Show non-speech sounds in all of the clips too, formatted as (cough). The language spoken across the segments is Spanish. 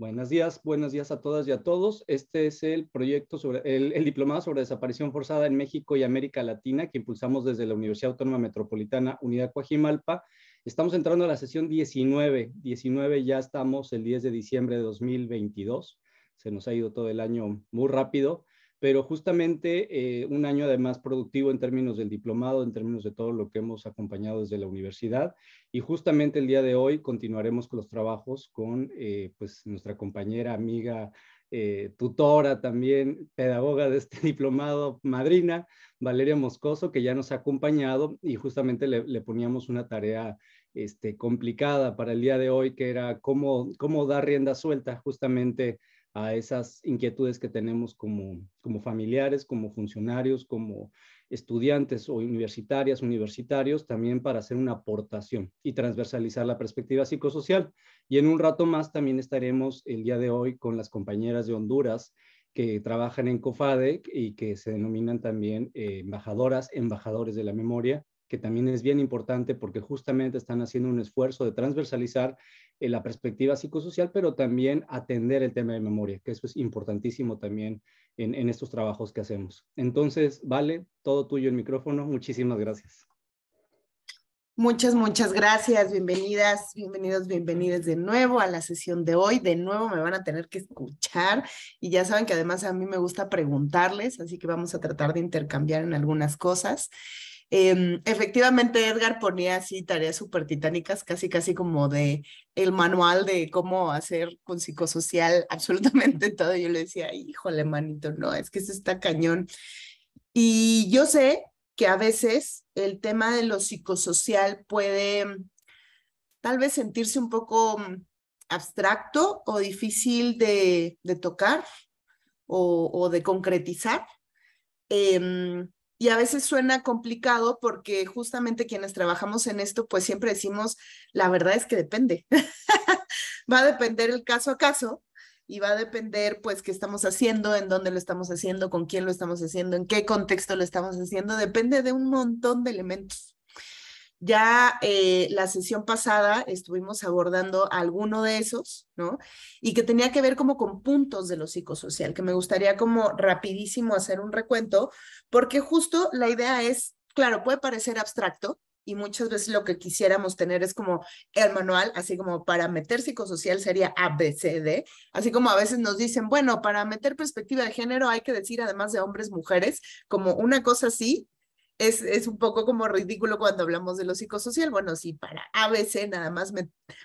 Buenos días, buenos días a todas y a todos. Este es el proyecto sobre el, diplomado sobre desaparición forzada en México y América Latina que impulsamos desde la Universidad Autónoma Metropolitana Unidad Coajimalpa. Estamos entrando a la sesión 19. 19 ya estamos el 10 de diciembre de 2022. Se nos ha ido todo el año muy rápido pero justamente eh, un año además productivo en términos del diplomado, en términos de todo lo que hemos acompañado desde la universidad. Y justamente el día de hoy continuaremos con los trabajos con eh, pues nuestra compañera, amiga, eh, tutora también, pedagoga de este (laughs) diplomado, madrina, Valeria Moscoso, que ya nos ha acompañado y justamente le, poníamos una tarea este, complicada para el día de hoy, que era cómo, cómo dar rienda suelta justamente a esas inquietudes que tenemos como, familiares, como funcionarios, como estudiantes o universitarias, universitarios, también para hacer una aportación y transversalizar la perspectiva psicosocial. Y en un rato más también estaremos el día de hoy con las compañeras de Honduras que trabajan en COFADE y que se denominan también eh, embajadoras, embajadores de la memoria, que también es bien importante porque justamente están haciendo un esfuerzo de transversalizar eh, la perspectiva psicosocial, pero también atender el tema de memoria, que eso es importantísimo también en, en estos trabajos que hacemos. Entonces, vale, todo tuyo el micrófono. Muchísimas gracias. Muchas, muchas gracias. Bienvenidas, bienvenidos, bienvenidas de nuevo a la sesión de hoy. De nuevo me van a tener que escuchar y ya saben que además a mí me gusta preguntarles, así que vamos a tratar de intercambiar en algunas cosas. Em, efectivamente, Edgar ponía así tareas súper titánicas, casi casi como de el manual de cómo hacer con psicosocial (laughs) absolutamente todo. Yo le decía, híjole, manito, no, es que eso está cañón. Y yo sé que a veces el tema de lo psicosocial puede mm, tal vez sentirse un poco mm, abstracto o difícil de, tocar o, de concretizar. Em, y a veces suena complicado porque justamente quienes trabajamos en esto, pues siempre decimos, la verdad es que depende. (laughs) va a depender el caso a caso y va a depender pues qué estamos haciendo, en dónde lo estamos haciendo, con quién lo estamos haciendo, en qué contexto lo estamos haciendo. Depende de un montón de elementos. Ya eh, la sesión pasada estuvimos abordando alguno de esos, ¿no? Y que tenía que ver como con puntos de lo psicosocial, que me gustaría como rapidísimo hacer un recuento, porque justo la idea es, claro, puede parecer abstracto, y muchas veces lo que quisiéramos tener es como el manual, así como para meter psicosocial sería ABCD, así como a veces nos dicen, bueno, para meter perspectiva de género hay que decir además de hombres, mujeres, como una cosa así, es, un poco como ridículo cuando hablamos de lo psicosocial. Bueno, si para ABC nada más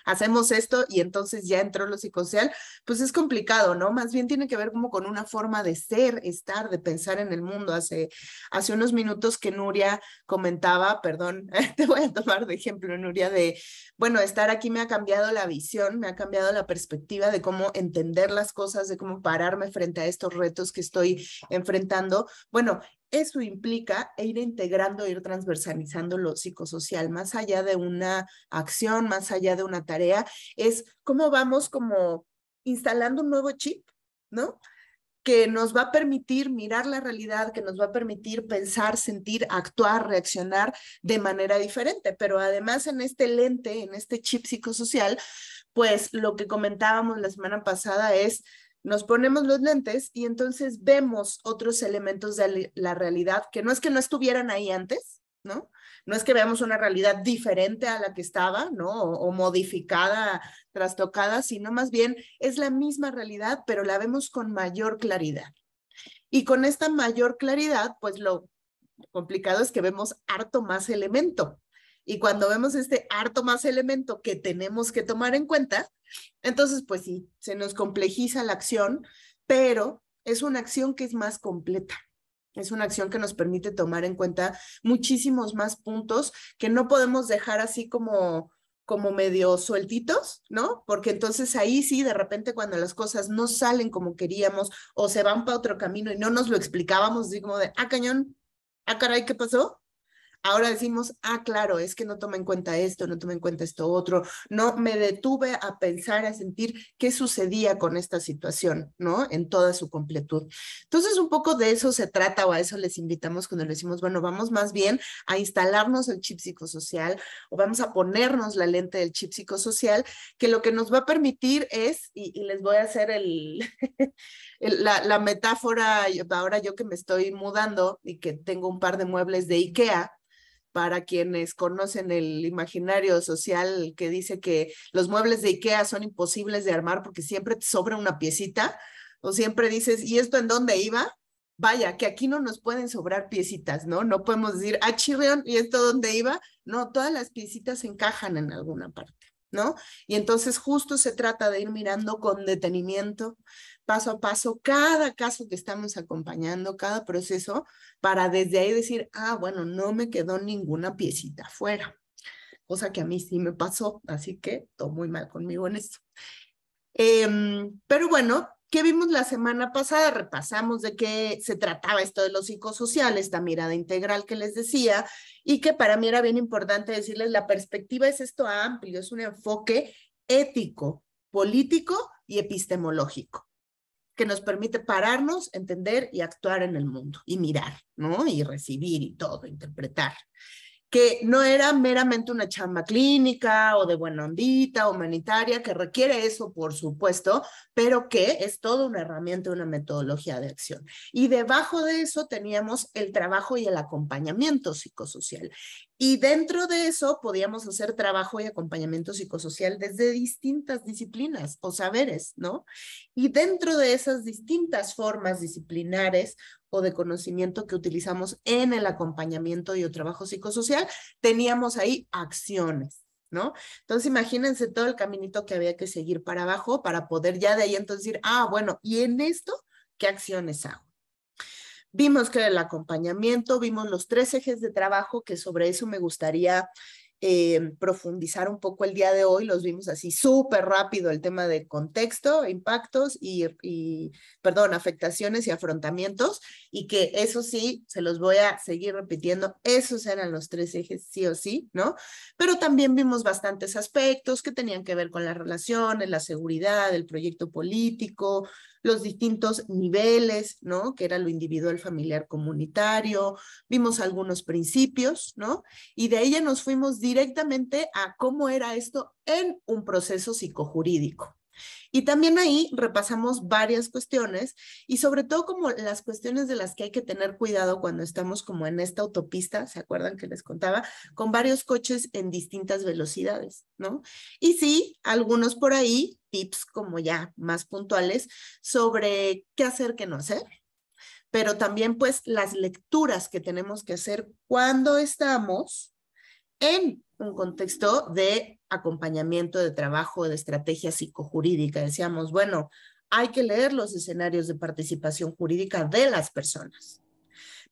hacemos esto y entonces ya entró lo psicosocial, pues es complicado, ¿no? Más bien tiene que ver como con una forma de ser, estar, de pensar en el mundo. Hace, hace unos minutos que Nuria comentaba, perdón, (laughs) te voy a tomar de ejemplo, Nuria, de, bueno, estar aquí me ha cambiado la visión, me ha cambiado la perspectiva de cómo entender las cosas, de cómo pararme frente a estos retos que estoy enfrentando. Bueno, eso implica e ir integrando, e ir transversalizando lo psicosocial, más allá de una acción, más allá de una tarea, es cómo vamos como instalando un nuevo chip, ¿no? que nos va a permitir mirar la realidad, que nos va a permitir pensar, sentir, actuar, reaccionar de manera diferente. Pero además en este lente, en este chip psicosocial, pues lo que comentábamos la semana pasada es nos ponemos los lentes y entonces vemos otros elementos de la realidad que no es que no estuvieran ahí antes, ¿no? No es que veamos una realidad diferente a la que estaba, ¿no? O, modificada, trastocada, sino más bien es la misma realidad, pero la vemos con mayor claridad. Y con esta mayor claridad, pues lo complicado es que vemos harto más elemento, y cuando vemos este harto más elemento que tenemos que tomar en cuenta, entonces pues sí, se nos complejiza la acción, pero es una acción que es más completa. Es una acción que nos permite tomar en cuenta muchísimos más puntos que no podemos dejar así como como medio sueltitos, ¿no? Porque entonces ahí sí, de repente cuando las cosas no salen como queríamos o se van para otro camino y no nos lo explicábamos, digo de, ah, cañón, ah, caray, ¿qué pasó? Ahora decimos, ah, claro, es que no toma en cuenta esto, no toma en cuenta esto otro, no me detuve a pensar, a sentir qué sucedía con esta situación, ¿no? En toda su completud. Entonces, un poco de eso se trata o a eso les invitamos cuando le decimos, bueno, vamos más bien a instalarnos el chip psicosocial o vamos a ponernos la lente del chip psicosocial, que lo que nos va a permitir es, y, les voy a hacer el, (laughs) la, la metáfora, ahora yo que me estoy mudando y que tengo un par de muebles de IKEA, para quienes conocen el imaginario social que dice que los muebles de IKEA son imposibles de armar porque siempre te sobra una piecita o siempre dices, ¿y esto en dónde iba? Vaya, que aquí no nos pueden sobrar piecitas, ¿no? No podemos decir, ah, chirrión, ¿y esto dónde iba? No, todas las piecitas encajan en alguna parte. ¿no? Y entonces justo se trata de ir mirando con detenimiento, paso a paso, cada caso que estamos acompañando, cada proceso, para desde ahí decir, ah, bueno, no me quedó ninguna piecita afuera. cosa que a mí sí me pasó, así que todo muy mal conmigo en esto. Em, pero bueno, ¿Qué vimos la semana pasada? Repasamos de qué se trataba esto de los psicosociales, esta mirada integral que les decía, y que para mí era bien importante decirles, la perspectiva es esto amplio, es un enfoque ético, político y epistemológico, que nos permite pararnos, entender y actuar en el mundo, y mirar, ¿no? Y recibir y todo, interpretar que no era meramente una chamba clínica o de buena ondita, humanitaria, que requiere eso, por supuesto, pero que es toda una herramienta, una metodología de acción. Y debajo de eso teníamos el trabajo y el acompañamiento psicosocial. Y dentro de eso podíamos hacer trabajo y acompañamiento psicosocial desde distintas disciplinas o saberes, ¿no? Y dentro de esas distintas formas disciplinares o de conocimiento que utilizamos en el acompañamiento y el trabajo psicosocial, teníamos ahí acciones. ¿No? Entonces imagínense todo el caminito que había que seguir para abajo para poder ya de ahí entonces decir, ah, bueno, ¿y en esto qué acciones hago? Vimos que el acompañamiento, vimos los tres ejes de trabajo, que sobre eso me gustaría eh, profundizar un poco el día de hoy. Los vimos así súper rápido, el tema de contexto, impactos y, y, perdón, afectaciones y afrontamientos y que eso sí, se los voy a seguir repitiendo, esos eran los tres ejes sí o sí, ¿no? Pero también vimos bastantes aspectos que tenían que ver con las relaciones, la seguridad, el proyecto político, los distintos niveles, ¿no? Que era lo individual, familiar, comunitario, vimos algunos principios, ¿no? Y de ella nos fuimos directamente a cómo era esto en un proceso psicojurídico, y también ahí repasamos varias cuestiones y sobre todo como las cuestiones de las que hay que tener cuidado cuando estamos como en esta autopista, ¿se acuerdan que les contaba? Con varios coches en distintas velocidades, ¿no? Y sí, algunos por ahí, tips como ya más puntuales sobre qué hacer, qué no hacer, pero también pues las lecturas que tenemos que hacer cuando estamos en un contexto de acompañamiento, de trabajo, de estrategia psicojurídica. Decíamos, bueno, hay que leer los escenarios de participación jurídica de las personas,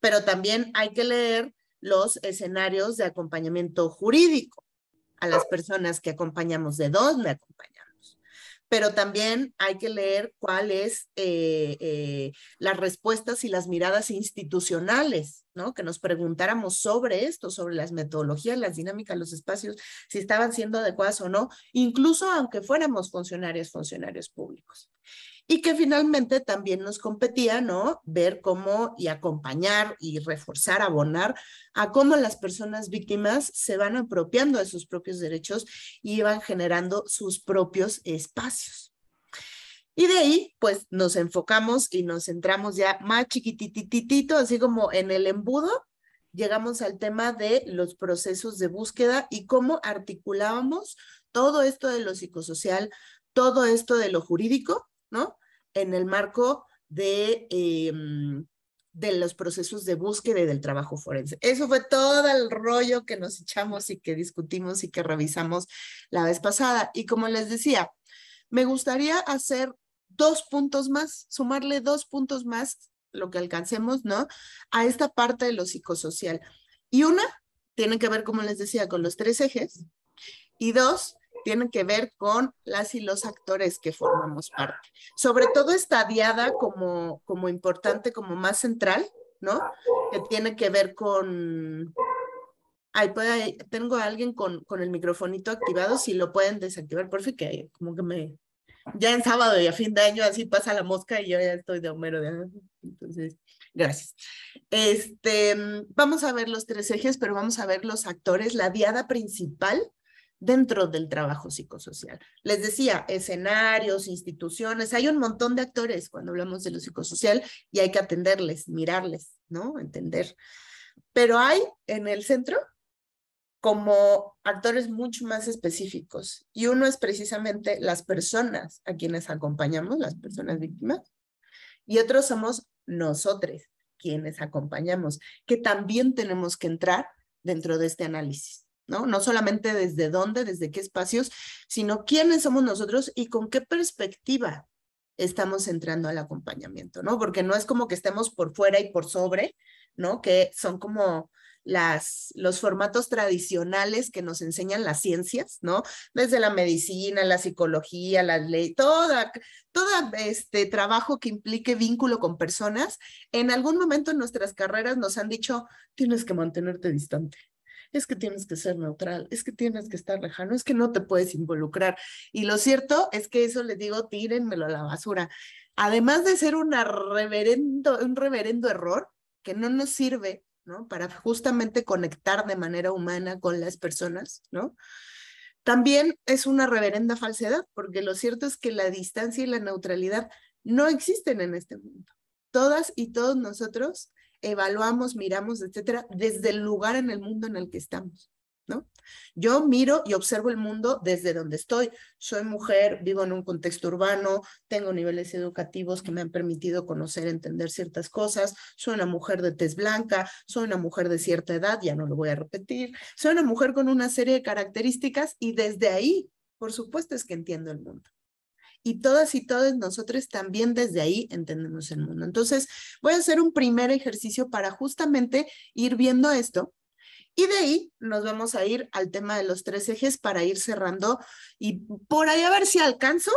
pero también hay que leer los escenarios de acompañamiento jurídico a las personas que acompañamos de me acompañan pero también hay que leer cuáles eh, eh, las respuestas y las miradas institucionales, ¿no? Que nos preguntáramos sobre esto, sobre las metodologías, las dinámicas, los espacios, si estaban siendo adecuadas o no, incluso aunque fuéramos funcionarios, funcionarios públicos y que finalmente también nos competía, ¿no? Ver cómo y acompañar y reforzar, abonar a cómo las personas víctimas se van apropiando de sus propios derechos y van generando sus propios espacios. Y de ahí, pues nos enfocamos y nos centramos ya más chiquitititito, así como en el embudo, llegamos al tema de los procesos de búsqueda y cómo articulábamos todo esto de lo psicosocial, todo esto de lo jurídico en el marco de, em, de los procesos de búsqueda y del trabajo forense. Eso fue todo el rollo que nos echamos y que discutimos y que revisamos la vez pasada. Y como les decía, me gustaría hacer dos puntos más, sumarle dos puntos más, lo que alcancemos, ¿no? A esta parte de lo psicosocial. Y una tiene que ver, como les decía, con los tres ejes. Y dos, tienen que ver con las y los actores que formamos parte. Sobre todo esta diada como, como importante, como más central, ¿no? Que tiene que ver con... ahí puede, tengo a alguien con, con el microfonito activado, si lo pueden desactivar, por favor, que como que me... Ya en sábado y a fin de año así pasa la mosca y yo ya estoy de homero. De... Ah, entonces, gracias. Este, vamos a ver los tres ejes, pero vamos a ver los actores. La diada principal dentro del trabajo psicosocial. Les decía, escenarios, instituciones, hay un montón de actores cuando hablamos de lo psicosocial y hay que atenderles, mirarles, ¿no? Entender. Pero hay en el centro como actores mucho más específicos y uno es precisamente las personas a quienes acompañamos, las personas víctimas, y otros somos nosotros quienes acompañamos, que también tenemos que entrar dentro de este análisis. ¿no? solamente desde dónde, desde qué espacios, sino quiénes somos nosotros y con qué perspectiva estamos entrando al acompañamiento, ¿no? Porque no es como que estemos por fuera y por sobre, ¿no? Que son como las, los formatos tradicionales que nos enseñan las ciencias, ¿no? Desde la medicina, la psicología, la ley, todo toda este trabajo que implique vínculo con personas, en algún momento en nuestras carreras nos han dicho, tienes que mantenerte distante, es que tienes que ser neutral, es que tienes que estar lejano, es que no te puedes involucrar. Y lo cierto es que eso les digo, tírenmelo a la basura. Además de ser una reverendo, un reverendo error que no nos sirve, ¿no? Para justamente conectar de manera humana con las personas, ¿no? También es una reverenda falsedad, porque lo cierto es que la distancia y la neutralidad no existen en este mundo. Todas y todos nosotros evaluamos, miramos, etcétera, desde el lugar en el mundo en el que estamos, ¿no? Yo miro y observo el mundo desde donde estoy. Soy mujer, vivo en un contexto urbano, tengo niveles educativos que me han permitido conocer, entender ciertas cosas. Soy una mujer de tez blanca, soy una mujer de cierta edad, ya no lo voy a repetir. Soy una mujer con una serie de características y desde ahí, por supuesto, es que entiendo el mundo y todas y todos nosotros también desde ahí entendemos el mundo. Entonces, voy a hacer un primer ejercicio para justamente ir viendo esto. Y de ahí nos vamos a ir al tema de los tres ejes para ir cerrando y por ahí a ver si alcanzo,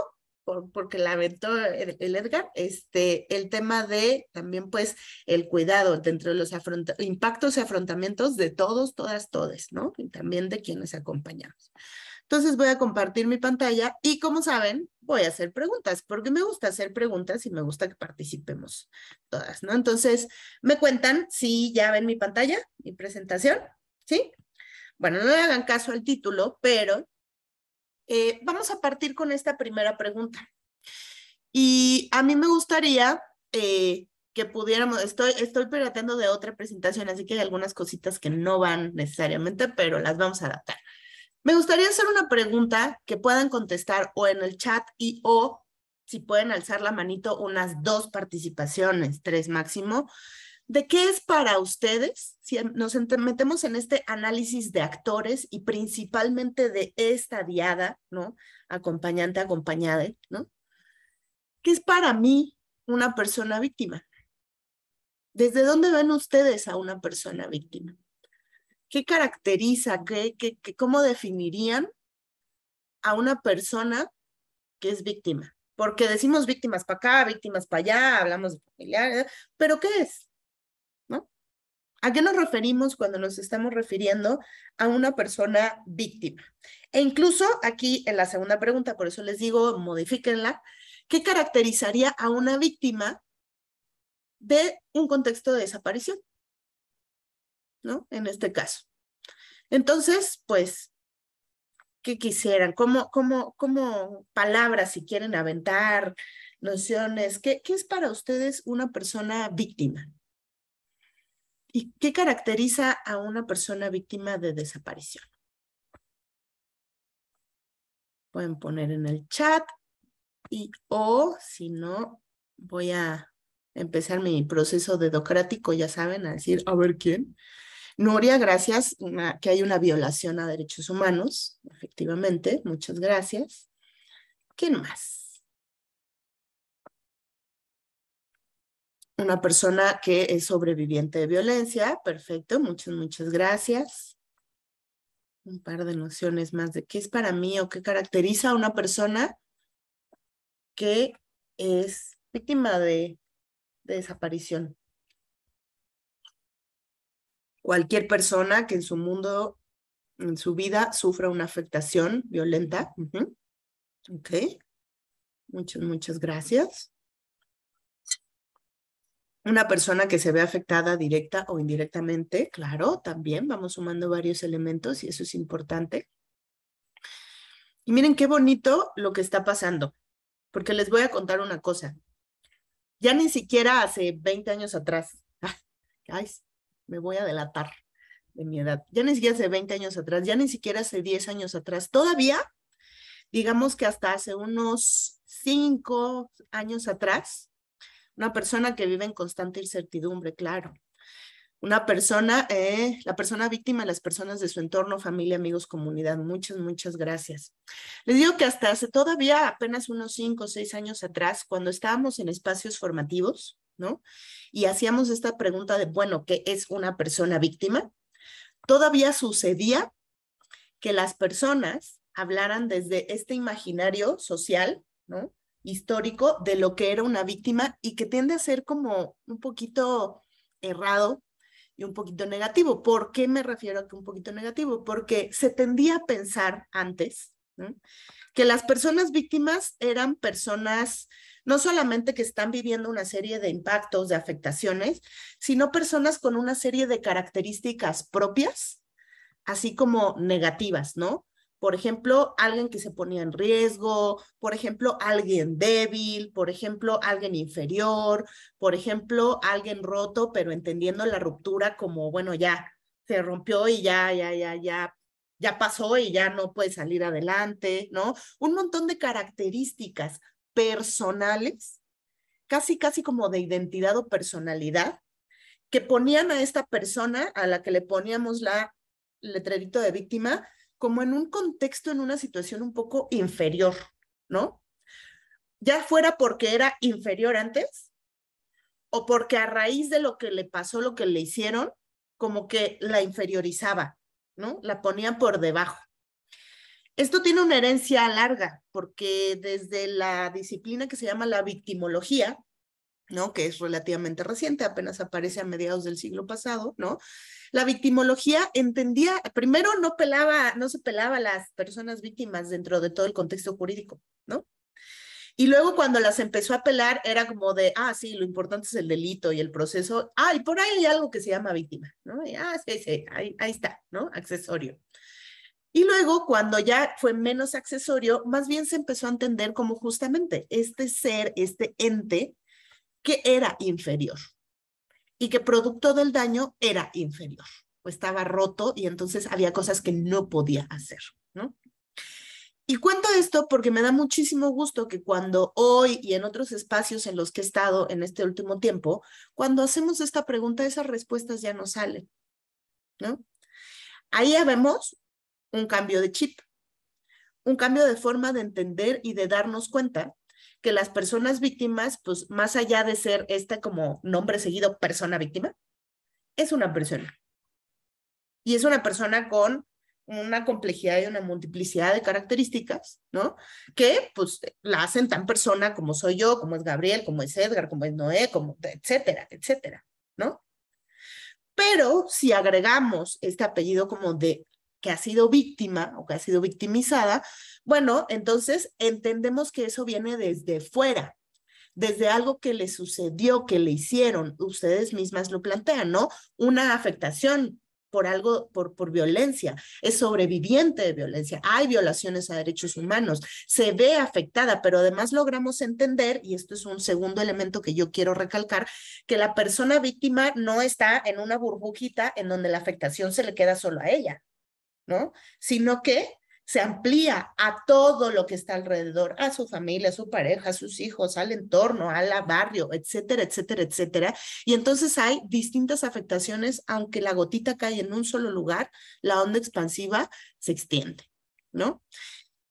porque la el, Edgar, este, el tema de también pues el cuidado dentro de los impactos y afrontamientos de todos, todas, todes, ¿no? Y también de quienes acompañamos. Entonces voy a compartir mi pantalla y como saben, voy a hacer preguntas, porque me gusta hacer preguntas y me gusta que participemos todas, ¿no? Entonces, me cuentan si ya ven mi pantalla, mi presentación, ¿sí? Bueno, no le hagan caso al título, pero eh, vamos a partir con esta primera pregunta. Y a mí me gustaría eh, que pudiéramos, estoy, estoy de otra presentación, así que hay algunas cositas que no van necesariamente, pero las vamos a adaptar. Me gustaría hacer una pregunta que puedan contestar o en el chat y o si pueden alzar la manito unas dos participaciones, tres máximo, de qué es para ustedes, si nos metemos en este análisis de actores y principalmente de esta diada, ¿no? Acompañante, acompañada, ¿no? ¿Qué es para mí una persona víctima? ¿Desde dónde ven ustedes a una persona víctima? ¿Qué caracteriza, qué, cómo definirían a una persona que es víctima? Porque decimos víctimas para acá, víctimas para allá, hablamos de familiares, pero ¿qué es? ¿No? ¿A qué nos referimos cuando nos estamos refiriendo a una persona víctima? E incluso aquí en la segunda pregunta, por eso les digo, modifíquenla, ¿qué caracterizaría a una víctima de un contexto de desaparición? ¿no? En este caso. Entonces, pues, ¿qué quisieran? ¿Cómo, palabras si quieren aventar, nociones? ¿Qué, es para ustedes una persona víctima? ¿Y qué caracteriza a una persona víctima de desaparición? Pueden poner en el chat y o si no, voy a empezar mi proceso dedocrático, ya saben, a decir, a ver quién. Nuria, gracias, que hay una violación a derechos humanos, efectivamente, muchas gracias. ¿Quién más? Una persona que es sobreviviente de violencia, perfecto, muchas, muchas gracias. Un par de nociones más de qué es para mí o qué caracteriza a una persona que es víctima de desaparición cualquier persona que en su mundo, en su vida, sufra una afectación violenta. Ok. Muchas, muchas gracias. Una persona que se ve afectada directa o indirectamente, claro, también vamos sumando varios elementos y eso es importante. Y miren qué bonito lo que está pasando, porque les voy a contar una cosa. Ya ni siquiera hace 20 años atrás, (laughs) me voy a delatar de mi edad. Ya ni siquiera hace 20 años atrás, ya ni siquiera hace 10 años atrás. Todavía, digamos que hasta hace unos 5 años atrás, una persona que vive en constante incertidumbre, claro. Una persona, eh, la persona víctima, las personas de su entorno, familia, amigos, comunidad. Muchas, muchas gracias. Les digo que hasta hace todavía apenas unos 5 o 6 años atrás, cuando estábamos en espacios formativos, y hacíamos esta pregunta de, bueno, ¿qué es una persona víctima? Todavía sucedía que las personas hablaran desde este imaginario social, ¿no? Histórico de lo que era una víctima y que tiende a ser como un poquito errado y un poquito negativo. ¿Por qué me refiero a que un poquito negativo? Porque se tendía a pensar antes que las personas víctimas eran personas no solamente que están viviendo una serie de impactos, de afectaciones, sino personas con una serie de características propias, así como negativas, ¿no? Por ejemplo, alguien que se ponía en riesgo, por ejemplo, alguien débil, por ejemplo, alguien inferior, por ejemplo, alguien roto, pero entendiendo la ruptura como, bueno, ya se rompió y ya, ya, ya, ya, ya pasó y ya no puede salir adelante, ¿no? Un montón de características personales, casi, casi como de identidad o personalidad, que ponían a esta persona a la que le poníamos la letrerito de víctima como en un contexto, en una situación un poco inferior, ¿no? Ya fuera porque era inferior antes o porque a raíz de lo que le pasó, lo que le hicieron, como que la inferiorizaba, ¿no? La ponían por debajo. Esto tiene una herencia larga, porque desde la disciplina que se llama la victimología, ¿no? Que es relativamente reciente, apenas aparece a mediados del siglo pasado, ¿no? La victimología entendía, primero no pelaba, no se pelaba las personas víctimas dentro de todo el contexto jurídico, ¿no? Y luego cuando las empezó a pelar era como de, ah, sí, lo importante es el delito y el proceso, ah, y por ahí hay algo que se llama víctima, ¿no? ah, sí, sí, ahí, ahí está, ¿no? Accesorio. Y luego, cuando ya fue menos accesorio, más bien se empezó a entender como justamente este ser, este ente, que era inferior y que producto del daño era inferior, o estaba roto y entonces había cosas que no podía hacer, ¿no? Y cuento esto porque me da muchísimo gusto que cuando hoy y en otros espacios en los que he estado en este último tiempo, cuando hacemos esta pregunta, esas respuestas ya no salen, ¿no? Ahí vemos un cambio de chip, un cambio de forma de entender y de darnos cuenta que las personas víctimas, pues más allá de ser este como nombre seguido persona víctima, es una persona. Y es una persona con una complejidad y una multiplicidad de características, ¿no? Que pues la hacen tan persona como soy yo, como es Gabriel, como es Edgar, como es Noé, como etcétera, etcétera, ¿no? Pero si agregamos este apellido como de que ha sido víctima o que ha sido victimizada, bueno, entonces entendemos que eso viene desde fuera, desde algo que le sucedió, que le hicieron, ustedes mismas lo plantean, ¿no? Una afectación por algo, por, por violencia, es sobreviviente de violencia, hay violaciones a derechos humanos, se ve afectada, pero además logramos entender, y esto es un segundo elemento que yo quiero recalcar, que la persona víctima no está en una burbujita en donde la afectación se le queda solo a ella, ¿no? Sino que se amplía a todo lo que está alrededor, a su familia, a su pareja, a sus hijos, al entorno, al barrio, etcétera, etcétera, etcétera. Y entonces hay distintas afectaciones, aunque la gotita cae en un solo lugar, la onda expansiva se extiende, ¿no?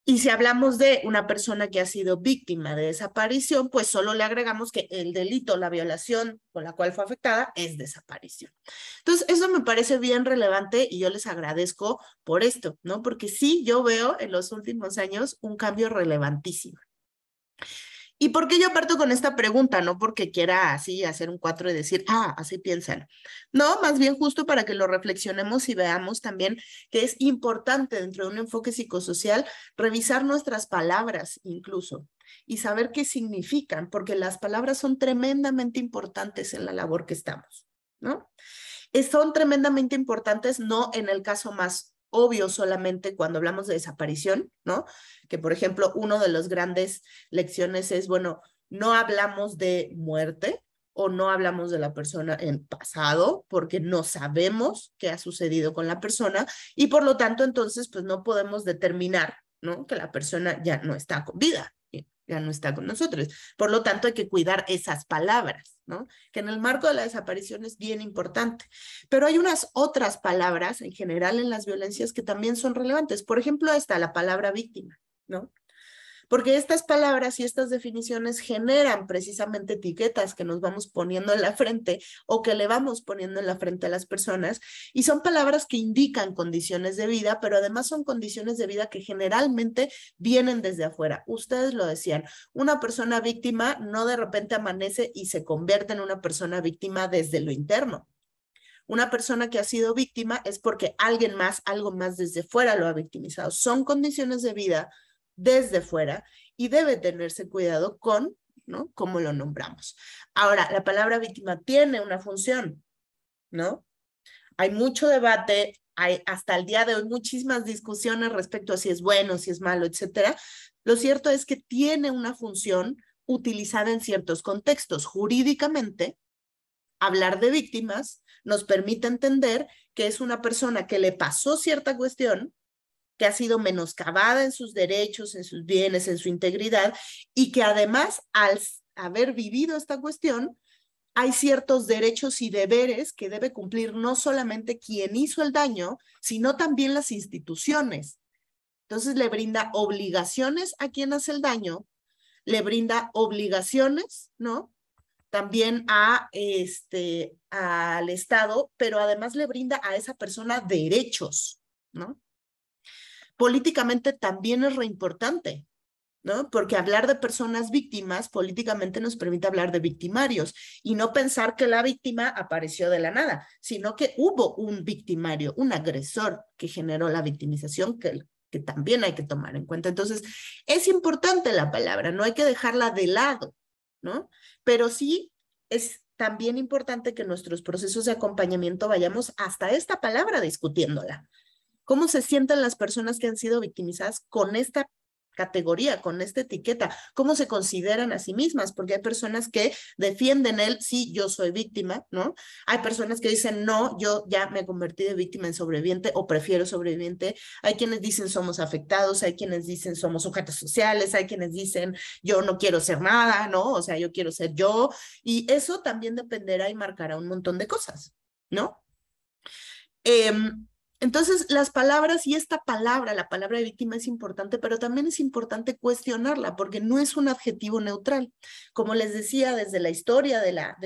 Y si hablamos de una persona que ha sido víctima de desaparición, pues solo le agregamos que el delito, la violación con la cual fue afectada, es desaparición. Entonces, eso me parece bien relevante y yo les agradezco por esto, ¿no? Porque sí, yo veo en los últimos años un cambio relevantísimo. ¿Y por qué yo parto con esta pregunta? No porque quiera así hacer un cuatro y decir, ah, así piensan. No, más bien justo para que lo reflexionemos y veamos también que es importante dentro de un enfoque psicosocial revisar nuestras palabras incluso y saber qué significan, porque las palabras son tremendamente importantes en la labor que estamos, ¿no? Eh, son tremendamente importantes no en el caso más obvio solamente cuando hablamos de desaparición, ¿no? Que, por ejemplo, una de las grandes lecciones es, bueno, no hablamos de muerte o no hablamos de la persona en pasado porque no sabemos qué ha sucedido con la persona y por lo tanto entonces pues no podemos determinar, ¿no? Que la persona ya no está con vida, ya no está con nosotros. Por lo tanto, hay que cuidar esas palabras, ¿no? Que en el marco de la desaparición es bien importante. Pero hay unas otras palabras en general en las violencias que también son relevantes. Por ejemplo, está la palabra víctima, ¿no? porque estas palabras y estas definiciones generan precisamente etiquetas que nos vamos poniendo en la frente o que le vamos poniendo en la frente a las personas y son palabras que indican condiciones de vida, pero además son condiciones de vida que generalmente vienen desde afuera. Ustedes lo decían, una persona víctima no de repente amanece y se convierte en una persona víctima desde lo interno una persona que ha sido víctima es porque alguien más, algo más desde fuera lo ha victimizado. Son condiciones de vida desde fuera y debe tenerse cuidado con, ¿no? Cómo lo nombramos. Ahora, la palabra víctima tiene una función, ¿no? Hay mucho debate, hay hasta el día de hoy muchísimas discusiones respecto a si es bueno, si es malo, etcétera. Lo cierto es que tiene una función utilizada en ciertos contextos. Jurídicamente, hablar de víctimas nos permite entender que es una persona que le pasó cierta cuestión que ha sido menoscabada en sus derechos, en sus bienes, en su integridad, y que además al haber vivido esta cuestión, hay ciertos derechos y deberes que debe cumplir no solamente quien hizo el daño, sino también las instituciones. Entonces le brinda obligaciones a quien hace el daño, le brinda obligaciones, ¿no? También a este al Estado, pero además le brinda a esa persona derechos, ¿no? políticamente también es reimportante, ¿no? Porque hablar de personas víctimas políticamente nos permite hablar de victimarios y no pensar que la víctima apareció de la nada, sino que hubo un victimario, un agresor que generó la victimización que, que también hay que tomar en cuenta. Entonces, es importante la palabra, no hay que dejarla de lado, ¿no? Pero sí es también importante que nuestros procesos de acompañamiento vayamos hasta esta palabra discutiéndola, ¿Cómo se sienten las personas que han sido victimizadas con esta categoría, con esta etiqueta? ¿Cómo se consideran a sí mismas? Porque hay personas que defienden el, sí, yo soy víctima, ¿no? Hay personas que dicen, no, yo ya me convertido de víctima en sobreviviente o prefiero sobreviviente. Hay quienes dicen somos afectados, hay quienes dicen somos sujetos sociales, hay quienes dicen yo no quiero ser nada, ¿no? O sea, yo quiero ser yo. Y eso también dependerá y marcará un montón de cosas, ¿no? Eh, entonces, las palabras y esta palabra, la palabra de víctima es importante, pero también es importante cuestionarla porque no es un adjetivo neutral. Como les decía, desde la historia de la,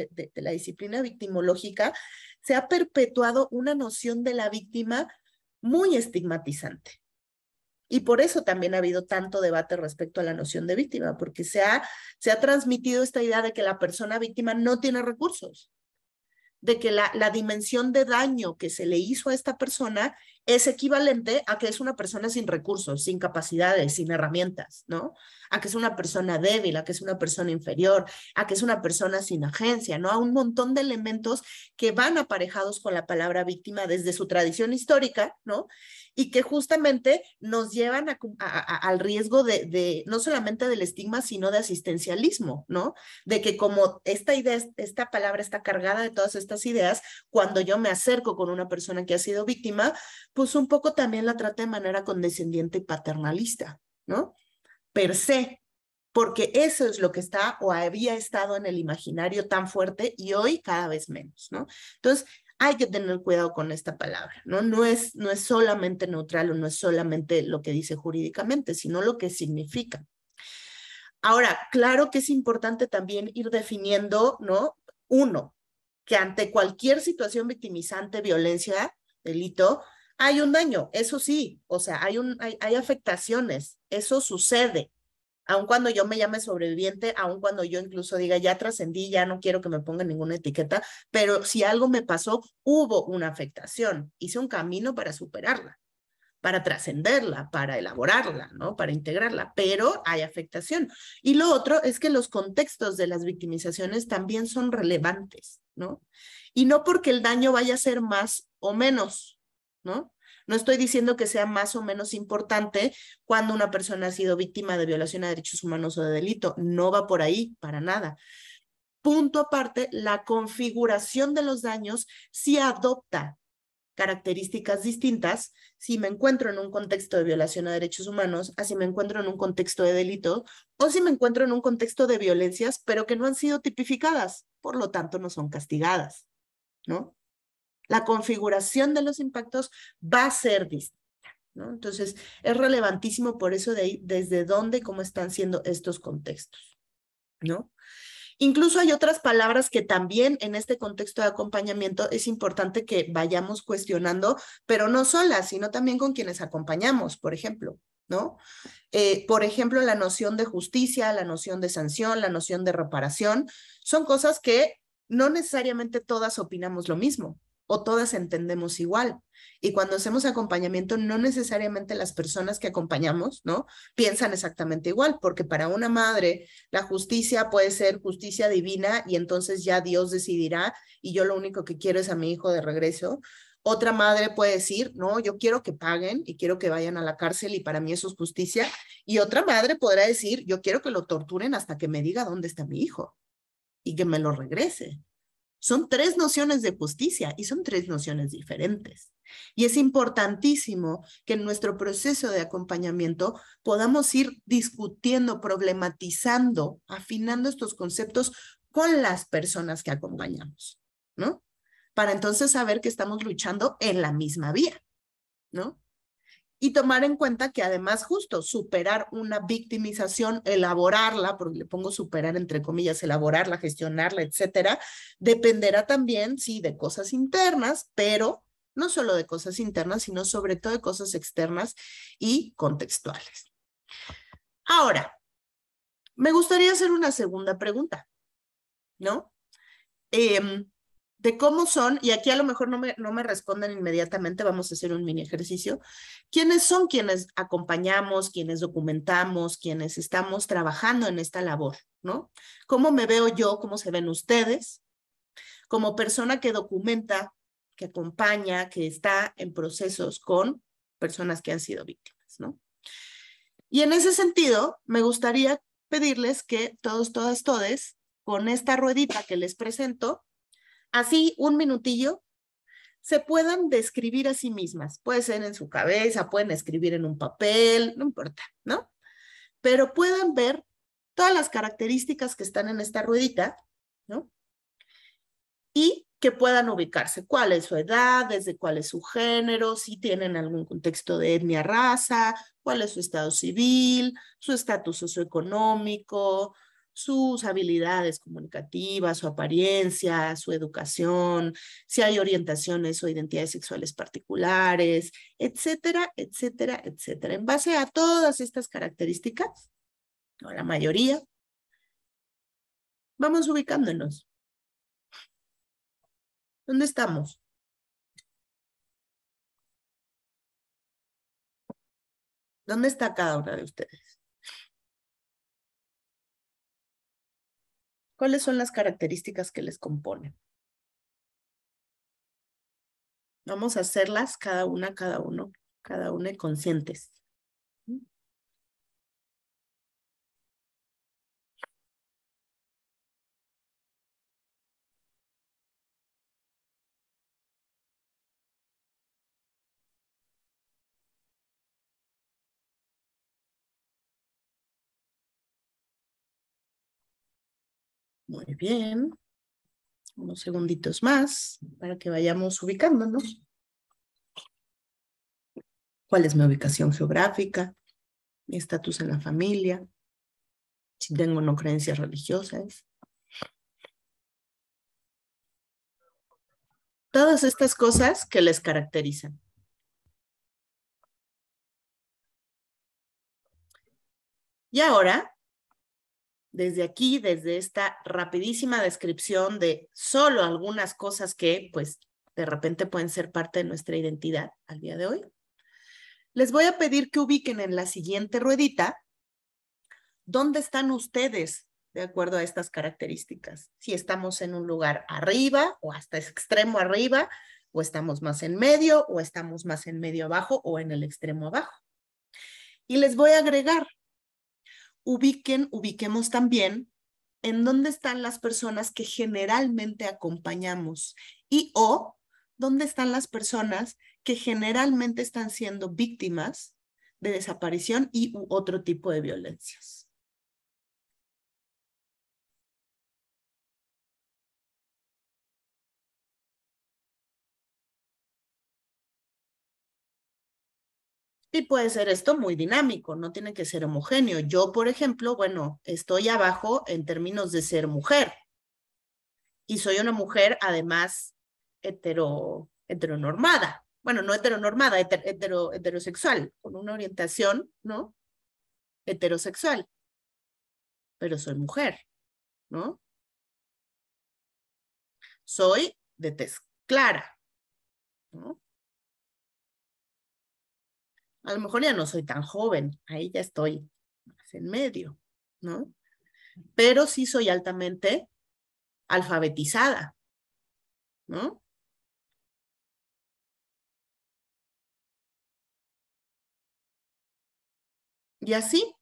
disciplina victimológica, se ha perpetuado una noción de la víctima muy estigmatizante. Y por eso también ha habido tanto debate respecto a la noción de víctima, porque se ha transmitido esta idea de que la persona víctima no tiene recursos, de que la, la dimensión de daño que se le hizo a esta persona es equivalente a que es una persona sin recursos, sin capacidades, sin herramientas, ¿no? A que es una persona débil, a que es una persona inferior, a que es una persona sin agencia, ¿no? A un montón de elementos que van aparejados con la palabra víctima desde su tradición histórica, ¿no? Y que justamente nos llevan al riesgo de, no solamente del estigma, sino de asistencialismo, ¿no? De que como esta idea, esta palabra está cargada de todas estas ideas, cuando yo me acerco con una persona que ha sido víctima, pues un poco también la trata de manera condescendiente y paternalista, ¿no? Per se, porque eso es lo que está o había estado en el imaginario tan fuerte y hoy cada vez menos, ¿no? Entonces, hay que tener cuidado con esta palabra, ¿no? No es, no es solamente neutral o no es solamente lo que dice jurídicamente, sino lo que significa. Ahora, claro que es importante también ir definiendo, ¿no? Uno, que ante cualquier situación victimizante, violencia, delito, hay un daño, eso sí, o sea, hay, un, hay, afectaciones, eso sucede. Aun cuando yo me llame sobreviviente, aun cuando yo incluso diga, ya trascendí, ya no quiero que me pongan ninguna etiqueta, pero si algo me pasó, hubo una afectación, hice un camino para superarla para trascenderla, para elaborarla, ¿no? Para integrarla, pero hay afectación. Y lo otro es que los contextos de las victimizaciones también son relevantes, ¿no? Y no porque el daño vaya a ser más o menos, ¿no? estoy diciendo que sea más o menos importante cuando una persona ha sido víctima de violación a derechos humanos o de delito. No va por ahí, para nada. Punto aparte, la configuración de los daños sí adopta características distintas si me encuentro en un contexto de violación a derechos humanos, así me encuentro en un contexto de delito o si me encuentro en un contexto de violencias, pero que no han sido tipificadas, por lo tanto no son castigadas, ¿no? la configuración de los impactos va a ser distinta. ¿no? Entonces, es relevantísimo por eso de ahí, desde dónde cómo están siendo estos contextos. ¿no? Incluso hay otras palabras que también en este contexto de acompañamiento es importante que vayamos cuestionando, pero no solas, sino también con quienes acompañamos, por ejemplo, ¿no? Eh, por ejemplo, la noción de justicia, la noción de sanción, la noción de reparación, son cosas que no necesariamente todas opinamos lo mismo, o todas entendemos igual. Y cuando hacemos acompañamiento, no necesariamente las personas que acompañamos, ¿no? Piensan exactamente igual, porque para una madre la justicia puede ser justicia divina y entonces ya Dios decidirá y yo lo único que quiero es a mi hijo de regreso. Otra madre puede decir, no, yo quiero que paguen y quiero que vayan a la cárcel y para mí eso es justicia. Y otra madre podrá decir, yo quiero que lo torturen hasta que me diga dónde está mi hijo y que me lo regrese. Son tres nociones de justicia y son tres nociones diferentes. Y es importantísimo que en nuestro proceso de acompañamiento podamos ir discutiendo, problematizando, afinando estos conceptos con las personas que acompañamos, ¿no? Para entonces saber que estamos luchando en la misma vía, ¿no? y tomar en cuenta que además justo superar una victimización, elaborarla, porque le pongo superar entre comillas, elaborarla, gestionarla, etcétera, dependerá también, sí, de cosas internas, pero no solo de cosas internas, sino sobre todo de cosas externas y contextuales. Ahora, me gustaría hacer una segunda pregunta, ¿no? Em, de cómo son, y aquí a lo mejor no me, no me inmediatamente, vamos a hacer un mini ejercicio, quiénes son quienes acompañamos, quienes documentamos, quienes estamos trabajando en esta labor, ¿no? ¿Cómo me veo yo, cómo se ven ustedes como persona que documenta, que acompaña, que está en procesos con personas que han sido víctimas, ¿no? Y en ese sentido, me gustaría pedirles que todos, todas, todes, con esta ruedita que les presento, así un minutillo, se puedan describir a sí mismas. Puede ser en su cabeza, pueden escribir en un papel, no importa, ¿no? Pero puedan ver todas las características que están en esta ruedita, ¿no? Y que puedan ubicarse, cuál es su edad, desde cuál es su género, si tienen algún contexto de etnia, raza, cuál es su estado civil, su estatus socioeconómico, sus habilidades comunicativas, su apariencia, su educación, si hay orientaciones o identidades sexuales particulares, etcétera, etcétera, etcétera. En base a todas estas características, o la mayoría, vamos ubicándonos. ¿Dónde estamos? ¿Dónde está cada una de ustedes? ¿Cuáles son las características que les componen? Vamos a hacerlas cada una, cada uno, cada una y conscientes. Muy bien. Unos segunditos más para que vayamos ubicándonos. ¿Cuál es mi ubicación geográfica? ¿Mi estatus en la familia? Si tengo no creencias religiosas. Todas estas cosas que les caracterizan. Y ahora desde aquí, desde esta rapidísima descripción de solo algunas cosas que pues de repente pueden ser parte de nuestra identidad al día de hoy. Les voy a pedir que ubiquen en la siguiente ruedita dónde están ustedes de acuerdo a estas características. Si estamos en un lugar arriba o hasta extremo arriba, o estamos más en medio, o estamos más en medio abajo, o en el extremo abajo. Y les voy a agregar ubiquen, ubiquemos también en dónde están las personas que generalmente acompañamos y o dónde están las personas que generalmente están siendo víctimas de desaparición y u otro tipo de violencias. y puede ser esto muy dinámico, no tiene que ser homogéneo. Yo, por ejemplo, bueno, estoy abajo en términos de ser mujer y soy una mujer además hetero, heteronormada. Bueno, no heteronormada, heterosexual, con una orientación, ¿no? Heterosexual. Pero soy mujer, ¿no? Soy de tez clara, ¿no? a lo mejor ya no soy tan joven, ahí ya estoy más en medio, ¿no? Pero sí soy altamente alfabetizada, ¿no? Y así,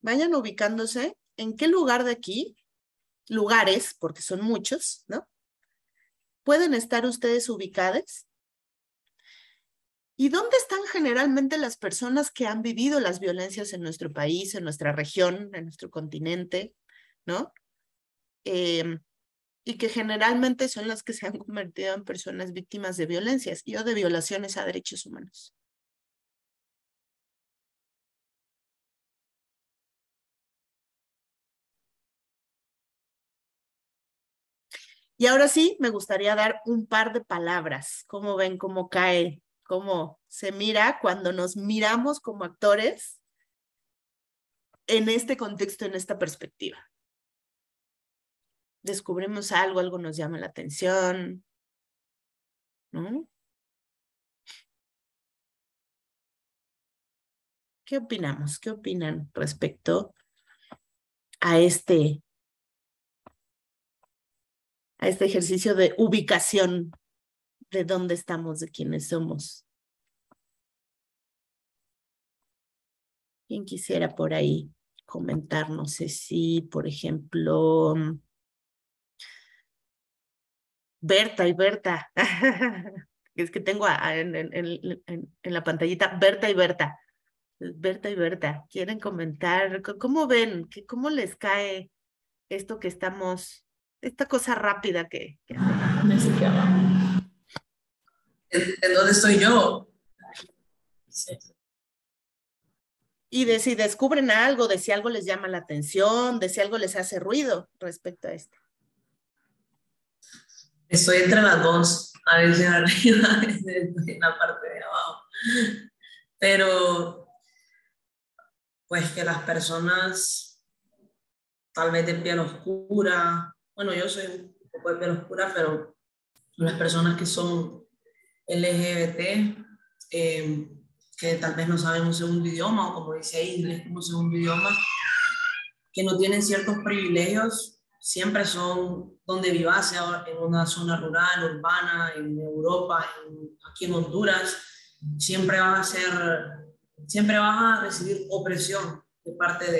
vayan ubicándose en qué lugar de aquí, lugares, porque son muchos, ¿no? Pueden estar ustedes ubicadas ¿Y dónde están generalmente las personas que han vivido las violencias en nuestro país, en nuestra región, en nuestro continente, ¿no? Em, y que generalmente son las que se han (laughs) convertido en personas víctimas de violencias y o de violaciones a derechos humanos. Y ahora sí, me gustaría dar un par de palabras. ¿Cómo ven cómo cae cómo se mira cuando nos miramos como actores en este contexto, en esta perspectiva. Descubrimos algo, algo nos llama la atención, ¿no? ¿Qué opinamos? ¿Qué opinan respecto a este, a este ejercicio de ubicación de dónde estamos, de quiénes somos? quisiera por ahí comentar, no sé si, por ejemplo, mm, Berta y Berta. (laughs) es que tengo en, la pantallita Berta y Berta. Berta y Berta, ¿quieren comentar? ¿Cómo ven? ¿Cómo les cae esto que estamos, esta cosa rápida que, ¿En dónde estoy yo? y de si descubren algo, de si algo les llama la atención, de si algo les hace ruido respecto a esto. Estoy entre las dos, a veces arriba, en la parte de abajo. Pero, pues que las personas, tal vez de piel oscura, bueno, yo soy un poco de piel oscura, pero las personas que son LGBT, eh, que tal vez no saben un segundo idioma o como dice ahí, inglés como segundo idioma, que no tienen ciertos privilegios, siempre son donde vivas, sea en una zona rural, urbana, en Europa, aquí en Honduras, siempre vas a ser, siempre vas a recibir opresión de parte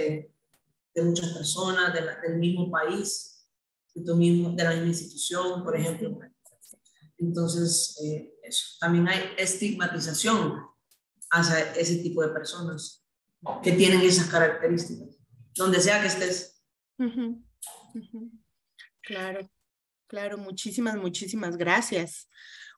de, muchas personas, del mismo país, de, tu mismo, de la misma institución, por ejemplo. Entonces, eh, eso. También hay estigmatización a ese tipo de personas que tienen esas características, donde sea que estés. Claro, claro, muchísimas, muchísimas gracias.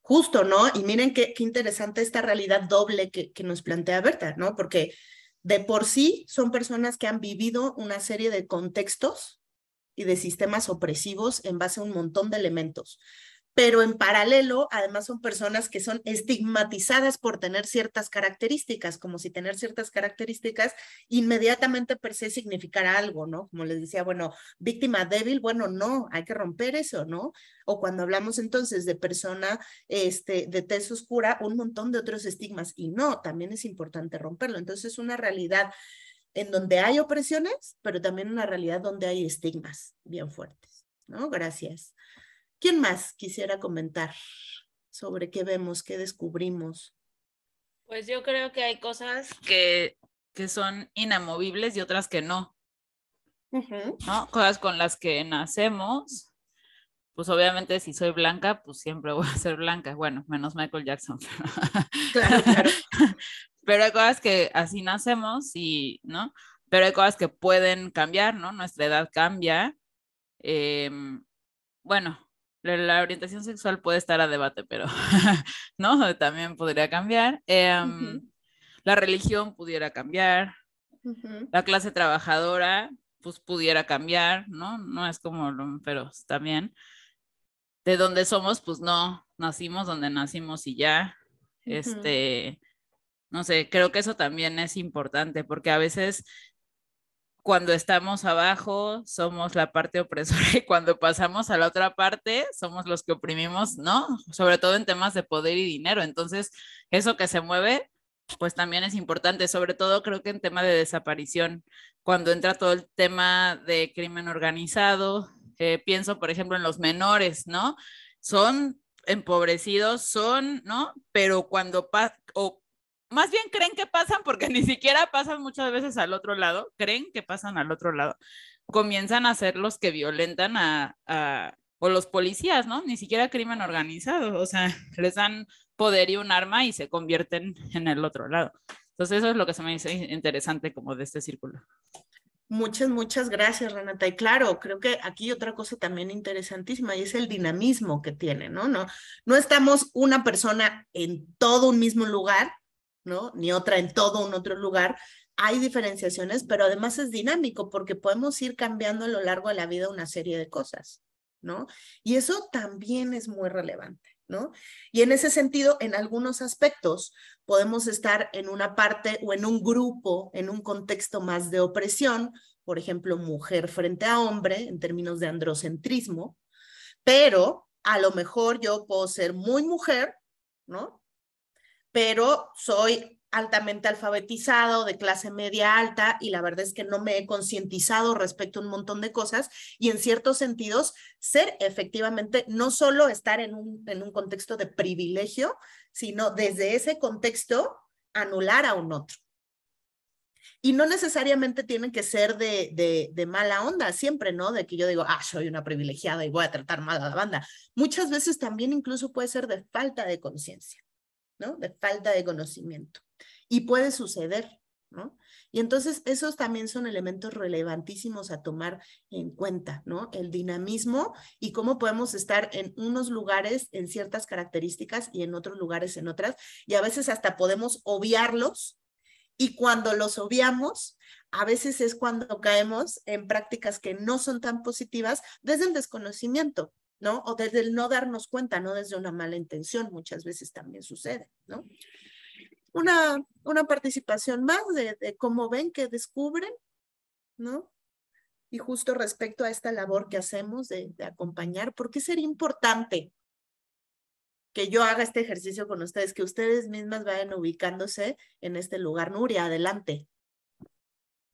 Justo, ¿no? Y miren qué, qué interesante esta realidad doble que, que nos plantea Berta, ¿no? Porque de por sí son personas que han vivido una serie de contextos y de sistemas opresivos en base a un montón de elementos pero en paralelo, además son personas que son estigmatizadas por tener ciertas características, como si tener ciertas características inmediatamente per se significara algo, ¿no? Como les decía, bueno, víctima débil, bueno, no, hay que romper eso, ¿no? O cuando hablamos entonces de persona este, de tez oscura, un montón de otros estigmas, y no, también es importante romperlo. Entonces, es una realidad en donde hay opresiones, pero también una realidad donde hay estigmas bien fuertes, ¿no? Gracias. ¿Quién más quisiera comentar sobre qué vemos, qué descubrimos? Pues yo creo que hay cosas que, que son inamovibles y otras que no. ¿no? Cosas con las que nacemos. Pues obviamente si soy blanca, pues siempre voy a ser blanca. Bueno, menos Michael Jackson. Pero... (laughs) Claro, pero hay cosas que así nacemos y, ¿no? Pero hay cosas que pueden cambiar, ¿no? Nuestra edad cambia. Em, bueno, la, orientación sexual puede estar a debate, pero, (laughs) ¿no? También podría cambiar. Em, la religión pudiera cambiar. La clase trabajadora, pues pudiera cambiar, ¿no? No es como, pero también. De donde somos, pues no, nacimos donde nacimos y ya. Este, no sé, creo que eso también es importante porque a veces cuando estamos abajo somos la parte opresora y cuando pasamos a la otra parte somos los que oprimimos, ¿no? Sobre todo en temas de poder y dinero. Entonces, eso que se mueve, pues también es importante, sobre todo creo que en tema de desaparición, cuando entra todo el tema de crimen organizado, eh, pienso, por ejemplo, en los menores, ¿no? Son empobrecidos, son, ¿no? Pero cuando, o más bien creen que pasan porque (laughs) ni siquiera pasan muchas veces al otro lado, creen que pasan al otro lado, comienzan a ser los que violentan a, o los policías, ¿no? Ni siquiera crimen organizado, o sea, (laughs) les dan poder y un arma y se convierten en el otro lado. Entonces eso es lo que se me dice interesante como de este círculo. Muchas, muchas gracias, Renata. Y claro, creo que aquí otra cosa también interesantísima y es el dinamismo que tiene, ¿no? No, no estamos una persona en todo un mismo lugar, ¿no? Ni otra en todo un otro lugar. Hay diferenciaciones, pero además es dinámico porque podemos ir cambiando a lo largo de la vida una serie de cosas, ¿no? Y eso también es muy relevante. ¿No? Y en ese sentido, en algunos aspectos, podemos estar en una parte o en un grupo, en un contexto más de opresión, por ejemplo, mujer frente a hombre, en términos de androcentrismo, pero a lo mejor yo puedo ser muy mujer, ¿no? pero soy altamente alfabetizado, de clase media alta, y la verdad es que no me he concientizado respecto a un montón de cosas, y en ciertos sentidos, ser efectivamente no solo estar en un, en un contexto de privilegio, sino desde ese contexto anular a un otro. Y no necesariamente tienen que ser de, de, mala onda siempre, ¿no? De que yo digo, ah, soy una privilegiada y voy a tratar mal a la banda. Muchas veces también incluso puede ser de falta de conciencia. De falta de conocimiento. Y puede suceder, ¿no? Y entonces esos también son elementos relevantísimos a tomar en cuenta, ¿no? El dinamismo y cómo podemos estar en unos lugares en ciertas características y en otros lugares en otras, y a veces hasta podemos obviarlos, y cuando los obviamos, a veces es cuando caemos en prácticas que no son tan positivas desde el desconocimiento, ¿no? O desde el no darnos cuenta, no desde una mala intención, muchas veces también sucede, ¿no? Una, una participación más de, cómo ven, que descubren, ¿no? Y justo respecto a esta labor que hacemos de, acompañar, ¿por qué sería importante que yo haga este ejercicio con ustedes, que ustedes mismas vayan ubicándose en este lugar? Nuria, adelante.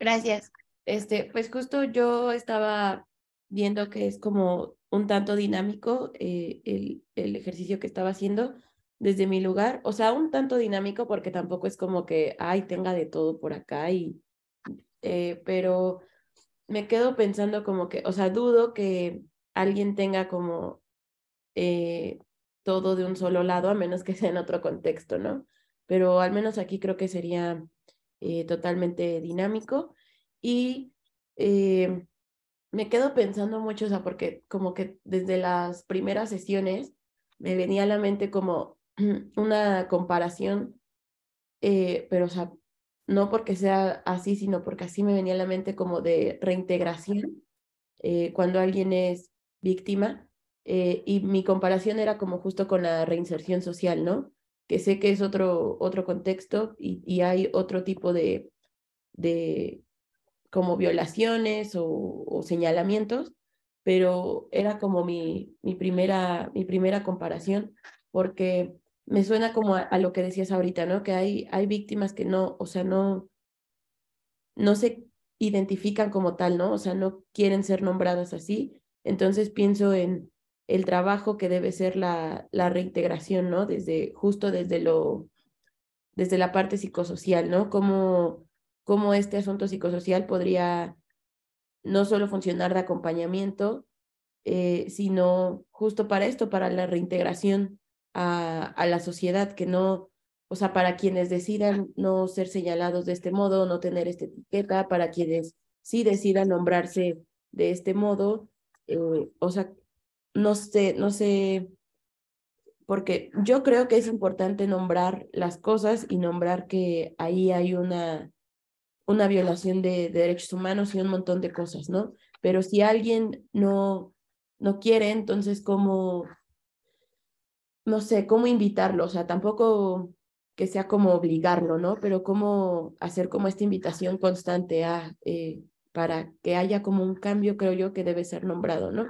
Gracias. Este, pues justo yo estaba viendo que es como un tanto dinámico eh, el, ejercicio que estaba haciendo desde mi lugar, o sea, un tanto dinámico porque tampoco es como que, ay, tenga de todo por acá, y, eh, pero me quedo pensando como que, o sea, dudo que alguien tenga como eh, todo de un solo lado, a menos que sea en otro contexto, ¿no? Pero al menos aquí creo que sería totalmente dinámico y me quedo pensando mucho, o sea, porque como que desde las primeras sesiones me venía a la mente como (clears throat) una comparación, eh, pero o sea, no porque sea así, sino porque así me venía a la mente como de reintegración eh, cuando alguien es víctima. Eh, y mi comparación era como justo con la reinserción social, ¿no? Que sé que es otro, otro contexto y, y hay otro tipo de, de como violaciones o, señalamientos, pero era como mi, mi, primera, mi primera comparación, porque me suena como a, lo que decías ahorita, ¿no? Que hay, hay víctimas que no, o sea, no, no se identifican como tal, ¿no? O sea, no quieren ser nombradas así. Entonces pienso en el trabajo que debe ser la, la reintegración, ¿no? Desde, justo desde lo, desde la parte psicosocial, ¿no? Como cómo este asunto psicosocial podría no solo funcionar de acompañamiento, eh, sino justo para esto, para la reintegración a, la sociedad, que no, o sea, para quienes decidan no ser señalados de este modo, no tener esta etiqueta, para quienes sí decidan nombrarse de este modo, eh, o sea, no sé, no sé, porque yo creo que es importante nombrar las cosas y nombrar que ahí hay una una violación de, derechos humanos y un montón de cosas, ¿no? Pero si alguien no, no quiere, entonces cómo, no sé, cómo invitarlo, o sea, tampoco que sea como obligarlo, ¿no? Pero cómo hacer como esta invitación constante a, eh, para que haya como un cambio, creo yo, que debe ser nombrado, ¿no?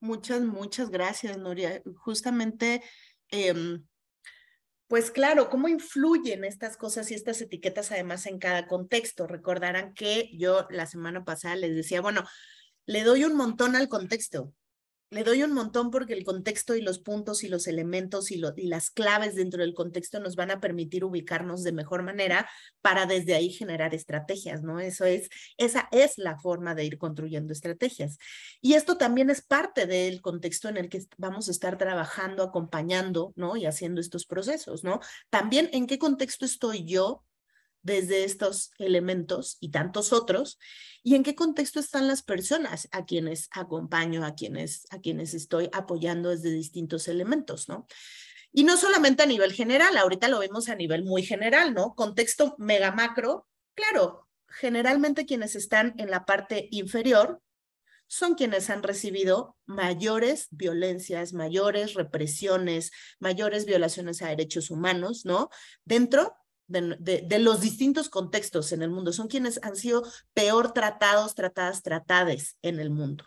Muchas, muchas gracias, Nuria. Justamente... Em, pues claro, ¿cómo influyen estas cosas y estas etiquetas además en cada contexto? Recordarán que yo la semana pasada les decía, bueno, le doy un montón al contexto, le doy un montón porque el contexto y los puntos y los elementos y, las claves dentro del contexto nos van a permitir ubicarnos de mejor manera para desde ahí generar estrategias, ¿no? Eso es, esa es la forma de ir construyendo estrategias. Y esto también es parte del contexto en el que vamos a estar trabajando, acompañando, ¿no? Y haciendo estos procesos, ¿no? También en qué contexto estoy yo desde estos elementos y tantos otros, y en qué contexto están las personas a quienes acompaño, a quienes, a quienes estoy apoyando desde distintos elementos, ¿no? Y no solamente a nivel general, ahorita lo vemos a nivel muy general, ¿no? Contexto mega macro, claro, generalmente quienes están en la parte inferior son quienes han recibido mayores violencias, mayores represiones, mayores violaciones a derechos humanos, ¿no? Dentro de, los distintos contextos en el mundo, son quienes han sido peor tratados, tratadas, tratades en el mundo,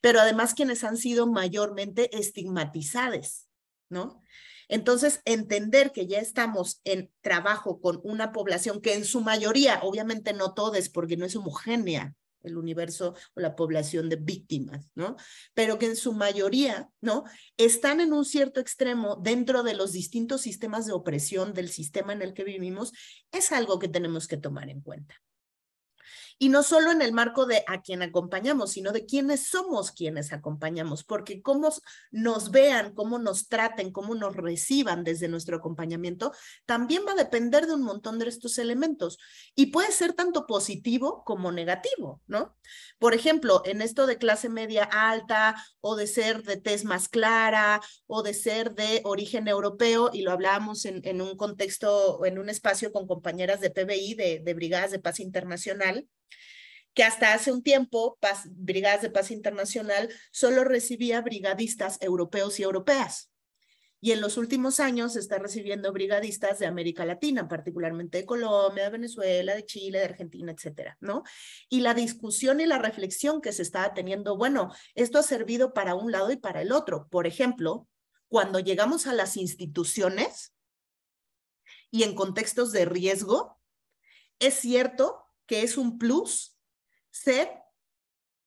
pero además quienes han sido mayormente estigmatizadas, ¿no? Entonces, entender que ya estamos en trabajo con una población que en su mayoría, obviamente no todos, porque no es homogénea, el universo o la población de víctimas, ¿no? Pero que en su mayoría, ¿no? Están en un cierto extremo dentro de los distintos sistemas de opresión del sistema en el que vivimos, es algo que tenemos que tomar en cuenta. Y no solo en el marco de a quién acompañamos, sino de quiénes somos quienes acompañamos, porque cómo nos vean, cómo nos traten, cómo nos reciban desde nuestro acompañamiento, también va a depender de un montón de estos elementos. Y puede ser tanto positivo como negativo, ¿no? Por ejemplo, en esto de clase media alta o de ser de tez más clara o de ser de origen europeo, y lo hablábamos en, un contexto, en un espacio con compañeras de PBI, de, de Brigadas de Paz Internacional, que hasta hace un tiempo, Brigadas de Paz Internacional solo recibía brigadistas europeos y europeas. Y en los últimos años está recibiendo brigadistas de América Latina, particularmente de Colombia, de Venezuela, de Chile, de Argentina, etcétera, ¿no? Y la discusión y la reflexión que se está teniendo, bueno, esto ha servido para un lado y para el otro. Por ejemplo, cuando llegamos a las instituciones y en contextos de riesgo, es cierto que es un plus ser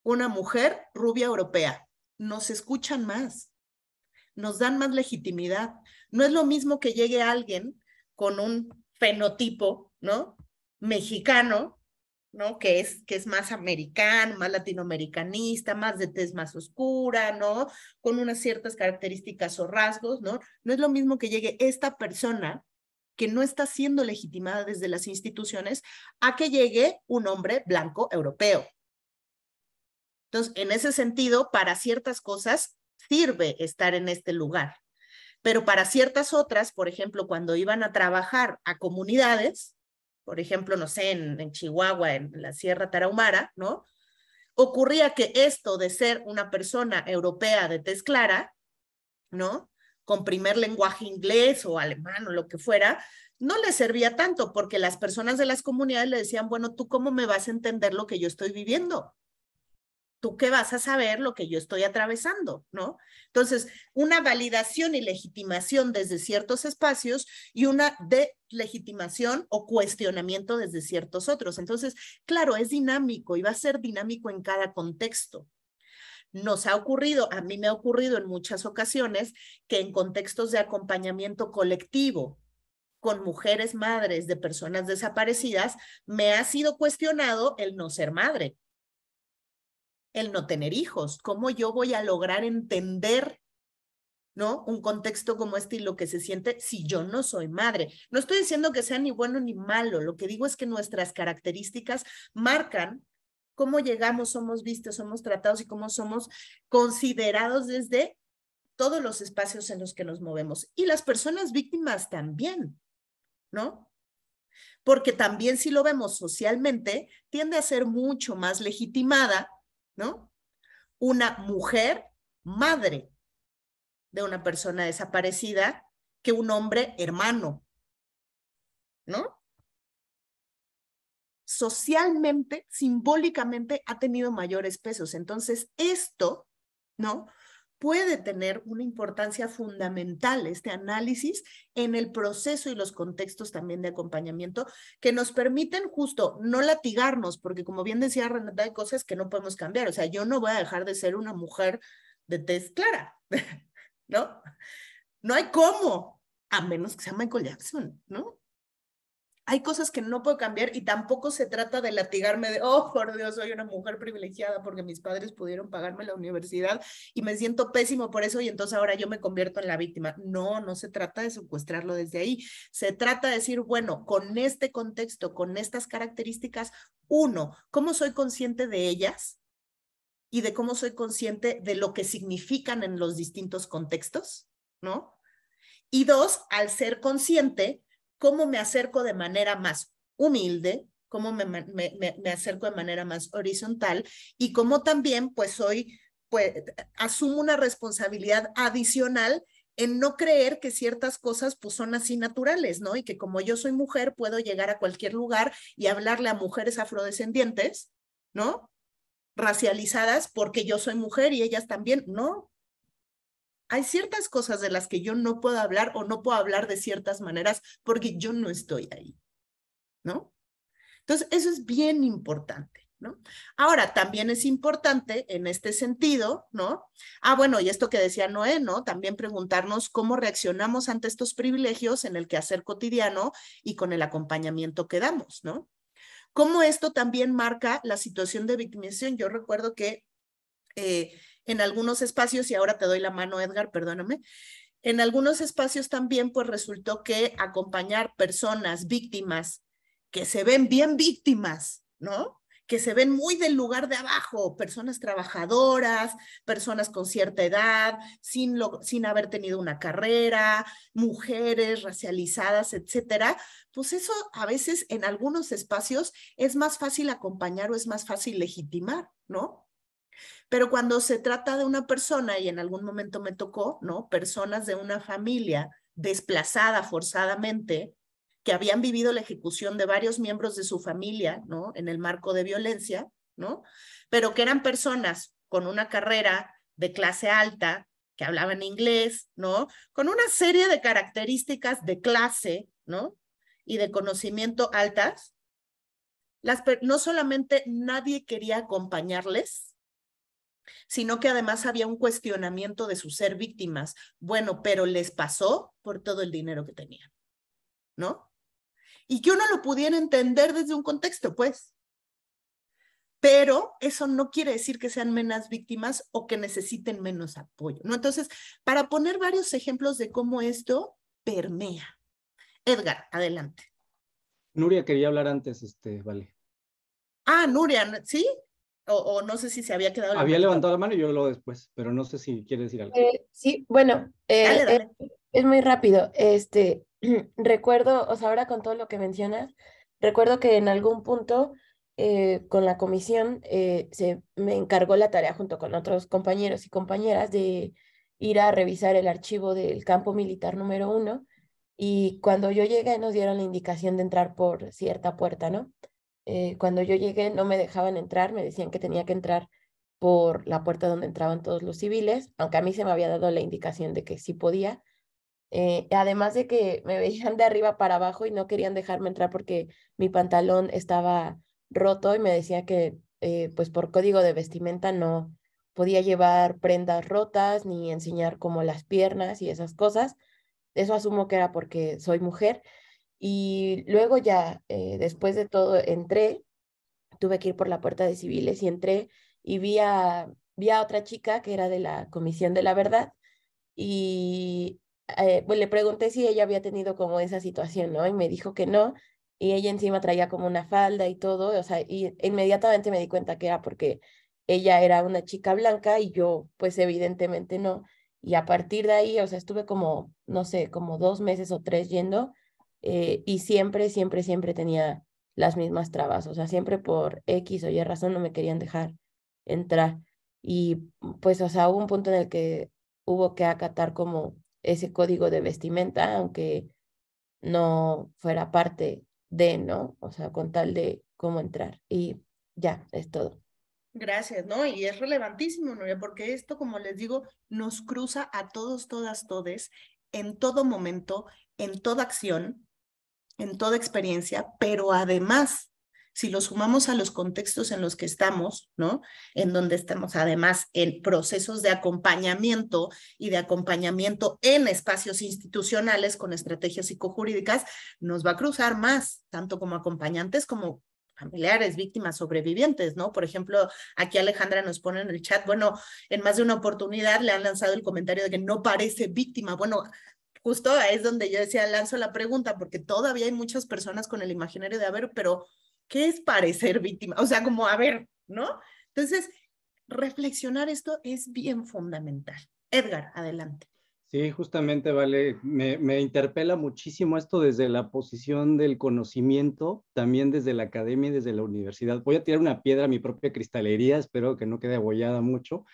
una mujer rubia europea. Nos escuchan más, nos dan más legitimidad. No es lo mismo que llegue alguien con un fenotipo, ¿no? Mexicano, ¿no? Que es, que es más americano, más latinoamericanista, más de tez más oscura, ¿no? Con unas ciertas características o rasgos, ¿no? No es lo mismo que llegue esta persona que no está siendo legitimada desde las instituciones a que llegue un hombre blanco europeo. Entonces, en ese sentido, para ciertas cosas sirve estar en este lugar, pero para ciertas otras, por ejemplo, cuando iban a trabajar a comunidades, por ejemplo, no sé, en, Chihuahua, en la Sierra Tarahumara, ¿no? Ocurría que esto de ser una persona europea de tez clara, ¿no? con primer lenguaje inglés o alemán o lo que fuera, no le servía tanto porque las personas de las comunidades le decían, bueno, ¿tú cómo me vas a entender lo que yo estoy viviendo? ¿Tú qué vas a saber lo que yo estoy atravesando? ¿No? Entonces, una validación y legitimación desde ciertos espacios y una delegitimación o cuestionamiento desde ciertos otros. Entonces, claro, es dinámico y va a ser dinámico en cada contexto. Nos ha ocurrido, a mí me ha ocurrido en muchas ocasiones que en contextos de acompañamiento colectivo con mujeres madres de personas desaparecidas, me ha sido cuestionado el no ser madre, el no tener hijos, cómo yo voy a lograr entender ¿no? Un contexto como este y lo que se siente si yo no soy madre. No estoy diciendo que sea ni bueno ni malo, lo que digo es que nuestras características marcan cómo llegamos, somos vistos, somos tratados y cómo somos considerados desde todos los espacios en los que nos movemos. Y las personas víctimas también, ¿no? Porque también si lo vemos socialmente, tiende a ser mucho más legitimada, ¿no? Una mujer madre de una persona desaparecida que un hombre hermano, ¿no? socialmente, simbólicamente, ha tenido mayores pesos. Entonces, esto, ¿no? Puede tener una importancia fundamental este análisis en el proceso y los contextos también de acompañamiento que nos permiten justo no latigarnos, porque como bien decía Renata, hay cosas que no podemos cambiar. O sea, yo no voy a dejar de ser una mujer de test clara, (laughs) ¿no? No hay cómo, a menos que sea Michael Jackson, ¿no? hay cosas que no puedo cambiar y tampoco se trata de latigarme de, oh, por Dios, soy una mujer privilegiada porque mis padres pudieron pagarme la universidad y me siento pésimo por eso y entonces ahora yo me convierto en la víctima. No, no se trata de secuestrarlo desde ahí. Se trata de decir, bueno, con este contexto, con estas características, uno, ¿cómo soy consciente de ellas? Y de cómo soy consciente de lo que significan en los distintos contextos, ¿no? Y dos, al ser consciente, cómo me acerco de manera más humilde, cómo me, acerco de manera más horizontal y cómo también pues soy, pues asumo una responsabilidad adicional en no creer que ciertas cosas pues son así naturales, ¿no? Y que como yo soy mujer puedo llegar a cualquier lugar y hablarle a mujeres afrodescendientes, ¿no? Racializadas porque yo soy mujer y ellas también, no, hay ciertas cosas de las que yo no puedo hablar o no puedo hablar de ciertas maneras porque yo no estoy ahí, ¿no? Entonces, eso es bien importante, ¿no? Ahora, también es importante en este sentido, ¿no? Ah, bueno, y esto que decía Noé, ¿no? También preguntarnos cómo reaccionamos ante estos privilegios en el quehacer cotidiano y con el acompañamiento que damos, ¿no? Cómo esto también marca la situación de victimización. Yo recuerdo que eh, en algunos espacios, y ahora te doy la mano, Edgar, perdóname, en algunos espacios también pues resultó que acompañar personas víctimas que se ven bien víctimas, ¿no? que se ven muy del lugar de abajo, personas trabajadoras, personas con cierta edad, sin, sin haber tenido una carrera, mujeres racializadas, etcétera, pues eso a veces en algunos espacios es más fácil acompañar o es más fácil legitimar, ¿no? Pero cuando se trata de una persona, y en algún momento me tocó, ¿no? Personas de una familia desplazada forzadamente, que habían vivido la ejecución de varios miembros de su familia, ¿no? En el marco de violencia, ¿no? Pero que eran personas con una carrera de clase alta, que hablaban inglés, ¿no? Con una serie de características de clase, ¿no? Y de conocimiento altas. Las, no solamente nadie quería acompañarles, sino que además había un cuestionamiento de su ser víctimas. Bueno, pero les pasó por todo el dinero que tenían, ¿no? Y que uno lo pudiera entender desde un contexto, pues. Pero eso no quiere decir que sean menos víctimas o que necesiten menos apoyo, ¿no? Entonces, para poner varios ejemplos de cómo esto permea. Edgar, adelante. Nuria quería hablar antes, este, vale. Ah, Nuria, ¿sí? o, no sé si se había quedado. Había levantado la mano y yo lo después, pero no sé si quiere decir algo. Eh, sí, bueno, eh, eh, es muy rápido. Este, (clears throat) recuerdo, o sea, ahora con todo lo que mencionas, recuerdo que en algún punto con la comisión se me encargó la tarea junto con otros compañeros y compañeras de ir a revisar el archivo del campo militar número uno. Y cuando yo llegué nos dieron la indicación de entrar por cierta puerta, ¿no? Eh, cuando yo llegué no me dejaban entrar, me decían que tenía que entrar por la puerta donde entraban todos los civiles, aunque a mí se me había dado la indicación de que sí podía. Eh, además de que me (laughs) veían de arriba para abajo y no querían dejarme entrar porque mi pantalón estaba roto y me decía que eh, pues por código de vestimenta no podía llevar prendas rotas ni enseñar como las piernas y esas cosas. Eso asumo que era porque soy mujer y luego ya, eh, después de todo, entré, tuve que ir por la puerta de civiles y entré y vi a, vi a otra chica que era de la Comisión de la Verdad y eh, pues, le pregunté si ella había tenido como esa situación, ¿no? Y me dijo que no. Y ella encima traía como una falda y todo, o sea, y inmediatamente me di cuenta que era porque ella era una chica blanca y yo pues evidentemente no. Y a partir de ahí, o sea, estuve como, no sé, como dos meses o tres yendo eh, y siempre, siempre, siempre tenía las mismas trabas, o sea, siempre por X o Y razón no me querían dejar entrar. Y pues, o sea, hubo un punto en el que hubo que acatar como ese código de vestimenta, aunque no fuera parte de, ¿no? O sea, con tal de cómo entrar. Y ya, es todo. Gracias, ¿no? Y es relevantísimo, Nuria, porque esto, como les digo, nos cruza a todos, todas, todes, en todo momento, en toda acción, en toda experiencia, pero además, si lo sumamos a los contextos en los que estamos, ¿no? En donde estamos además en procesos de acompañamiento y de acompañamiento en espacios institucionales con estrategias psicojurídicas, nos va a cruzar más, tanto como acompañantes como familiares, víctimas, sobrevivientes, ¿no? Por ejemplo, aquí Alejandra nos pone en el chat, bueno, en más de una oportunidad le han lanzado el comentario de que no parece víctima. Bueno, justo es donde yo decía, lanzo la pregunta, porque todavía hay muchas personas con el imaginario de, a ver, pero, ¿qué es parecer víctima? O sea, como, a ver, ¿no? Entonces, reflexionar esto es bien fundamental. Edgar, adelante. Sí, justamente, Vale, me, interpela muchísimo esto desde la posición del conocimiento, también desde la academia y desde la universidad. Voy a tirar una piedra a mi propia cristalería, espero que no quede abollada mucho,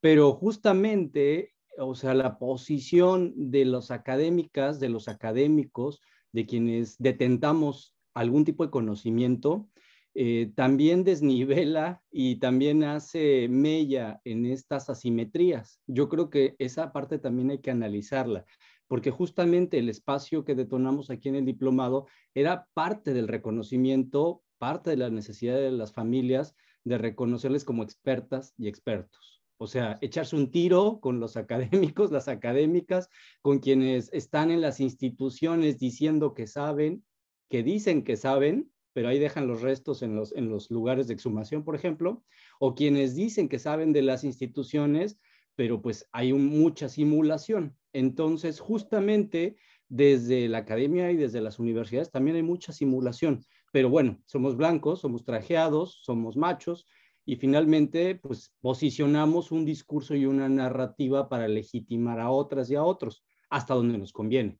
pero justamente o sea, la posición de los académicas, de los académicos, de quienes detentamos algún tipo de conocimiento, eh, también desnivela y también hace mella en estas asimetrías. Yo creo que esa parte también hay que analizarla, porque justamente el espacio que detonamos aquí en el diplomado era parte del reconocimiento, parte de la necesidad de las familias de reconocerles como expertas y expertos. O sea, echarse un tiro con los académicos, las académicas, con quienes están en las instituciones diciendo que saben, que dicen que saben, pero ahí dejan los restos en los, lugares de exhumación, por ejemplo, o quienes dicen que saben de las instituciones, pero pues hay mucha simulación. Entonces, justamente desde la academia y desde las universidades también hay mucha simulación, pero bueno, somos blancos, somos trajeados, somos machos, y finalmente pues posicionamos un discurso y una narrativa para legitimar a otras y a otros hasta donde nos conviene.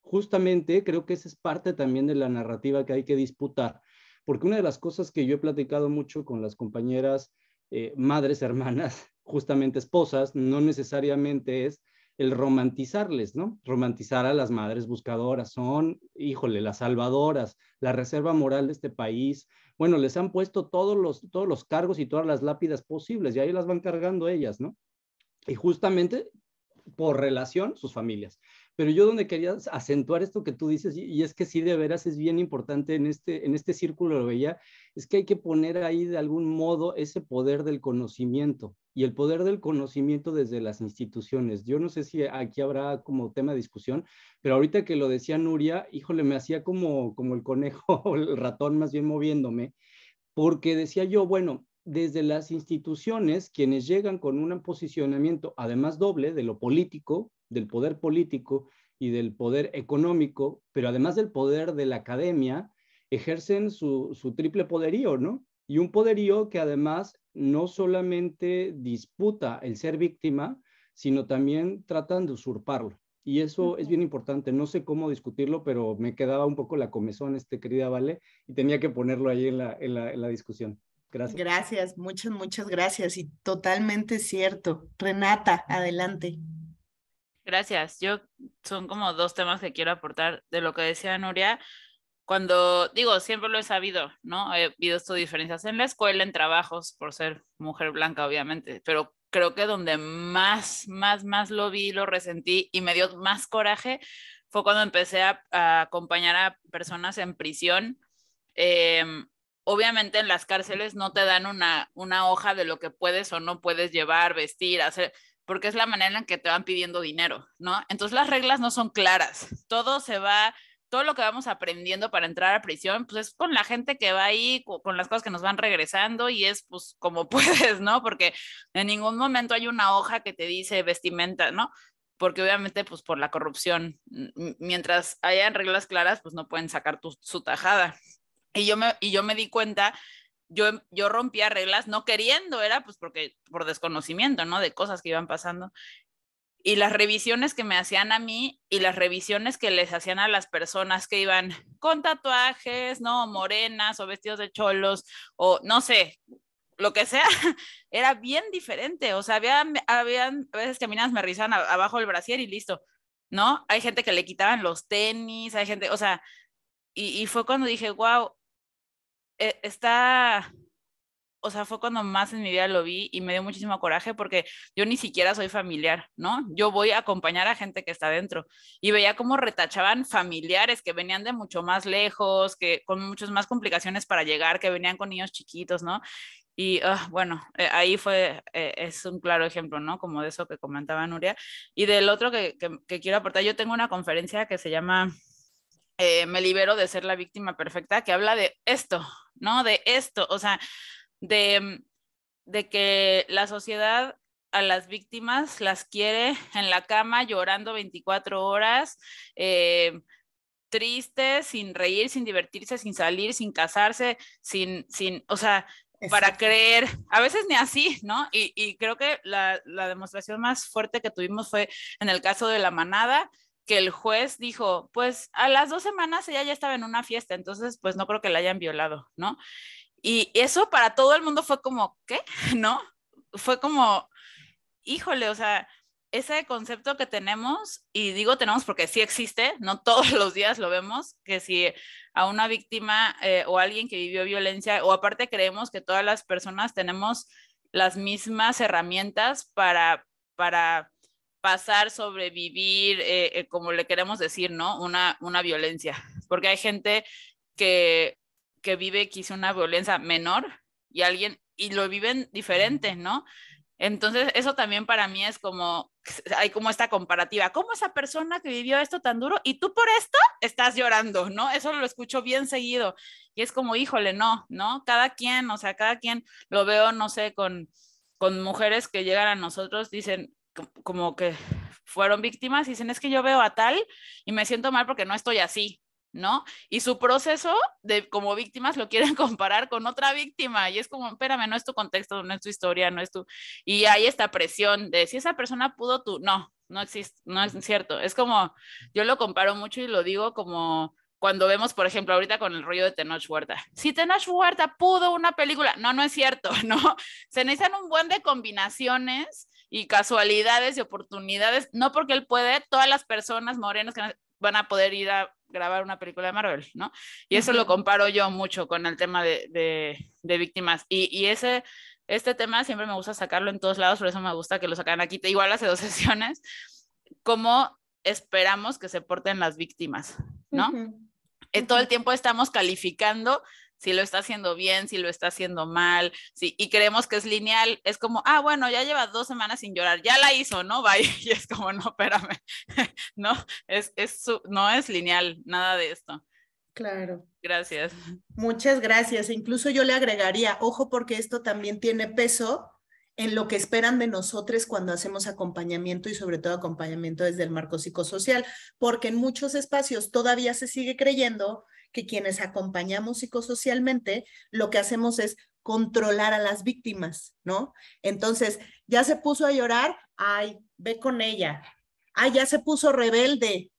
Justamente creo que esa es parte también de la narrativa que hay que disputar, porque una de las cosas que yo he platicado mucho con las compañeras eh, madres, (laughs) hermanas, justamente esposas, no necesariamente es el romantizarles, ¿no? Romantizar a las madres buscadoras, son, híjole, las salvadoras, la reserva moral de este país, bueno, les han puesto todos los, todos los cargos y todas las lápidas posibles y ahí las van cargando ellas, ¿no? Y justamente por relación sus familias. Pero yo donde quería acentuar esto que tú dices, y, es que sí de veras es bien importante en este, en este círculo lo veía, es que hay que poner ahí de algún modo ese poder del conocimiento y el poder del conocimiento desde las instituciones. Yo no sé si aquí habrá como tema de discusión, pero ahorita que lo decía Nuria, híjole, me hacía como, como el conejo (laughs) o el ratón más bien moviéndome, porque decía yo, bueno, desde las instituciones, quienes llegan con un posicionamiento además doble de lo político, del poder político y del poder económico, pero además del poder de la academia, ejercen su triple poderío, ¿no? y un poderío que además no solamente disputa el ser víctima, sino también tratan de usurparlo. Y eso es bien importante. No sé cómo discutirlo, pero me quedaba un poco la comezón, este, querida Vale, y tenía que ponerlo ahí en la, la discusión. Gracias. Gracias, muchas, muchas gracias. Y totalmente cierto. Renata, adelante. Gracias. Yo son como dos temas que quiero aportar de lo que decía Nuria cuando digo, siempre lo he sabido, ¿no? He visto diferencias en la escuela, en trabajos, por ser mujer blanca, obviamente, pero creo que donde más, más, más lo vi, lo resentí y me dio más coraje fue cuando empecé a, acompañar a personas en prisión. Em, obviamente en las cárceles no te dan una, una hoja de lo que puedes o no puedes llevar, vestir, hacer, porque es la manera en que te van pidiendo dinero, ¿no? Entonces las reglas no son claras, todo se va todo lo que vamos aprendiendo para entrar a prisión, pues es con la gente que va ahí, con las cosas que nos van regresando y es pues como (laughs) puedes, ¿no? Porque en ningún momento hay una hoja que te dice vestimenta, ¿no? Porque obviamente pues por la corrupción, mientras hayan reglas claras, pues no pueden sacar su tajada. Y yo me, y yo me di cuenta yo, yo rompía reglas no queriendo, era pues porque por desconocimiento, ¿no? De cosas que iban pasando y las revisiones que me hacían a mí y las revisiones que les hacían a las personas que iban con tatuajes, ¿no? Morenas o vestidos de cholos o no sé, lo que sea, (laughs) era bien diferente. O sea, había, habían veces que mí me rizaban abajo el brasier y listo, ¿no? Hay gente que le quitaban los tenis, hay gente, o sea, y, y fue cuando dije, wow, eh, está, o sea, fue cuando más en mi vida lo vi y me dio muchísimo coraje porque yo ni siquiera soy familiar, ¿no? Yo voy a acompañar a gente que está dentro y veía cómo retachaban familiares que venían de mucho más lejos, que con muchas más complicaciones para llegar, que venían con niños chiquitos, ¿no? Y ah, bueno, eh, ahí fue, eh, es un claro ejemplo, ¿no? Como de eso que comentaba Nuria. Y del otro que, quiero aportar, yo tengo una conferencia que se llama eh, Me libero de ser la víctima perfecta, que habla de esto, ¿no? De esto, o sea, de, de que la sociedad a las víctimas las quiere en la cama llorando 24 horas, eh, tristes, sin reír, sin divertirse, sin salir, sin casarse, sin, sin o sea, para creer, a veces ni así, ¿no? Y, creo que la, la, demostración más fuerte que tuvimos fue en el caso de la manada, que el juez dijo, pues a las dos semanas ella ya estaba en una fiesta, entonces pues no creo que la hayan violado, ¿no? Y eso para todo el mundo fue como, ¿qué? (laughs) ¿No? Fue como, híjole, o sea, ese concepto que tenemos, y digo tenemos porque sí existe, no (laughs) todos los días lo vemos, que si a una víctima eh, o alguien que vivió violencia, o aparte creemos que todas las personas tenemos las mismas herramientas para, para pasar, sobrevivir, eh, eh, como le queremos decir, ¿no? Una, una violencia, porque hay gente que que vive quizá una violencia menor y alguien, y lo viven diferente, ¿no? Entonces, eso también para mí es como, hay como esta comparativa, ¿cómo esa persona que vivió esto tan duro y tú por esto estás llorando, ¿no? Eso lo escucho bien seguido y es como, híjole, no, ¿no? Cada quien, o sea, cada quien lo veo, no sé, con, con mujeres que llegan a nosotros, dicen como que fueron víctimas y dicen, es que yo veo a tal y me siento mal porque no estoy así, ¿no? Y su proceso de como víctimas lo quieren (laughs) comparar con otra víctima y es como, espérame, no es tu contexto, no es tu historia, no es tu... Y hay esta presión de si esa persona pudo, tú no, no existe, no es cierto. Es como, yo lo comparo mucho y lo digo como cuando vemos, por ejemplo, ahorita con el rollo de Tenoch Huerta. Si Tenoch Huerta pudo una película, no, no es cierto, (laughs) ¿no? Se necesitan un buen de combinaciones y casualidades y oportunidades, no porque él puede, todas las personas morenas que van a poder ir a grabar una película de Marvel, ¿no? Y eso lo comparo yo mucho con el tema de, de, víctimas. Y, y, ese, este tema siempre me gusta sacarlo en todos lados, por eso me gusta que lo sacan aquí, igual hace dos (laughs) sesiones, cómo esperamos que se porten las víctimas, ¿no? En eh, Todo el tiempo estamos calificando si lo está haciendo bien, si lo está haciendo mal, si, y creemos que es lineal, es como, ah, bueno, ya lleva dos semanas sin llorar, ya la hizo, ¿no? (laughs) Bye. Y es como, no, espérame, (laughs) no, es, es no es lineal, nada de esto. Claro. Gracias. Muchas gracias. E incluso yo le agregaría, ojo, porque esto también tiene peso en lo que esperan de nosotros cuando hacemos acompañamiento y sobre todo acompañamiento desde el marco psicosocial, porque en muchos espacios todavía se sigue creyendo que quienes acompañamos psicosocialmente, lo que hacemos es controlar a las víctimas, ¿no? Entonces, ya se puso a llorar, ay, ve con ella. Ay, ya se puso rebelde,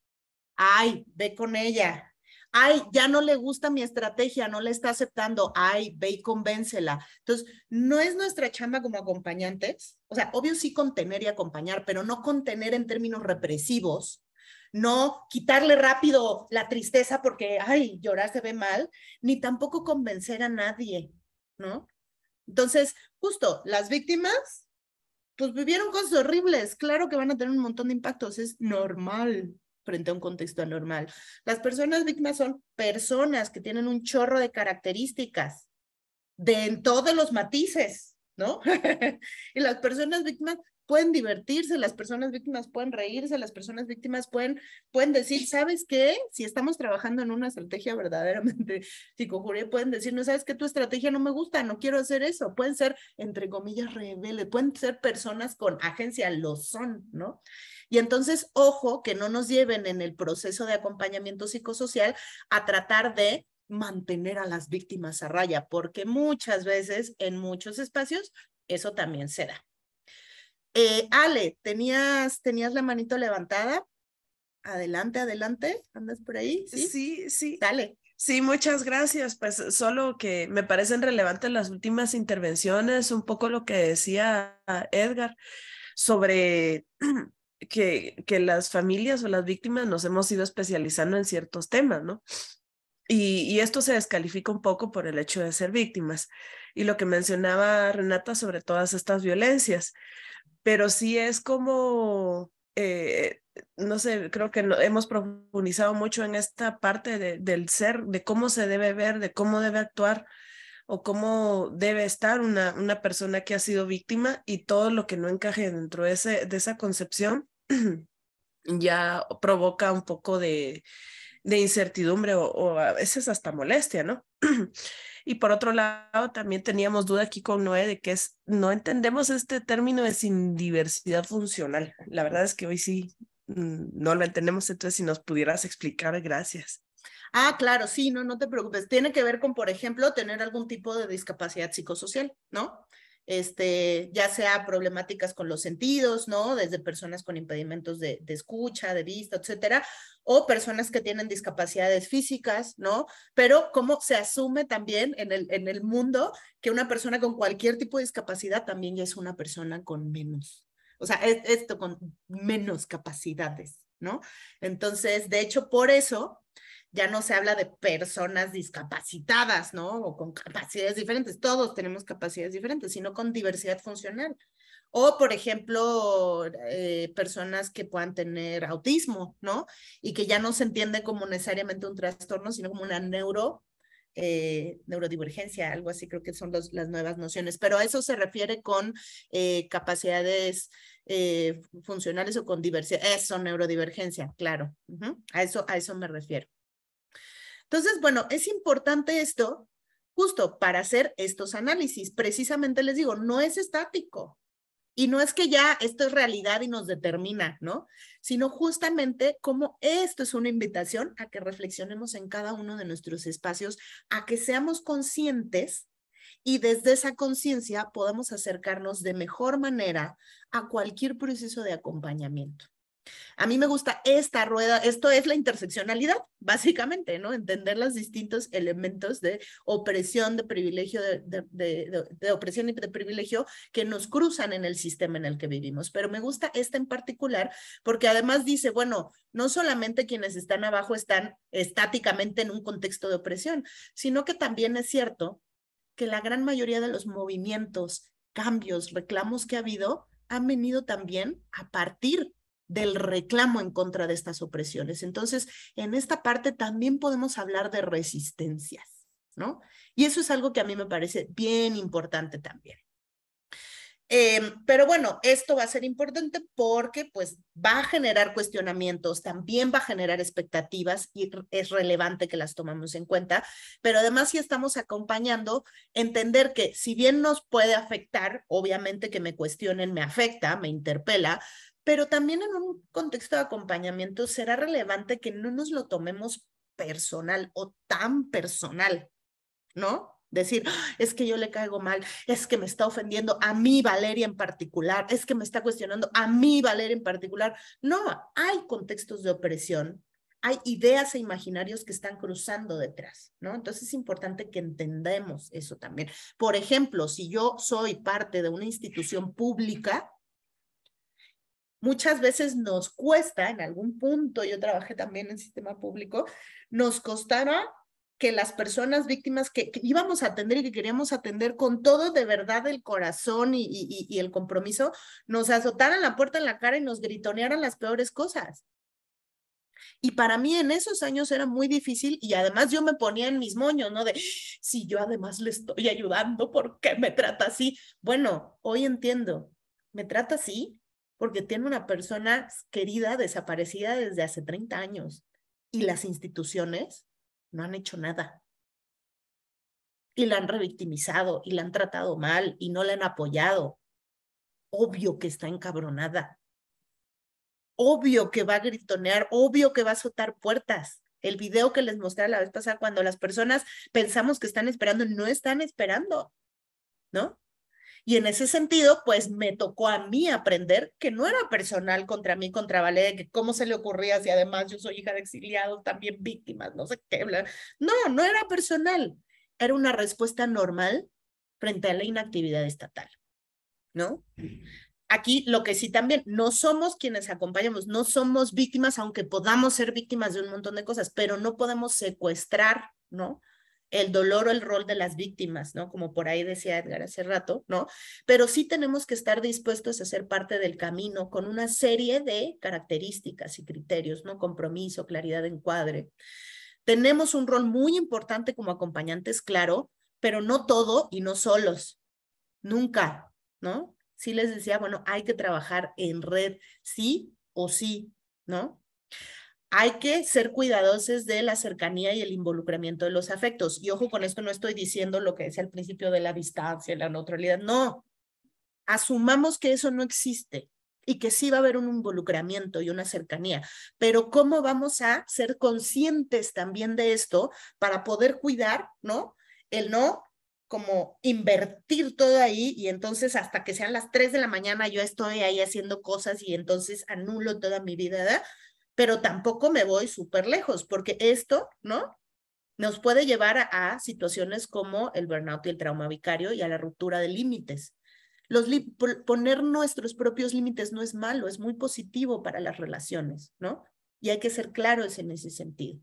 ay, ve con ella. Ay, ya no le gusta mi estrategia, no le está aceptando. Ay, ve y convéncela. Entonces, no es nuestra chamba como acompañantes. O sea, obvio sí contener y acompañar, pero no contener en términos represivos, no quitarle rápido la tristeza porque, ay, llorar se ve mal, ni tampoco convencer a nadie, ¿no? Entonces, justo, las víctimas, pues vivieron cosas horribles, claro que van a tener un montón de impactos, es normal frente a un contexto anormal. Las personas víctimas son personas que tienen un chorro de características de en todos los matices, ¿no? (laughs) y las personas víctimas pueden divertirse, las personas víctimas pueden reírse, las personas víctimas pueden, pueden decir, ¿sabes qué? Si estamos trabajando en una estrategia verdaderamente (laughs) psicojuría, pueden decir, no, ¿sabes qué? Tu estrategia no me gusta, no quiero hacer eso. Pueden ser, entre comillas, rebeldes, pueden ser personas con agencia, lo son, ¿no? Y entonces, ojo, que no nos lleven en el proceso de acompañamiento psicosocial a tratar de mantener a las víctimas a raya, porque muchas veces en muchos espacios eso también se da. Eh, Ale, ¿tenías, ¿tenías la manito levantada? Adelante, adelante, andas por ahí. Sí, sí. sí. Dale. Sí, muchas gracias. Pues solo que me parecen relevantes las últimas intervenciones, un poco lo que decía Edgar sobre (clears throat) que, que las familias o las víctimas nos hemos ido especializando en ciertos temas, ¿no? y, esto se descalifica un poco por el hecho de ser víctimas. Y lo que mencionaba Renata sobre todas estas violencias, pero sí es como, eh, no sé, creo que hemos profundizado mucho en esta parte del ser, de cómo se debe ver, de cómo debe actuar o cómo debe estar una, una persona que ha sido víctima y todo lo que no encaje dentro de, ese, de esa concepción (clears throat) ya provoca un poco de, de incertidumbre o, a veces hasta molestia, ¿no? (clears throat) y por otro lado, también teníamos duda aquí con Noé de que es, no entendemos este término de sin diversidad funcional. La verdad es que hoy sí mm, no lo entendemos, entonces si nos pudieras explicar, gracias. Ah, claro, sí, no, no te preocupes. Tiene que ver con, por ejemplo, tener algún tipo de discapacidad psicosocial, ¿no? este, ya sea problemáticas con los sentidos, ¿no? Desde personas con impedimentos de, de, escucha, de vista, etcétera, o personas que tienen discapacidades físicas, ¿no? Pero cómo se asume también en el, en el mundo que una persona con cualquier tipo de discapacidad también ya es una persona con menos, o sea, e, esto con menos capacidades, ¿no? Entonces, de hecho, por eso ya no se habla de personas discapacitadas, ¿no? O con capacidades diferentes. Todos tenemos capacidades diferentes, sino con diversidad funcional. O, por ejemplo, eh, personas que puedan tener autismo, ¿no? Y que ya no se entiende como necesariamente un trastorno, sino como una neuro, eh, neurodivergencia, algo así creo que son las nuevas nociones. Pero a eso se refiere con eh, capacidades funcionales o con diversidad. Eso, neurodivergencia, claro. a, eso, a eso me refiero. Entonces, bueno, es importante esto justo para hacer estos análisis. Precisamente les digo, no es estático. Y no es que ya esto es realidad y nos determina, ¿no? Sino justamente como esto es una invitación a que reflexionemos en cada uno de nuestros espacios, a que seamos conscientes y desde esa conciencia podamos acercarnos de mejor manera a cualquier proceso de acompañamiento. A mí me gusta esta rueda, esto es la interseccionalidad, básicamente, ¿no? Entender los distintos elementos de opresión, de privilegio, de, opresión y de privilegio que nos cruzan en el sistema en el que vivimos. Pero me gusta esta en particular porque además dice, bueno, no solamente quienes están abajo están estáticamente en un contexto de opresión, sino que también es cierto que la gran mayoría de los movimientos, cambios, reclamos que ha habido han venido también a partir del reclamo en contra de estas opresiones. Entonces, en esta parte también podemos hablar de resistencias, ¿no? Y eso es algo que a mí me parece bien importante también. Em, pero bueno, esto va a ser importante porque pues va a generar cuestionamientos, también va a generar expectativas y es relevante que las tomemos en cuenta, pero además si estamos acompañando, entender que si bien nos puede afectar, obviamente que me cuestionen me afecta, me interpela, pero también en un contexto de acompañamiento será relevante que no nos lo tomemos personal o tan personal, ¿no? Decir, ah, es que yo le caigo mal, es que me está ofendiendo a mí Valeria en particular, es que me está cuestionando a mí Valeria en particular. No, hay contextos de opresión, hay ideas e imaginarios que están cruzando detrás, ¿no? Entonces es importante que entendemos eso también. Por ejemplo, si yo soy parte de una institución pública, muchas veces nos cuesta, en algún punto, yo trabajé también en sistema público, nos costaba que las personas víctimas que, íbamos a atender y que queríamos atender con todo de verdad el corazón y, y, el compromiso, nos azotaran la puerta en la cara y nos gritonearan las peores cosas. Y para mí en esos años era muy difícil y además yo me ponía en mis moños, ¿no? De, si yo además le estoy ayudando, ¿por qué me trata así? Bueno, hoy entiendo, me trata así porque tiene una persona querida desaparecida desde hace 30 años y las instituciones no han hecho nada. Y la han revictimizado y la han tratado mal y no la han apoyado. Obvio que está encabronada. Obvio que va a gritonear, obvio que va a azotar puertas. El video que les mostré la vez pasada cuando las personas pensamos que están esperando, no están esperando, ¿no? Y en ese sentido, pues me tocó a mí aprender que no era personal contra mí, contra Valeria, que cómo se le ocurría si además yo soy hija de exiliados, también víctimas, no sé qué. Bla. No, no era personal. Era una respuesta normal frente a la inactividad estatal. ¿No? Aquí lo que sí también, no somos quienes acompañamos, no somos víctimas, aunque podamos ser víctimas de un montón de cosas, pero no podemos secuestrar, ¿no? el dolor o el rol de las víctimas, ¿no? Como por ahí decía Edgar hace rato, ¿no? Pero sí tenemos que estar dispuestos a ser parte del camino con una serie de características y criterios, ¿no? Compromiso, claridad de encuadre. Tenemos un rol muy importante como acompañantes, claro, pero no todo y no solos. Nunca, ¿no? Sí les decía, bueno, hay que trabajar en red, sí o sí, ¿no? hay que ser cuidadosos de la cercanía y el involucramiento de los afectos. Y ojo, con esto no estoy diciendo lo que decía al principio de la distancia, la neutralidad, no. Asumamos que eso no existe y que sí va a haber un involucramiento y una cercanía, pero cómo vamos a ser conscientes también de esto para poder cuidar, ¿no? El no como invertir todo ahí y entonces hasta que sean las 3 de la mañana yo estoy ahí haciendo cosas y entonces anulo toda mi vida, ¿verdad? pero tampoco me voy súper lejos, porque esto, ¿no? Nos puede llevar a, situaciones como el burnout y el trauma vicario y a la ruptura de límites. Los poner nuestros propios límites no es malo, es muy positivo para las relaciones, ¿no? Y hay que ser claros en ese sentido,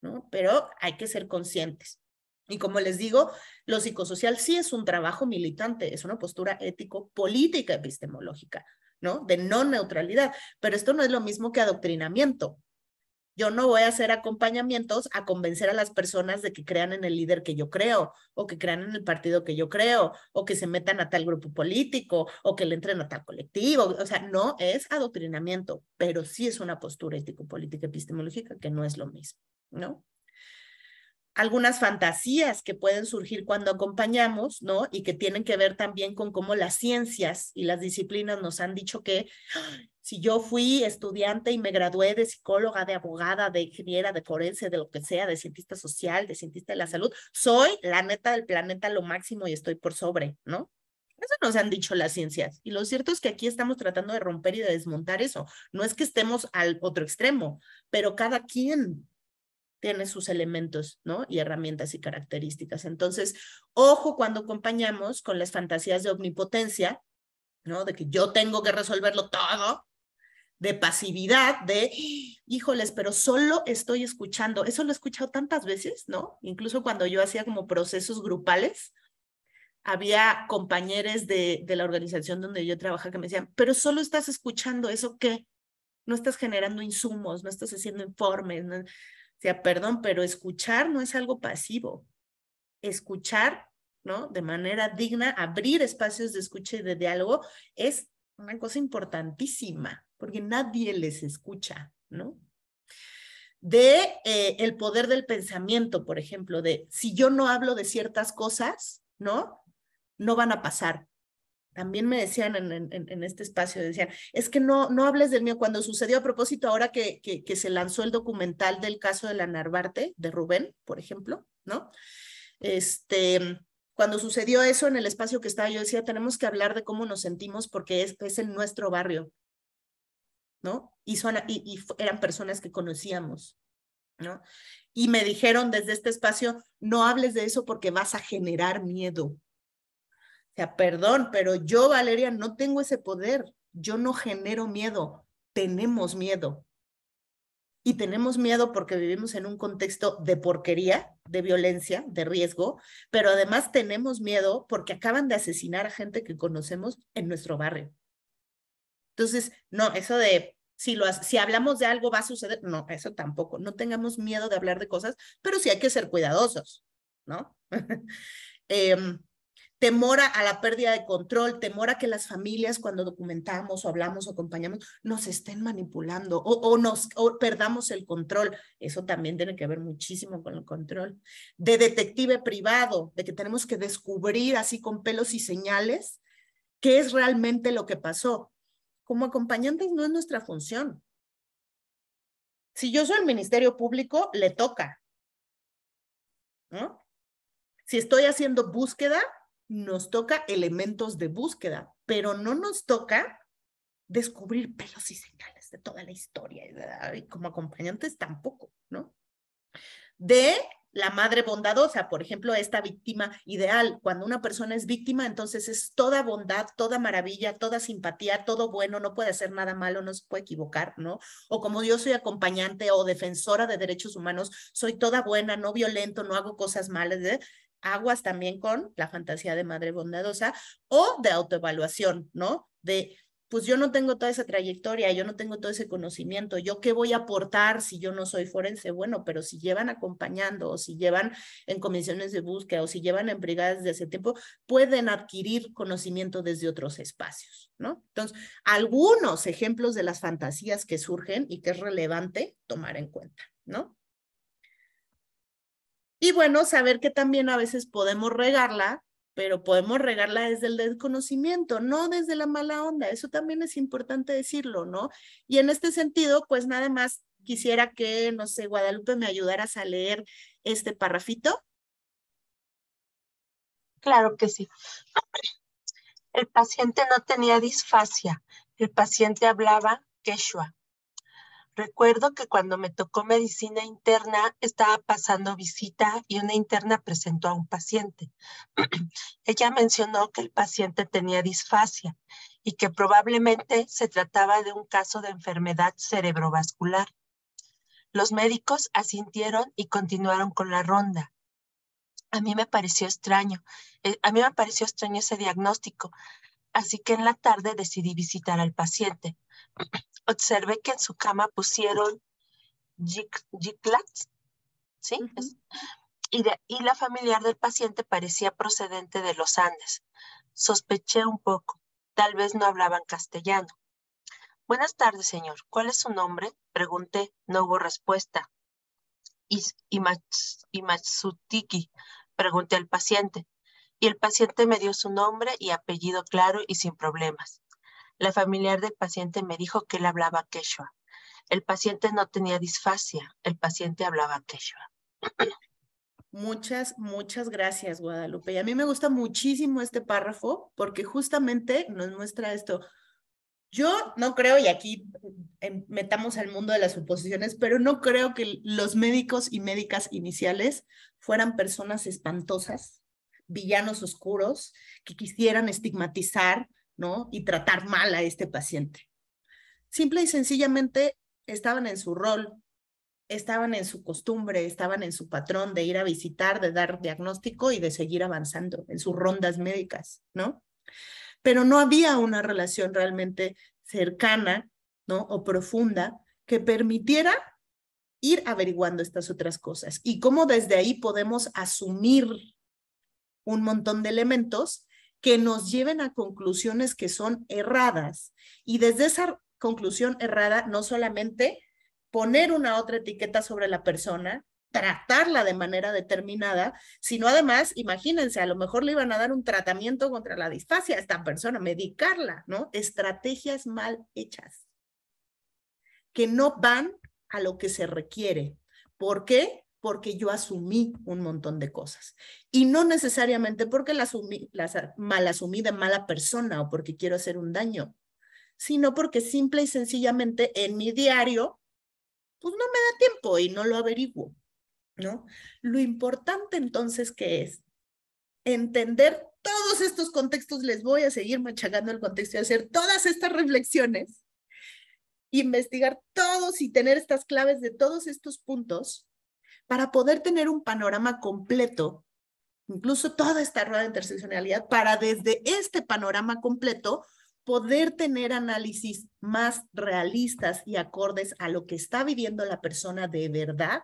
¿no? Pero hay que ser conscientes. Y como les digo, lo psicosocial sí es un trabajo militante, es una postura ético-política epistemológica, ¿no? De no neutralidad. Pero esto no es lo mismo que adoctrinamiento. Yo no voy a hacer acompañamientos a convencer a las personas de que crean en el líder que yo creo, o que crean en el partido que yo creo, o que se metan a tal grupo político, o que le entren a tal colectivo. O sea, no es adoctrinamiento, pero sí es una postura ético-política epistemológica que no es lo mismo, ¿no? algunas fantasías que pueden surgir cuando acompañamos, ¿no? Y que tienen que ver también con cómo las ciencias y las disciplinas nos han dicho que ah, si yo fui estudiante y me gradué de psicóloga, de abogada, de ingeniera, de forense, de lo que sea, de cientista social, de cientista de la salud, soy la neta del planeta lo máximo y estoy por sobre, ¿no? Eso nos han dicho las ciencias. Y lo cierto es que aquí estamos tratando de romper y de desmontar eso. No es que estemos al otro extremo, pero cada quien tiene sus elementos, ¿no? Y herramientas y características. Entonces, ojo cuando acompañamos con las fantasías de omnipotencia, ¿no? De que yo tengo que resolverlo todo, de pasividad, de, híjoles, pero solo estoy escuchando. Eso lo he escuchado tantas veces, ¿no? Incluso cuando yo hacía como procesos grupales, había compañeros de, de la organización donde yo trabajaba que me decían, pero solo estás escuchando eso qué? No estás generando insumos, no estás haciendo informes. No? sea, perdón, pero escuchar no es algo pasivo. Escuchar, ¿no? De manera digna, abrir espacios de escucha y de diálogo es una cosa importantísima, porque nadie les escucha, ¿no? De eh, el poder del pensamiento, por ejemplo, de si yo no hablo de ciertas cosas, ¿no? No van a pasar también me decían en, en, este espacio, decían, es que no, no hables del mío. Cuando sucedió a propósito, ahora que, que, se lanzó el documental del caso de la Narvarte, de Rubén, por ejemplo, ¿no? Este, cuando sucedió eso en el espacio que estaba, yo decía, tenemos que hablar de cómo nos sentimos porque es, es en nuestro barrio, ¿no? Y, y eran personas que conocíamos, ¿no? Y me dijeron desde este espacio, no hables de eso porque vas a generar miedo perdón, pero yo, Valeria, no tengo ese poder. Yo no genero miedo. Tenemos miedo. Y tenemos miedo porque vivimos en un contexto de porquería, de violencia, de riesgo, pero además tenemos miedo porque acaban de asesinar a gente que conocemos en nuestro barrio. Entonces, no, eso de si, lo, si hablamos de algo va a suceder, no, eso tampoco. No tengamos miedo de hablar de cosas, pero sí hay que ser cuidadosos, ¿no? (laughs) Em, temor a, la pérdida de control, temor a que las familias cuando documentamos o hablamos o acompañamos nos estén manipulando o, o nos perdamos el control. Eso también tiene que ver muchísimo con el control. De detective privado, de que tenemos que descubrir así con pelos y señales qué es realmente lo que pasó. Como acompañantes no es nuestra función. Si yo soy el Ministerio Público, le toca. ¿No? Si estoy haciendo búsqueda, nos toca elementos de búsqueda, pero no nos toca descubrir pelos y señales de toda la historia ah, y como acompañantes tampoco, ¿no? De la madre bondadosa, por ejemplo, esta víctima ideal. Cuando una persona es víctima, entonces es toda bondad, toda maravilla, toda simpatía, todo bueno, no puede hacer nada malo, no se puede equivocar, ¿no? O como yo soy acompañante o defensora de derechos humanos, soy toda buena, no violento, no hago cosas malas. ¿eh? aguas también con la fantasía de madre bondadosa o de autoevaluación, ¿no? De, pues yo no tengo toda esa trayectoria, yo no tengo todo ese conocimiento, yo qué voy a aportar si yo no soy forense, bueno, pero si llevan acompañando o si llevan en comisiones de búsqueda o si llevan en brigadas de hace tiempo, pueden adquirir conocimiento desde otros espacios, ¿no? Entonces, algunos ejemplos de las fantasías que surgen y que es relevante tomar en cuenta, ¿no? Y bueno, saber que también a veces podemos regarla, pero podemos regarla desde el desconocimiento, no desde la mala onda. Eso también es importante decirlo, ¿no? Y en este sentido, pues nada más quisiera que, no sé, Guadalupe me ayudaras a leer este parrafito. Claro que sí. El paciente no tenía disfasia. El paciente hablaba quechua. Recuerdo que cuando me tocó medicina interna estaba pasando visita y una interna presentó a un paciente. (clears throat) Ella mencionó que el paciente tenía disfasia y que probablemente se trataba de un caso de enfermedad cerebrovascular. Los médicos asintieron y continuaron con la ronda. A mí me pareció extraño, eh, a mí me pareció extraño ese diagnóstico así que en la tarde decidí visitar al paciente. (clears throat) Observé que en su cama pusieron y, la familiar del paciente parecía procedente de los Andes. Sospeché un poco, tal vez no hablaban castellano. Buenas tardes, señor. ¿Cuál es su nombre? Pregunté. No hubo respuesta. matsutiki. pregunté al paciente y el paciente me dio su nombre y apellido claro y sin problemas. La familiar del paciente me dijo que él hablaba quechua. El paciente no tenía disfasia, el paciente hablaba quechua. Muchas, muchas gracias, Guadalupe. Y a mí me gusta muchísimo este párrafo porque justamente nos muestra esto. Yo no creo, y aquí em, metamos al mundo de las suposiciones, pero no creo que los médicos y médicas iniciales fueran personas espantosas villanos oscuros que quisieran estigmatizar ¿no? y tratar mal a este paciente. Simple y sencillamente estaban en su rol, estaban en su costumbre, estaban en su patrón de ir a visitar, de dar diagnóstico y de seguir avanzando en sus rondas médicas, ¿no? Pero no había una relación realmente cercana, ¿no? O profunda que permitiera ir averiguando estas otras cosas y cómo desde ahí podemos asumir un montón de elementos que nos lleven a conclusiones que son erradas. Y desde esa conclusión errada, no solamente poner una otra etiqueta sobre la persona, tratarla de manera determinada, sino además, imagínense, a lo mejor le iban a dar un tratamiento contra la disfasia a esta persona, medicarla, ¿no? Estrategias mal hechas, que no van a lo que se requiere. ¿Por qué? porque yo asumí un montón de cosas. Y no necesariamente porque la, asumí, mal asumí de mala persona o porque quiero hacer un daño, sino porque simple y sencillamente en mi diario, pues no me da tiempo y no lo averiguo, ¿no? Lo importante entonces que es entender todos estos contextos, les voy a seguir machacando el contexto y hacer todas estas reflexiones, investigar todos y tener estas claves de todos estos puntos para poder tener un panorama completo, incluso toda esta rueda de interseccionalidad, para desde este panorama completo poder tener análisis más realistas y acordes a lo que está viviendo la persona de verdad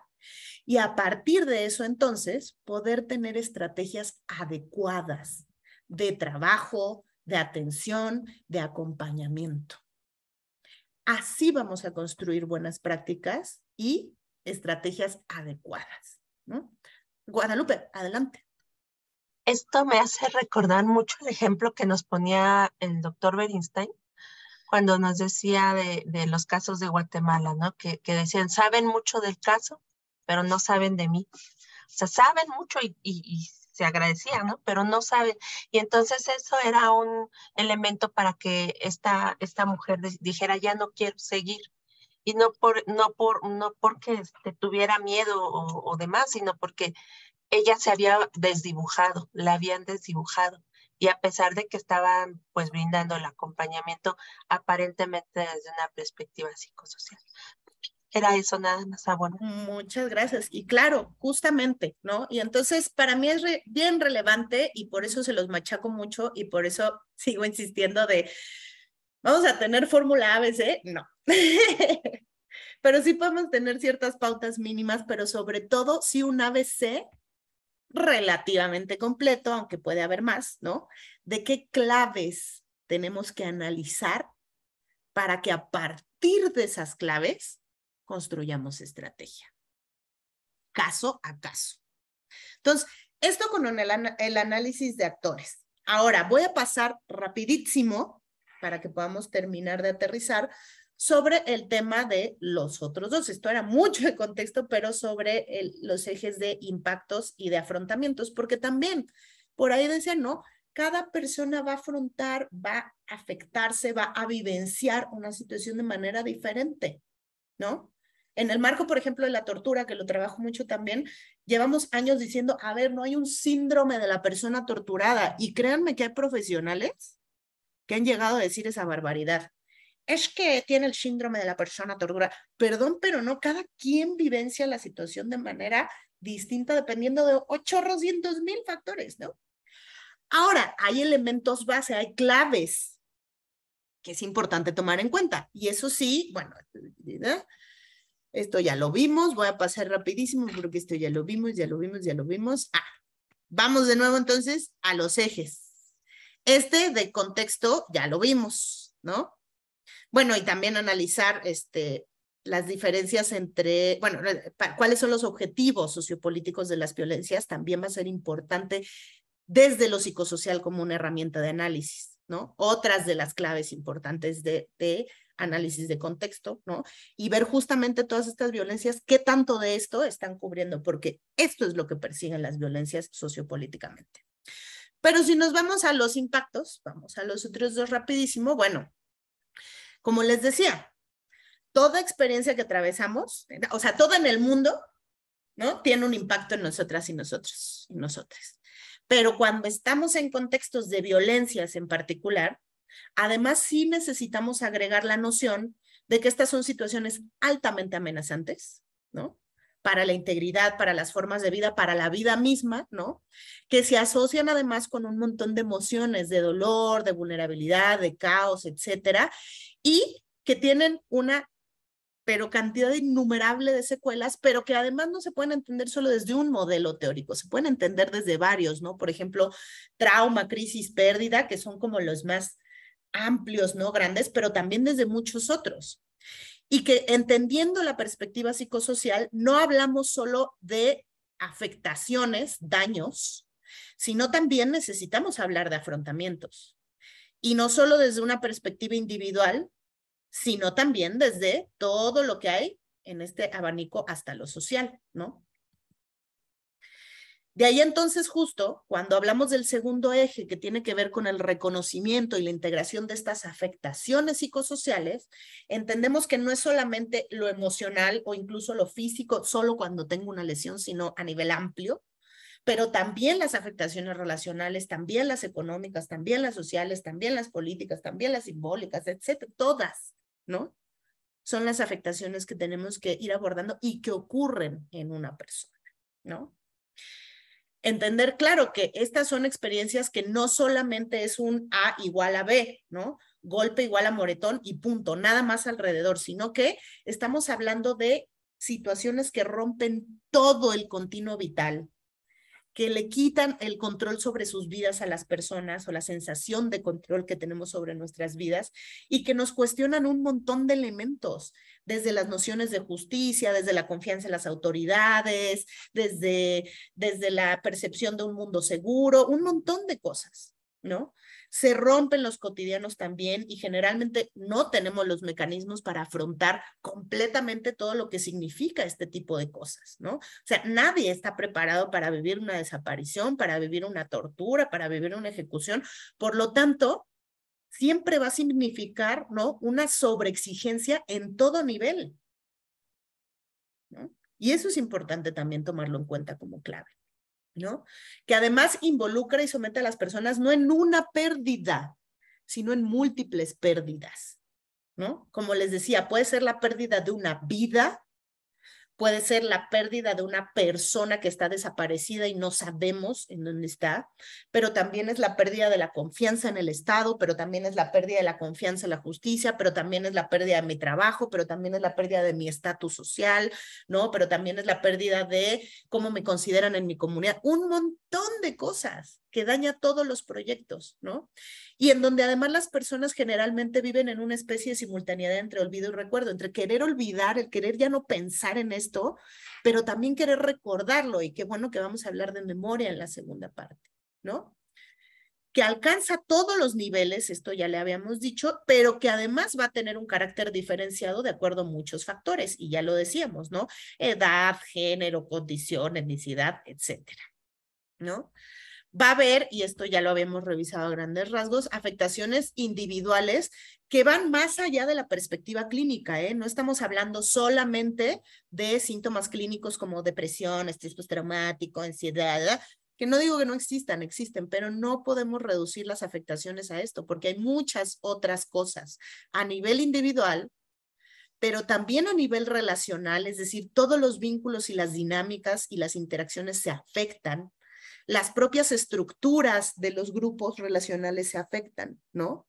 y a partir de eso entonces poder tener estrategias adecuadas de trabajo, de atención, de acompañamiento. Así vamos a construir buenas prácticas y estrategias adecuadas. Guadalupe, adelante. Esto me hace recordar mucho el ejemplo que nos ponía el doctor Berinstein cuando nos decía de, los casos de Guatemala, ¿no? Que, decían, saben mucho del caso, pero no saben de mí. O sea, saben mucho y, se agradecía, ¿no? Pero no saben. Y entonces eso era un elemento para que esta, esta mujer dijera, ya no quiero seguir y no por no por no porque este, tuviera miedo o, demás sino porque ella se había desdibujado la habían desdibujado y a pesar de que estaban pues brindando el acompañamiento aparentemente desde una perspectiva psicosocial era eso nada más abuelo. Ah, muchas gracias y claro justamente no y entonces para mí es bien relevante y por eso se los machaco mucho y por eso sigo insistiendo de vamos a tener fórmula ABC no (laughs) pero sí podemos tener ciertas pautas mínimas, pero sobre todo si un ABC relativamente completo, aunque puede haber más, ¿no? De qué claves tenemos que analizar para que a partir de esas claves construyamos estrategia, caso a caso. Entonces, esto con el, análisis de actores. Ahora, voy a pasar rapidísimo para que podamos terminar de aterrizar sobre el tema de los otros dos. Esto era mucho de contexto, pero sobre los ejes de impactos y de afrontamientos, porque también por ahí decía, ¿no? Cada persona va a afrontar, va a afectarse, va a vivenciar una situación de manera diferente, ¿no? En el marco, por ejemplo, de la tortura, que lo trabajo mucho también, llevamos años diciendo, a ver, no hay un síndrome de la persona torturada. Y créanme que hay profesionales que han llegado a decir esa barbaridad es que tiene el síndrome de la persona tortura. Perdón, pero no, cada quien vivencia la situación de manera distinta dependiendo de 800 mil factores, ¿no? Ahora, hay elementos base, hay claves que es importante tomar en cuenta. Y eso sí, bueno, ¿eh? esto ya lo vimos, voy a pasar rapidísimo porque esto ya lo vimos, ya lo vimos, ya lo vimos. Ah, vamos de nuevo entonces a los ejes. Este de contexto ya lo vimos, ¿no? Bueno, y también analizar este, las diferencias entre, bueno, cuáles son los objetivos sociopolíticos de las violencias también va a ser importante desde lo psicosocial como una herramienta de análisis, ¿no? Otras de las claves importantes de, análisis de contexto, ¿no? Y ver justamente todas estas violencias, qué tanto de esto están cubriendo, porque esto es lo que persiguen las violencias sociopolíticamente. Pero si nos vamos a los impactos, vamos a los otros dos rapidísimo, bueno, como les decía, toda experiencia que atravesamos, o sea, todo en el mundo, ¿no? Tiene un impacto en nosotras y nosotros y nosotras. Pero cuando estamos en contextos de violencias en particular, además sí necesitamos agregar la noción de que estas son situaciones altamente amenazantes, ¿no? Para la integridad, para las formas de vida, para la vida misma, ¿no? Que se asocian además con un montón de emociones, de dolor, de vulnerabilidad, de caos, etcétera, y que tienen una pero cantidad innumerable de secuelas, pero que además no se pueden entender solo desde un modelo teórico, se pueden entender desde varios, ¿no? Por ejemplo, trauma, crisis, pérdida, que son como los más amplios, ¿no? Grandes, pero también desde muchos otros. Y que entendiendo la perspectiva psicosocial, no hablamos solo de afectaciones, daños, sino también necesitamos hablar de afrontamientos. Y no solo desde una perspectiva individual, sino también desde todo lo que hay en este abanico hasta lo social, ¿no? De ahí entonces justo, cuando hablamos del segundo eje que tiene que ver con el reconocimiento y la integración de estas afectaciones psicosociales, entendemos que no es solamente lo emocional o incluso lo físico, solo cuando tengo una lesión, sino a nivel amplio, pero también las afectaciones relacionales, también las económicas, también las sociales, también las políticas, también las simbólicas, etcétera, todas, ¿no? Son las afectaciones que tenemos que ir abordando y que ocurren en una persona, ¿no? Entender, claro, que estas son experiencias que no solamente es un A igual a B, ¿no? Golpe igual a moretón y punto, nada más alrededor, sino que estamos hablando de situaciones que rompen todo el continuo vital, que le quitan el control sobre sus vidas a las personas o la sensación de control que tenemos sobre nuestras vidas y que nos cuestionan un montón de elementos, desde las nociones de justicia, desde la confianza en las autoridades, desde, desde la percepción de un mundo seguro, un montón de cosas, ¿no? se rompen los cotidianos también y generalmente no tenemos los mecanismos para afrontar completamente todo lo que significa este tipo de cosas, ¿no? O sea, nadie está preparado para vivir una desaparición, para vivir una tortura, para vivir una ejecución. Por lo tanto, siempre va a significar, ¿no? Una sobreexigencia en todo nivel. ¿no? Y eso es importante también tomarlo en cuenta como clave. ¿no? Que además involucra y somete a las personas no en una pérdida, sino en múltiples pérdidas, ¿no? Como les decía, puede ser la pérdida de una vida, puede ser la pérdida de una persona que está desaparecida y no sabemos en dónde está, pero también es la pérdida de la confianza en el Estado, pero también es la pérdida de la confianza en la justicia, pero también es la pérdida de mi trabajo, pero también es la pérdida de mi estatus social, ¿no? Pero también es la pérdida de cómo me consideran en mi comunidad, un montón de cosas que daña todos los proyectos, ¿no? Y en donde además las personas generalmente viven en una especie de simultaneidad entre olvido y recuerdo, entre querer olvidar, el querer ya no pensar en esto, pero también querer recordarlo. Y qué bueno que vamos a hablar de memoria en la segunda parte, ¿no? que alcanza todos los niveles, esto ya le habíamos dicho, pero que además va a tener un carácter diferenciado de acuerdo a muchos factores, y ya lo decíamos, ¿no? Edad, género, condición, etnicidad, etcétera, ¿no? va a haber, y esto ya lo habíamos revisado a grandes rasgos, afectaciones individuales que van más allá de la perspectiva clínica. ¿eh? No estamos hablando solamente de síntomas clínicos como depresión, estrés postraumático, ansiedad, ¿eh? que no digo que no existan, existen, pero no podemos reducir las afectaciones a esto, porque hay muchas otras cosas a nivel individual, pero también a nivel relacional, es decir, todos los vínculos y las dinámicas y las interacciones se afectan las propias estructuras de los grupos relacionales se afectan, ¿no?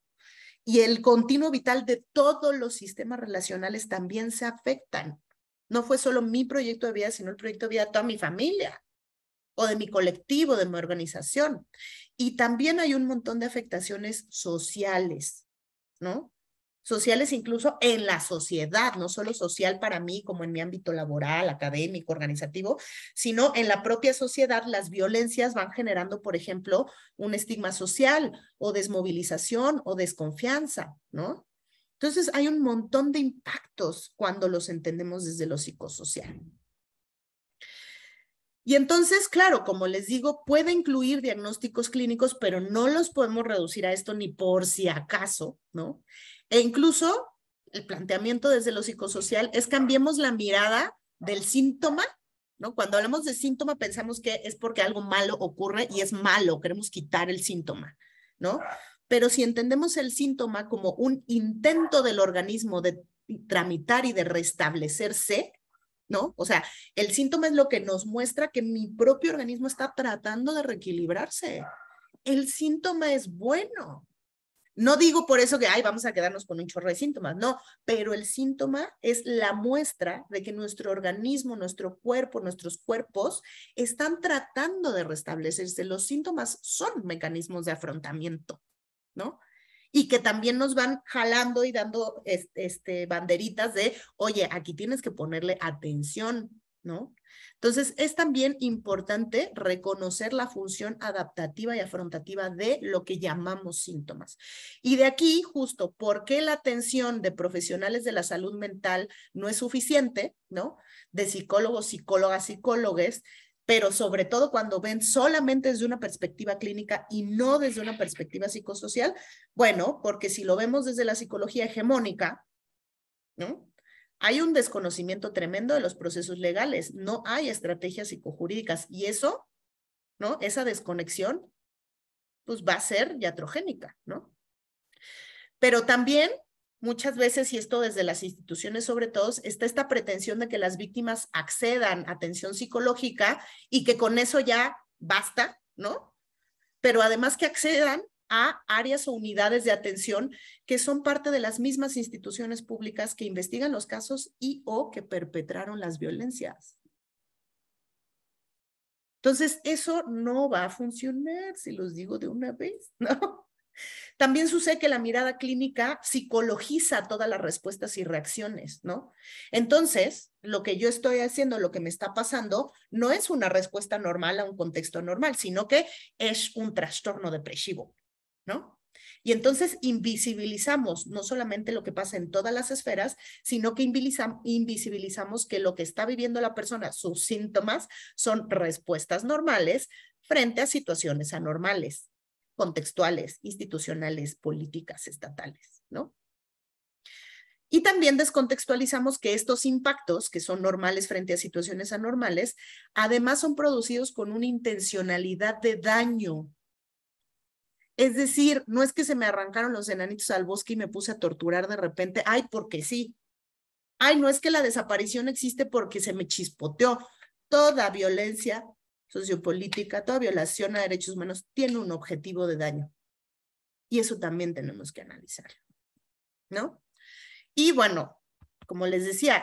Y el continuo vital de todos los sistemas relacionales también se afectan. No fue solo mi proyecto de vida, sino el proyecto de vida de toda mi familia o de mi colectivo, de mi organización. Y también hay un montón de afectaciones sociales, ¿no? sociales incluso en la sociedad, no solo social para mí como en mi ámbito laboral, académico, organizativo, sino en la propia sociedad las violencias van generando, por ejemplo, un estigma social o desmovilización o desconfianza, ¿no? Entonces hay un montón de impactos cuando los entendemos desde lo psicosocial. Y entonces, claro, como les digo, puede incluir diagnósticos clínicos, pero no los podemos reducir a esto ni por si acaso, ¿no? E incluso el planteamiento desde lo psicosocial es cambiemos la mirada del síntoma, ¿no? Cuando hablamos de síntoma pensamos que es porque algo malo ocurre y es malo, queremos quitar el síntoma, ¿no? Pero si entendemos el síntoma como un intento del organismo de tramitar y de restablecerse, ¿no? O sea, el síntoma es lo que nos muestra que mi propio organismo está tratando de reequilibrarse. El síntoma es bueno. No digo por eso que, ay, vamos a quedarnos con un chorro de síntomas, no, pero el síntoma es la muestra de que nuestro organismo, nuestro cuerpo, nuestros cuerpos están tratando de restablecerse. Los síntomas son mecanismos de afrontamiento, ¿no? y que también nos van jalando y dando este, banderitas de, oye, aquí tienes que ponerle atención, ¿no? Entonces, es también importante reconocer la función adaptativa y afrontativa de lo que llamamos síntomas. Y de aquí, justo, ¿por qué la atención de profesionales de la salud mental no es suficiente, ¿no? De psicólogos, psicólogas, psicólogos, pero sobre todo cuando ven solamente desde una perspectiva clínica y no desde una perspectiva psicosocial, bueno, porque si lo vemos desde la psicología hegemónica, ¿no? Hay un desconocimiento tremendo de los procesos legales, no hay estrategias psicojurídicas y eso, ¿no? Esa desconexión, pues va a ser iatrogénica, ¿no? Pero también muchas veces, y esto desde las instituciones sobre todo, está esta pretensión de que las víctimas accedan a atención psicológica y que con eso ya basta, ¿no? Pero además que accedan a áreas o unidades de atención que son parte de las mismas instituciones públicas que investigan los casos y o que perpetraron las violencias. Entonces, eso no va a funcionar, si los digo de una vez, (laughs) ¿no? También sucede que la mirada clínica psicologiza todas las respuestas y reacciones, ¿no? Entonces, lo que yo estoy haciendo, lo que me está pasando, no es una respuesta normal a un contexto normal, sino que es un trastorno depresivo, ¿no? Y entonces invisibilizamos no solamente lo que pasa en todas las esferas, sino que invisibilizamos que lo que está viviendo la persona, sus síntomas, son respuestas normales frente a situaciones anormales contextuales, institucionales, políticas estatales, ¿no? Y también descontextualizamos que estos impactos, que son normales frente a situaciones anormales, además son producidos con una intencionalidad de daño. Es decir, no es que se me arrancaron los enanitos al bosque y me puse a torturar de repente, ay, porque sí. Ay, no es que la desaparición existe porque se me chispoteó. Toda violencia sociopolítica, toda violación a derechos humanos tiene un objetivo de daño. Y eso también tenemos que analizar, ¿no? Y bueno, como les decía,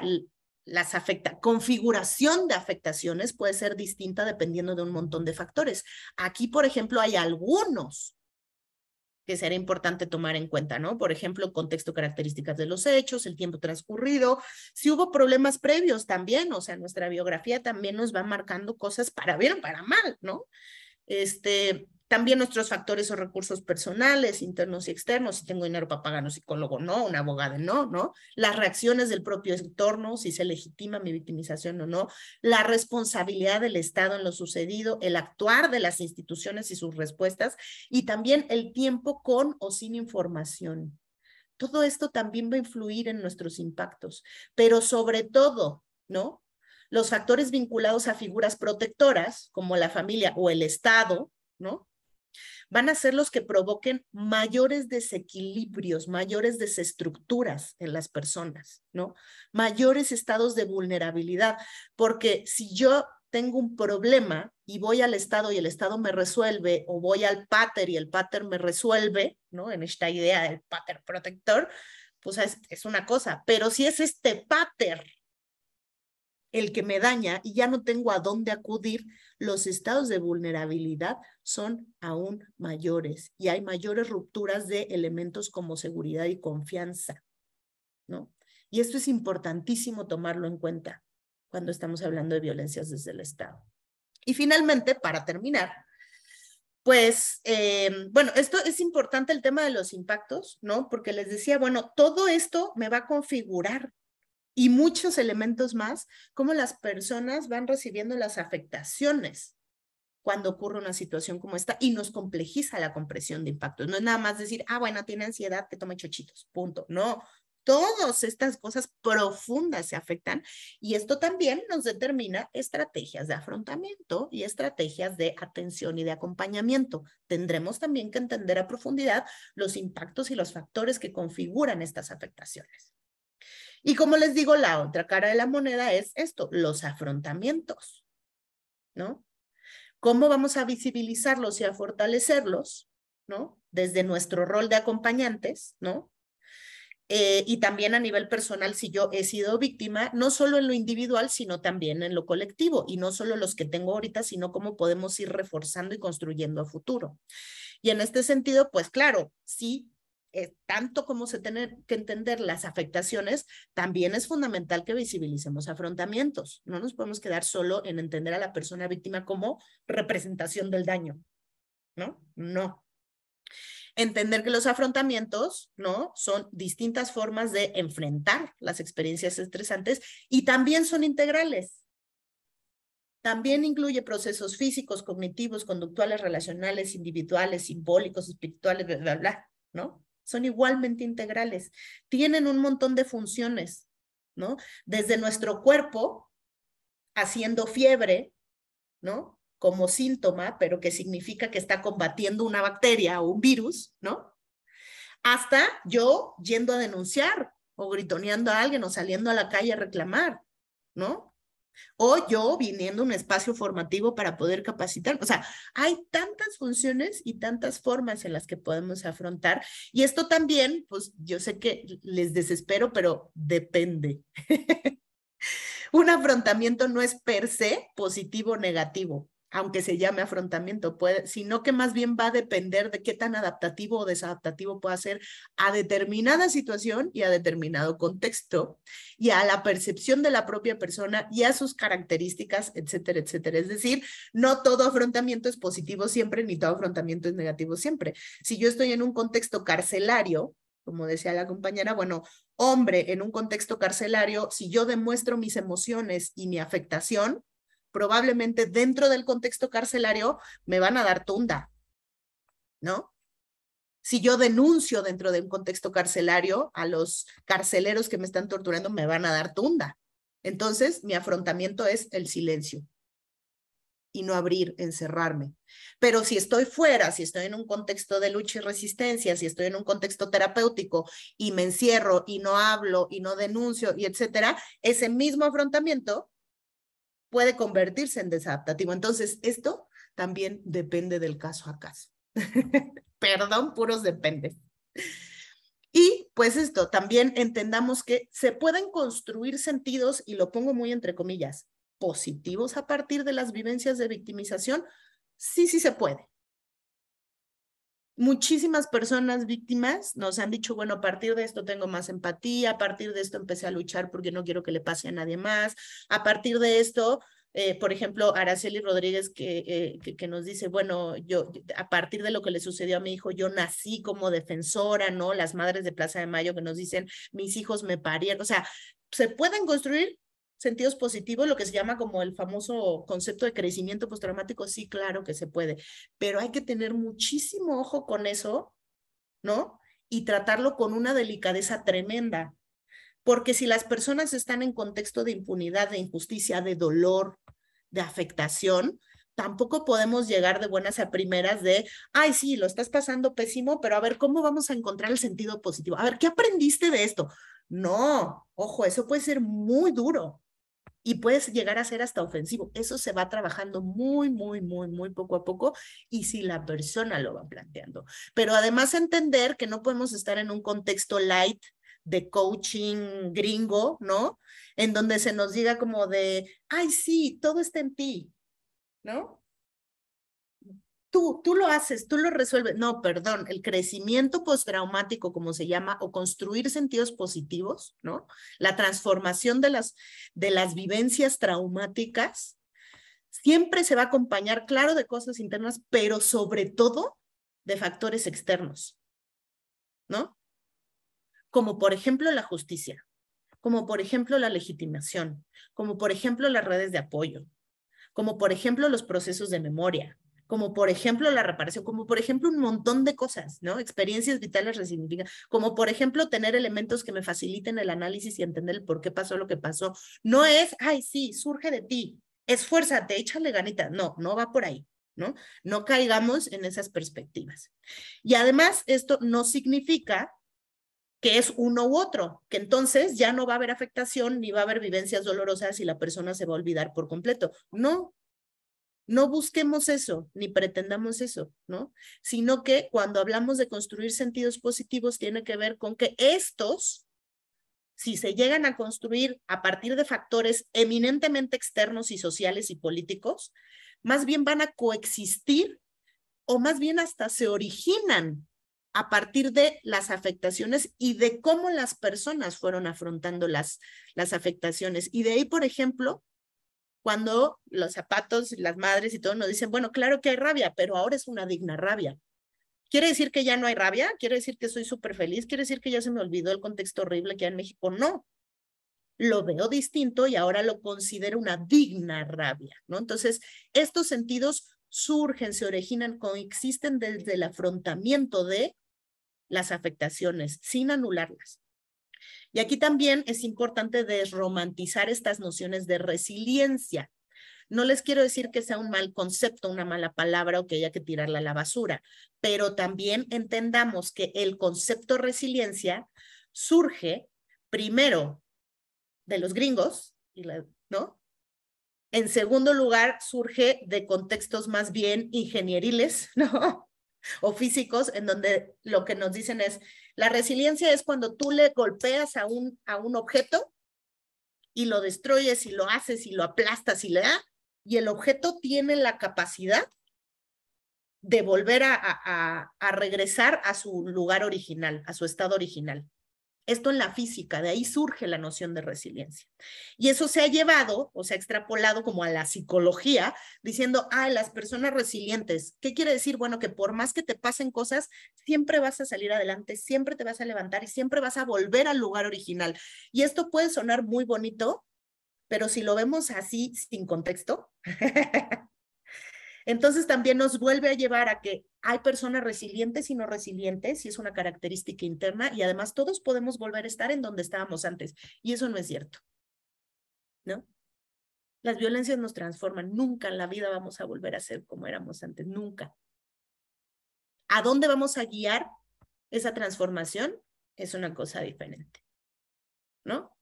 las afecta, configuración de afectaciones puede ser distinta dependiendo de un montón de factores. Aquí, por ejemplo, hay algunos que será importante tomar en cuenta, ¿no? Por ejemplo, contexto, características de los hechos, el tiempo transcurrido, si hubo problemas previos también, o sea, nuestra biografía también nos va marcando cosas para bien o para mal, ¿no? Este, también nuestros factores o recursos personales, internos y externos, si tengo dinero para pagar un psicólogo, no, una abogado no, ¿no? Las reacciones del propio entorno, si se legitima mi victimización o no, la responsabilidad del Estado en lo sucedido, el actuar de las instituciones y sus respuestas, y también el tiempo con o sin información. Todo esto también va a influir en nuestros impactos, pero sobre todo, ¿no? Los factores vinculados a figuras protectoras, como la familia o el Estado, ¿no? van a ser los que provoquen mayores desequilibrios, mayores desestructuras en las personas, ¿no? Mayores estados de vulnerabilidad, porque si yo tengo un problema y voy al Estado y el Estado me resuelve, o voy al pater y el pater me resuelve, ¿no? En esta idea del pater protector, pues es, es una cosa, pero si es este pater el que me daña y ya no tengo a dónde acudir, los estados de vulnerabilidad son aún mayores y hay mayores rupturas de elementos como seguridad y confianza, ¿no? Y esto es importantísimo tomarlo en cuenta cuando estamos hablando de violencias desde el Estado. Y finalmente, para terminar, pues, eh, bueno, esto es importante el tema de los impactos, ¿no? Porque les decía, bueno, todo esto me va a configurar y muchos elementos más, cómo las personas van recibiendo las afectaciones cuando ocurre una situación como esta y nos complejiza la compresión de impactos. No es nada más decir, ah, bueno, tiene ansiedad, que tome chochitos, punto. No, todas estas cosas profundas se afectan y esto también nos determina estrategias de afrontamiento y estrategias de atención y de acompañamiento. Tendremos también que entender a profundidad los impactos y los factores que configuran estas afectaciones. Y como les digo, la otra cara de la moneda es esto, los afrontamientos, ¿no? ¿Cómo vamos a visibilizarlos y a fortalecerlos, ¿no? Desde nuestro rol de acompañantes, ¿no? Eh, y también a nivel personal, si yo he sido víctima, no solo en lo individual, sino también en lo colectivo, y no solo los que tengo ahorita, sino cómo podemos ir reforzando y construyendo a futuro. Y en este sentido, pues claro, sí, eh, tanto como se tiene que entender las afectaciones, también es fundamental que visibilicemos afrontamientos. No nos podemos quedar solo en entender a la persona víctima como representación del daño, ¿no? No. Entender que los afrontamientos, ¿no? Son distintas formas de enfrentar las experiencias estresantes y también son integrales, también incluye procesos físicos, cognitivos, conductuales, relacionales, individuales, simbólicos, espirituales, bla, bla, ¿no? son igualmente integrales, tienen un montón de funciones, ¿no? Desde nuestro cuerpo, haciendo fiebre, ¿no? Como síntoma, pero que significa que está combatiendo una bacteria o un virus, ¿no? Hasta yo yendo a denunciar o gritoneando a alguien o saliendo a la calle a reclamar, ¿no? O yo viniendo a un espacio formativo para poder capacitar. O sea, hay tantas funciones y tantas formas en las que podemos afrontar. Y esto también, pues yo sé que les desespero, pero depende. (laughs) un afrontamiento no es per se positivo o negativo aunque se llame afrontamiento, puede, sino que más bien va a depender de qué tan adaptativo o desadaptativo pueda ser a determinada situación y a determinado contexto y a la percepción de la propia persona y a sus características, etcétera, etcétera. Es decir, no todo afrontamiento es positivo siempre ni todo afrontamiento es negativo siempre. Si yo estoy en un contexto carcelario, como decía la compañera, bueno, hombre, en un contexto carcelario, si yo demuestro mis emociones y mi afectación, probablemente dentro del contexto carcelario me van a dar tunda, ¿no? Si yo denuncio dentro de un contexto carcelario a los carceleros que me están torturando, me van a dar tunda. Entonces, mi afrontamiento es el silencio y no abrir, encerrarme. Pero si estoy fuera, si estoy en un contexto de lucha y resistencia, si estoy en un contexto terapéutico y me encierro y no hablo y no denuncio y etcétera, ese mismo afrontamiento puede convertirse en desadaptativo. Entonces, esto también depende del caso a caso. (laughs) Perdón, puros depende. Y pues esto, también entendamos que se pueden construir sentidos, y lo pongo muy entre comillas, positivos a partir de las vivencias de victimización. Sí, sí se puede muchísimas personas víctimas nos han dicho, bueno, a partir de esto tengo más empatía, a partir de esto empecé a luchar porque no quiero que le pase a nadie más, a partir de esto... Eh, por ejemplo, Araceli Rodríguez que, eh, que, nos dice, bueno, yo a partir de lo que le sucedió a mi hijo, yo nací como defensora, ¿no? Las madres de Plaza de Mayo que nos dicen, mis hijos me parían, o sea, se pueden construir sentidos positivos, lo que se llama como el famoso concepto de crecimiento postraumático, sí, claro que se puede, pero hay que tener muchísimo ojo con eso, ¿no? Y tratarlo con una delicadeza tremenda, porque si las personas están en contexto de impunidad, de injusticia, de dolor, de afectación, tampoco podemos llegar de buenas a primeras de, ay, sí, lo estás pasando pésimo, pero a ver, ¿cómo vamos a encontrar el sentido positivo? A ver, ¿qué aprendiste de esto? No, ojo, eso puede ser muy duro, y puedes llegar a ser hasta ofensivo. Eso se va trabajando muy, muy, muy, muy poco a poco y si la persona lo va planteando. Pero además entender que no podemos estar en un contexto light de coaching gringo, ¿no? En donde se nos diga como de, ay, sí, todo está en ti, ¿no? tú, tú lo haces, tú lo resuelves. No, perdón, el crecimiento postraumático, como se llama, o construir sentidos positivos, ¿no? La transformación de las, de las vivencias traumáticas, siempre se va a acompañar, claro, de cosas internas, pero sobre todo de factores externos, ¿no? Como por ejemplo la justicia, como por ejemplo la legitimación, como por ejemplo las redes de apoyo, como por ejemplo los procesos de memoria, como por ejemplo la reparación, como por ejemplo un montón de cosas, ¿no? Experiencias vitales resignifican, como por ejemplo tener elementos que me faciliten el análisis y entender por qué pasó lo que pasó. No es, ay, sí, surge de ti, esfuérzate, échale ganita. No, no va por ahí, ¿no? No caigamos en esas perspectivas. Y además, esto no significa que es uno u otro, que entonces ya no va a haber afectación ni va a haber vivencias dolorosas y la persona se va a olvidar por completo. No, no busquemos eso, ni pretendamos eso, ¿no? Sino que cuando hablamos de construir sentidos positivos, tiene que ver con que estos, si se llegan a construir a partir de factores eminentemente externos y sociales y políticos, más bien van a coexistir o más bien hasta se originan a partir de las afectaciones y de cómo las personas fueron afrontando las, las afectaciones. Y de ahí, por ejemplo, cuando los zapatos, las madres y todo nos dicen, bueno, claro que hay rabia, pero ahora es una digna rabia. ¿Quiere decir que ya no hay rabia? ¿Quiere decir que soy súper feliz? ¿Quiere decir que ya se me olvidó el contexto horrible que hay en México? No. Lo veo distinto y ahora lo considero una digna rabia, ¿no? Entonces, estos sentidos surgen, se originan, coexisten desde el afrontamiento de las afectaciones, sin anularlas. Y aquí también es importante desromantizar estas nociones de resiliencia. No les quiero decir que sea un mal concepto, una mala palabra o que haya que tirarla a la basura, pero también entendamos que el concepto resiliencia surge primero de los gringos, ¿no? En segundo lugar, surge de contextos más bien ingenieriles, (laughs) ¿no? o físicos, en donde lo que nos dicen es, la resiliencia es cuando tú le golpeas a un, objeto y lo destruyes y lo haces y lo aplastas y le da, y el objeto tiene la capacidad de volver a regresar a su lugar original, a su estado original. Esto en la física, de ahí surge la noción de resiliencia. Y eso se ha llevado o se ha extrapolado como a la psicología, diciendo, ah, las personas resilientes, ¿qué quiere decir? Bueno, que por más que te pasen cosas, siempre vas a salir adelante, siempre te vas a levantar y siempre vas a volver al lugar original. Y esto puede sonar muy bonito, pero si lo vemos así, sin contexto, (laughs) Entonces también nos vuelve a llevar a que hay personas resilientes y no resilientes, y es una característica interna, y además todos podemos volver a estar en donde estábamos antes, y eso no es cierto. ¿No? Las violencias nos transforman, nunca en la vida vamos a volver a ser como éramos antes, nunca. ¿A dónde vamos a guiar esa transformación? Es una cosa diferente. ¿No?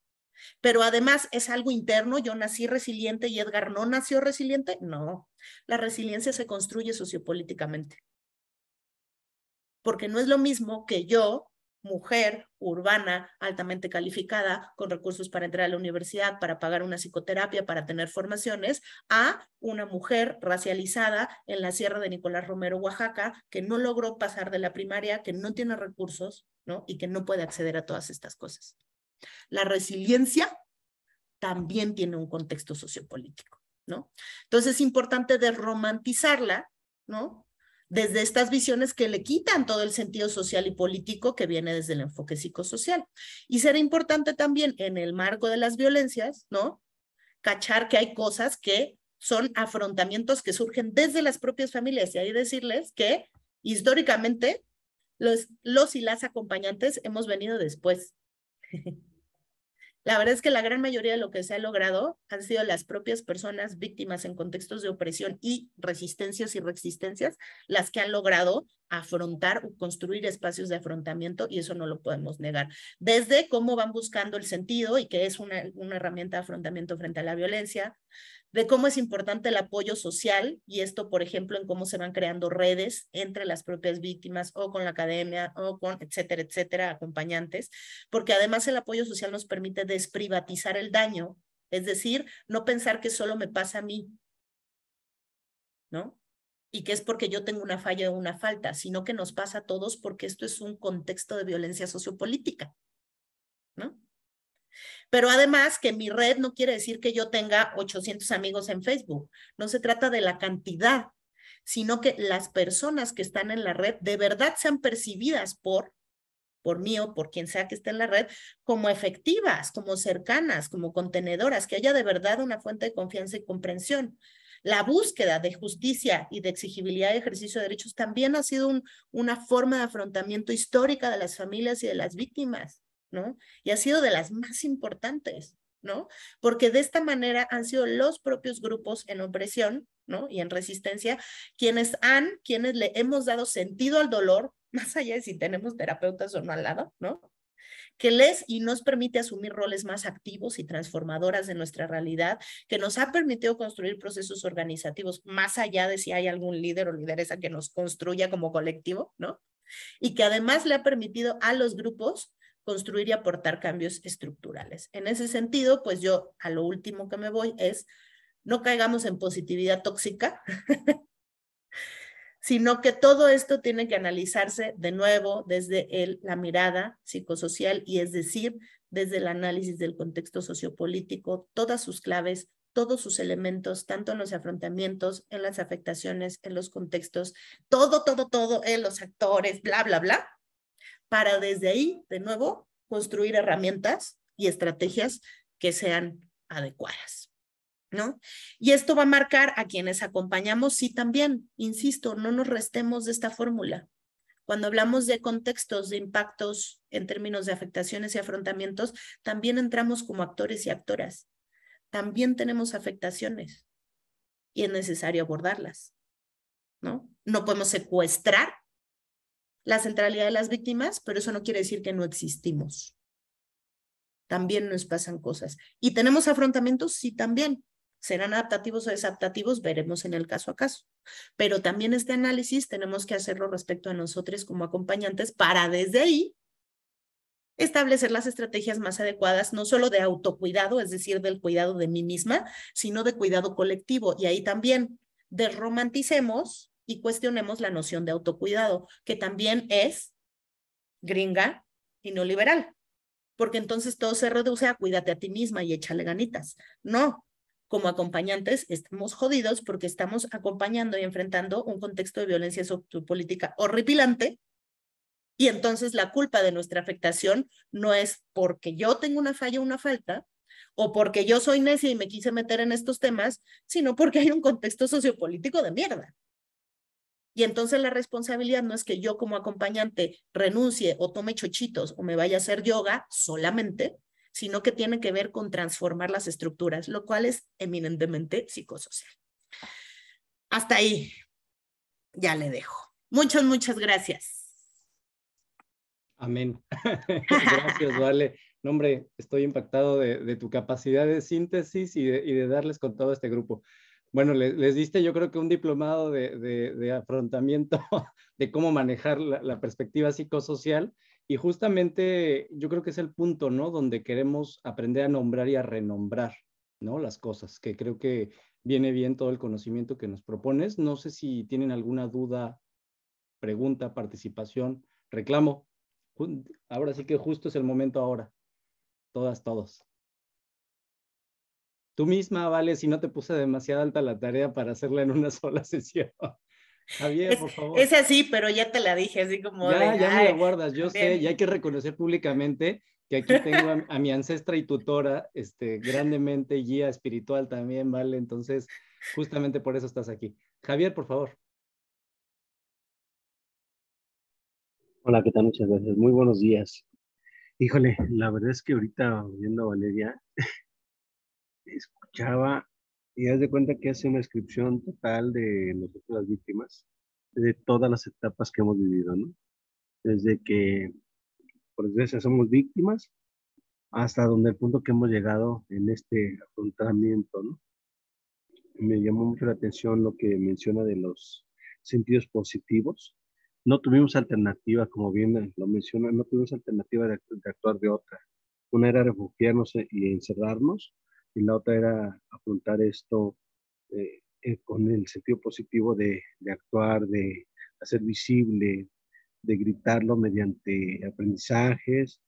Pero además es algo interno, yo nací resiliente y Edgar no nació resiliente. No, la resiliencia se construye sociopolíticamente. Porque no es lo mismo que yo, mujer urbana, altamente calificada, con recursos para entrar a la universidad, para pagar una psicoterapia, para tener formaciones, a una mujer racializada en la Sierra de Nicolás Romero, Oaxaca, que no logró pasar de la primaria, que no tiene recursos, Y que no puede acceder a todas estas cosas. La resiliencia también tiene un contexto sociopolítico, ¿no? Entonces es importante desromantizarla, ¿no? Desde estas visiones que le quitan todo el sentido social y político que viene desde el enfoque psicosocial. Y será importante también en el marco de las violencias, ¿no? Cachar que hay cosas que son afrontamientos que surgen desde las propias familias y ahí decirles que históricamente los, los y las acompañantes hemos venido después. (laughs) La verdad es que la gran mayoría de lo que se ha logrado han sido las propias personas víctimas en contextos de opresión y resistencias y resistencias las que han logrado afrontar o construir espacios de afrontamiento y eso no lo podemos negar. Desde cómo van buscando el sentido y que es una, una herramienta de afrontamiento frente a la violencia, de cómo es importante el apoyo social y esto, por ejemplo, en cómo se van creando redes entre las propias víctimas o con la academia o con, etcétera, etcétera, acompañantes, porque además el apoyo social nos permite desprivatizar el daño, es decir, no pensar que solo me pasa a mí, ¿no? Y que es porque yo tengo una falla o una falta, sino que nos pasa a todos porque esto es un contexto de violencia sociopolítica, ¿no? Pero además que mi red no quiere decir que yo tenga 800 amigos en Facebook. No se trata de la cantidad, sino que las personas que están en la red de verdad sean percibidas por por mí o por quien sea que esté en la red, como efectivas, como cercanas, como contenedoras, que haya de verdad una fuente de confianza y comprensión. La búsqueda de justicia y de exigibilidad de ejercicio de derechos también ha sido una forma de afrontamiento histórica de las familias y de las víctimas. Y ha sido de las más importantes, ¿no? Porque de esta manera han sido los propios grupos en opresión, ¿no? Y en resistencia, quienes han, quienes le hemos dado sentido al dolor, (laughs) más allá de si tenemos terapeutas o no al lado, ¿no? que les y nos permite asumir roles más activos y transformadoras de nuestra realidad, que nos ha permitido construir procesos organizativos más allá de si hay algún líder o lideresa que nos construya como colectivo, ¿no? Y que además le ha permitido a los grupos construir y aportar cambios estructurales. En ese sentido, pues yo a lo último que me voy es, no caigamos en positividad tóxica, (laughs) sino que todo esto tiene que analizarse de nuevo desde la mirada psicosocial y es decir, desde el análisis del contexto sociopolítico, todas sus claves, todos sus elementos, tanto en los afrontamientos, en las afectaciones, en los contextos, todo, todo, todo, en eh, los actores, bla, bla, bla, para desde ahí, de nuevo, construir herramientas y estrategias que sean adecuadas. ¿No? Y esto va a marcar a quienes acompañamos, sí también, insisto, no nos restemos de esta fórmula. Cuando hablamos de contextos, de impactos en términos de afectaciones y afrontamientos, también entramos como actores y actoras. También tenemos afectaciones y es necesario abordarlas, ¿no? No podemos secuestrar la centralidad de las víctimas, pero eso no quiere decir que no existimos. También nos pasan cosas. ¿Y tenemos afrontamientos? Sí, también. ¿Serán adaptativos o desadaptativos? Veremos en el caso a caso. Pero también este análisis tenemos que hacerlo respecto a nosotros como acompañantes para desde ahí establecer las estrategias más adecuadas, no solo de autocuidado, es decir, del cuidado de mí misma, sino de cuidado colectivo. Y ahí también desromanticemos y cuestionemos la noción de autocuidado, que también es gringa y no liberal, porque entonces todo se reduce a cuídate a ti misma y échale ganitas. No, como acompañantes estamos jodidos porque estamos acompañando y enfrentando un contexto de violencia política horripilante y entonces la culpa de nuestra afectación no es porque yo tengo una falla o una falta, o porque yo soy necia y me quise meter en estos temas, sino porque hay un contexto sociopolítico de mierda. Y entonces la responsabilidad no es que yo como acompañante renuncie o tome chochitos o me vaya a hacer yoga solamente, sino que tiene que ver con transformar las estructuras, lo cual es eminentemente psicosocial. Hasta ahí. Ya le dejo. Muchas, muchas gracias. Amén. (laughs) gracias, Vale. No, hombre, estoy impactado de, tu capacidad de síntesis y de darles con todo este grupo bueno, les, diste yo creo que un diplomado de, afrontamiento (laughs) de cómo manejar la, perspectiva psicosocial y justamente yo creo que es el punto, ¿no? Donde queremos aprender a nombrar y a renombrar, ¿no? Las cosas, que creo que viene bien todo el conocimiento que nos propones. No sé si tienen alguna duda, pregunta, participación, reclamo. Ahora sí que justo es el momento ahora. Todas, todos tú misma, Vale, si no te puse demasiado alta la tarea para hacerla en una (laughs) sola sesión. Javier, por favor. Es así, pero ya te la dije, así como. Ya, ya me la guardas, yo sé, y hay que reconocer públicamente que aquí tengo a, mi ancestra y tutora, este, grandemente guía espiritual también, ¿vale? Entonces, justamente por eso estás aquí. Javier, por favor. Hola, ¿qué tal? Muchas gracias. Muy buenos días. Híjole, la verdad es que ahorita viendo a Valeria, escuchaba y haz de cuenta que hace una descripción total de nosotros las víctimas, de todas las etapas que hemos vivido, ¿no? Desde que, por desgracia, somos víctimas hasta donde el punto que hemos llegado en este afrontamiento, ¿no? Me llamó mucho la atención lo que menciona de los sentidos positivos. No tuvimos alternativa, como bien lo menciona, no tuvimos alternativa de, actuar de otra. Una era refugiarnos eh, y encerrarnos, y la otra era afrontar esto eh, eh, con el sentido positivo de, actuar, de hacer visible, de gritarlo mediante aprendizajes.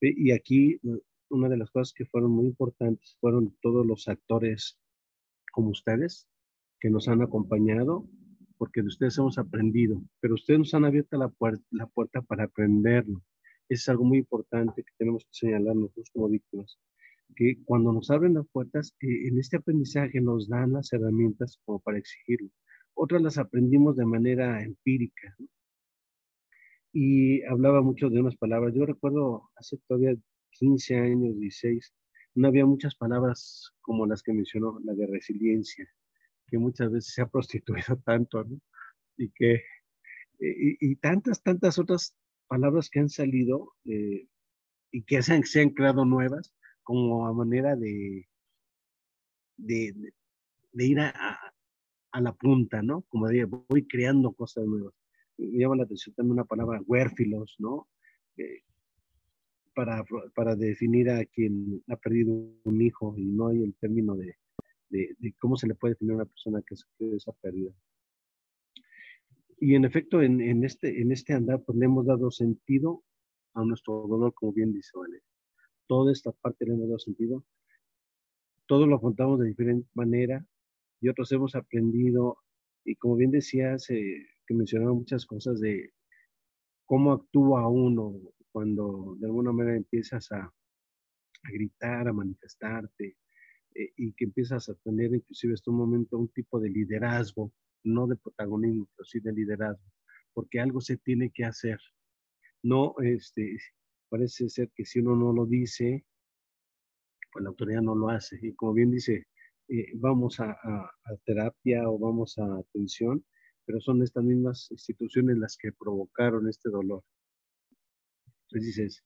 Y aquí mm, una de las cosas que fueron muy importantes fueron todos los actores como ustedes que nos han acompañado, porque de ustedes hemos aprendido, pero ustedes nos han abierto la, puerta, para aprenderlo. es algo muy importante que tenemos que señalar nosotros como víctimas que cuando nos abren las puertas, eh, en este aprendizaje nos dan las herramientas como para exigirlo. Otras las aprendimos de manera empírica. Y hablaba mucho de unas palabras. Yo recuerdo hace todavía 15 años, 16, no había muchas palabras como las que mencionó, la de resiliencia, que muchas veces se ha (laughs) prostituido tanto, ¿no? Y que, eh, y, tantas, tantas otras palabras que han salido eh, y que se han creado nuevas, como a manera de, de, ir a, la punta, ¿no? Como diría, voy creando cosas nuevas. Me llama la atención también una palabra, huérfilos, ¿no? Eh, para, para, definir a quien ha perdido un hijo y no hay el término de, cómo se le puede definir a una persona que sufre esa pérdida. Y en efecto, en, este, en este andar, pues le hemos dado sentido a nuestro dolor, como bien dice Valeria toda esta parte le hemos dado sentido. Todos lo contamos de diferente manera y otros hemos aprendido, y como bien decías, eh, que mencionaba muchas cosas de cómo actúa uno cuando de alguna manera empiezas a, gritar, a manifestarte, eh, y que empiezas a tener inclusive hasta un momento un tipo de liderazgo, no de protagonismo, pero sí de liderazgo, porque algo se tiene que hacer. No, este, parece ser que si uno no lo dice, pues la autoridad no lo hace. Y como bien dice, eh, vamos a, terapia o vamos a atención, pero son estas mismas instituciones las que provocaron este dolor. Entonces dices,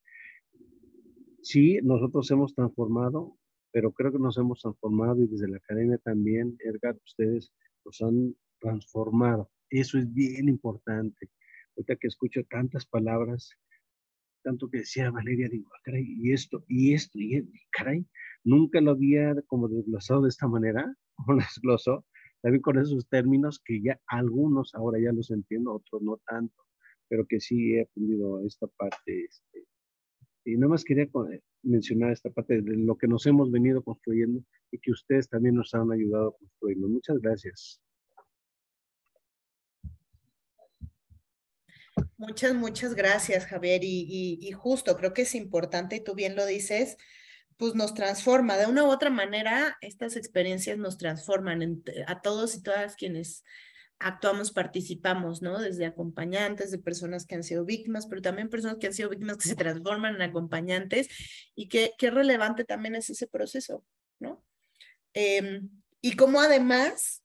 sí, nosotros hemos transformado, pero creo que nos hemos transformado y desde la academia también, erga ustedes nos han transformado. Eso es bien importante. Ahorita que escucho tantas palabras tanto que decía Valeria, digo, ah, caray, y esto, y esto, y, caray, nunca lo había como desglosado de esta manera, (laughs) como desglosó, también con esos términos que ya algunos ahora ya los entiendo, otros no tanto, pero que sí he aprendido esta parte. Este, y nada más quería mencionar esta parte de lo que nos hemos venido construyendo y que ustedes también nos han ayudado a construirlo. Muchas gracias. Muchas, muchas gracias, Javier. Y, justo, creo que es importante, y tú bien lo dices, pues nos transforma. De una u otra manera, estas experiencias nos transforman a todos y todas quienes actuamos, participamos, ¿no? Desde acompañantes, de personas que han sido víctimas, pero también personas que han sido víctimas que se transforman en acompañantes y que, qué relevante también es ese proceso, ¿no? Em, y como además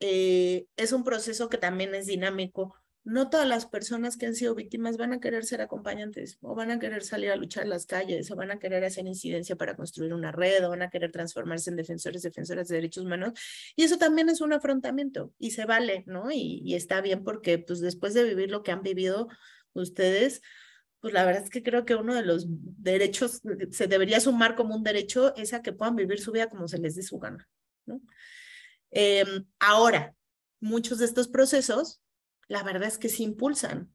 eh, es un proceso que también es dinámico no todas las personas que han sido víctimas van a querer ser acompañantes o van a querer salir a luchar las calles o van a querer hacer incidencia para construir una red o van a querer transformarse en defensores, defensoras de derechos humanos. Y eso también es un afrontamiento y se vale, ¿no? Y, está bien porque pues después de vivir lo que han vivido ustedes, pues la verdad es que creo que uno de los derechos se debería sumar como un derecho es a que puedan vivir su vida como se les dé su gana, ¿no? Em, ahora, muchos de estos procesos la verdad es que se impulsan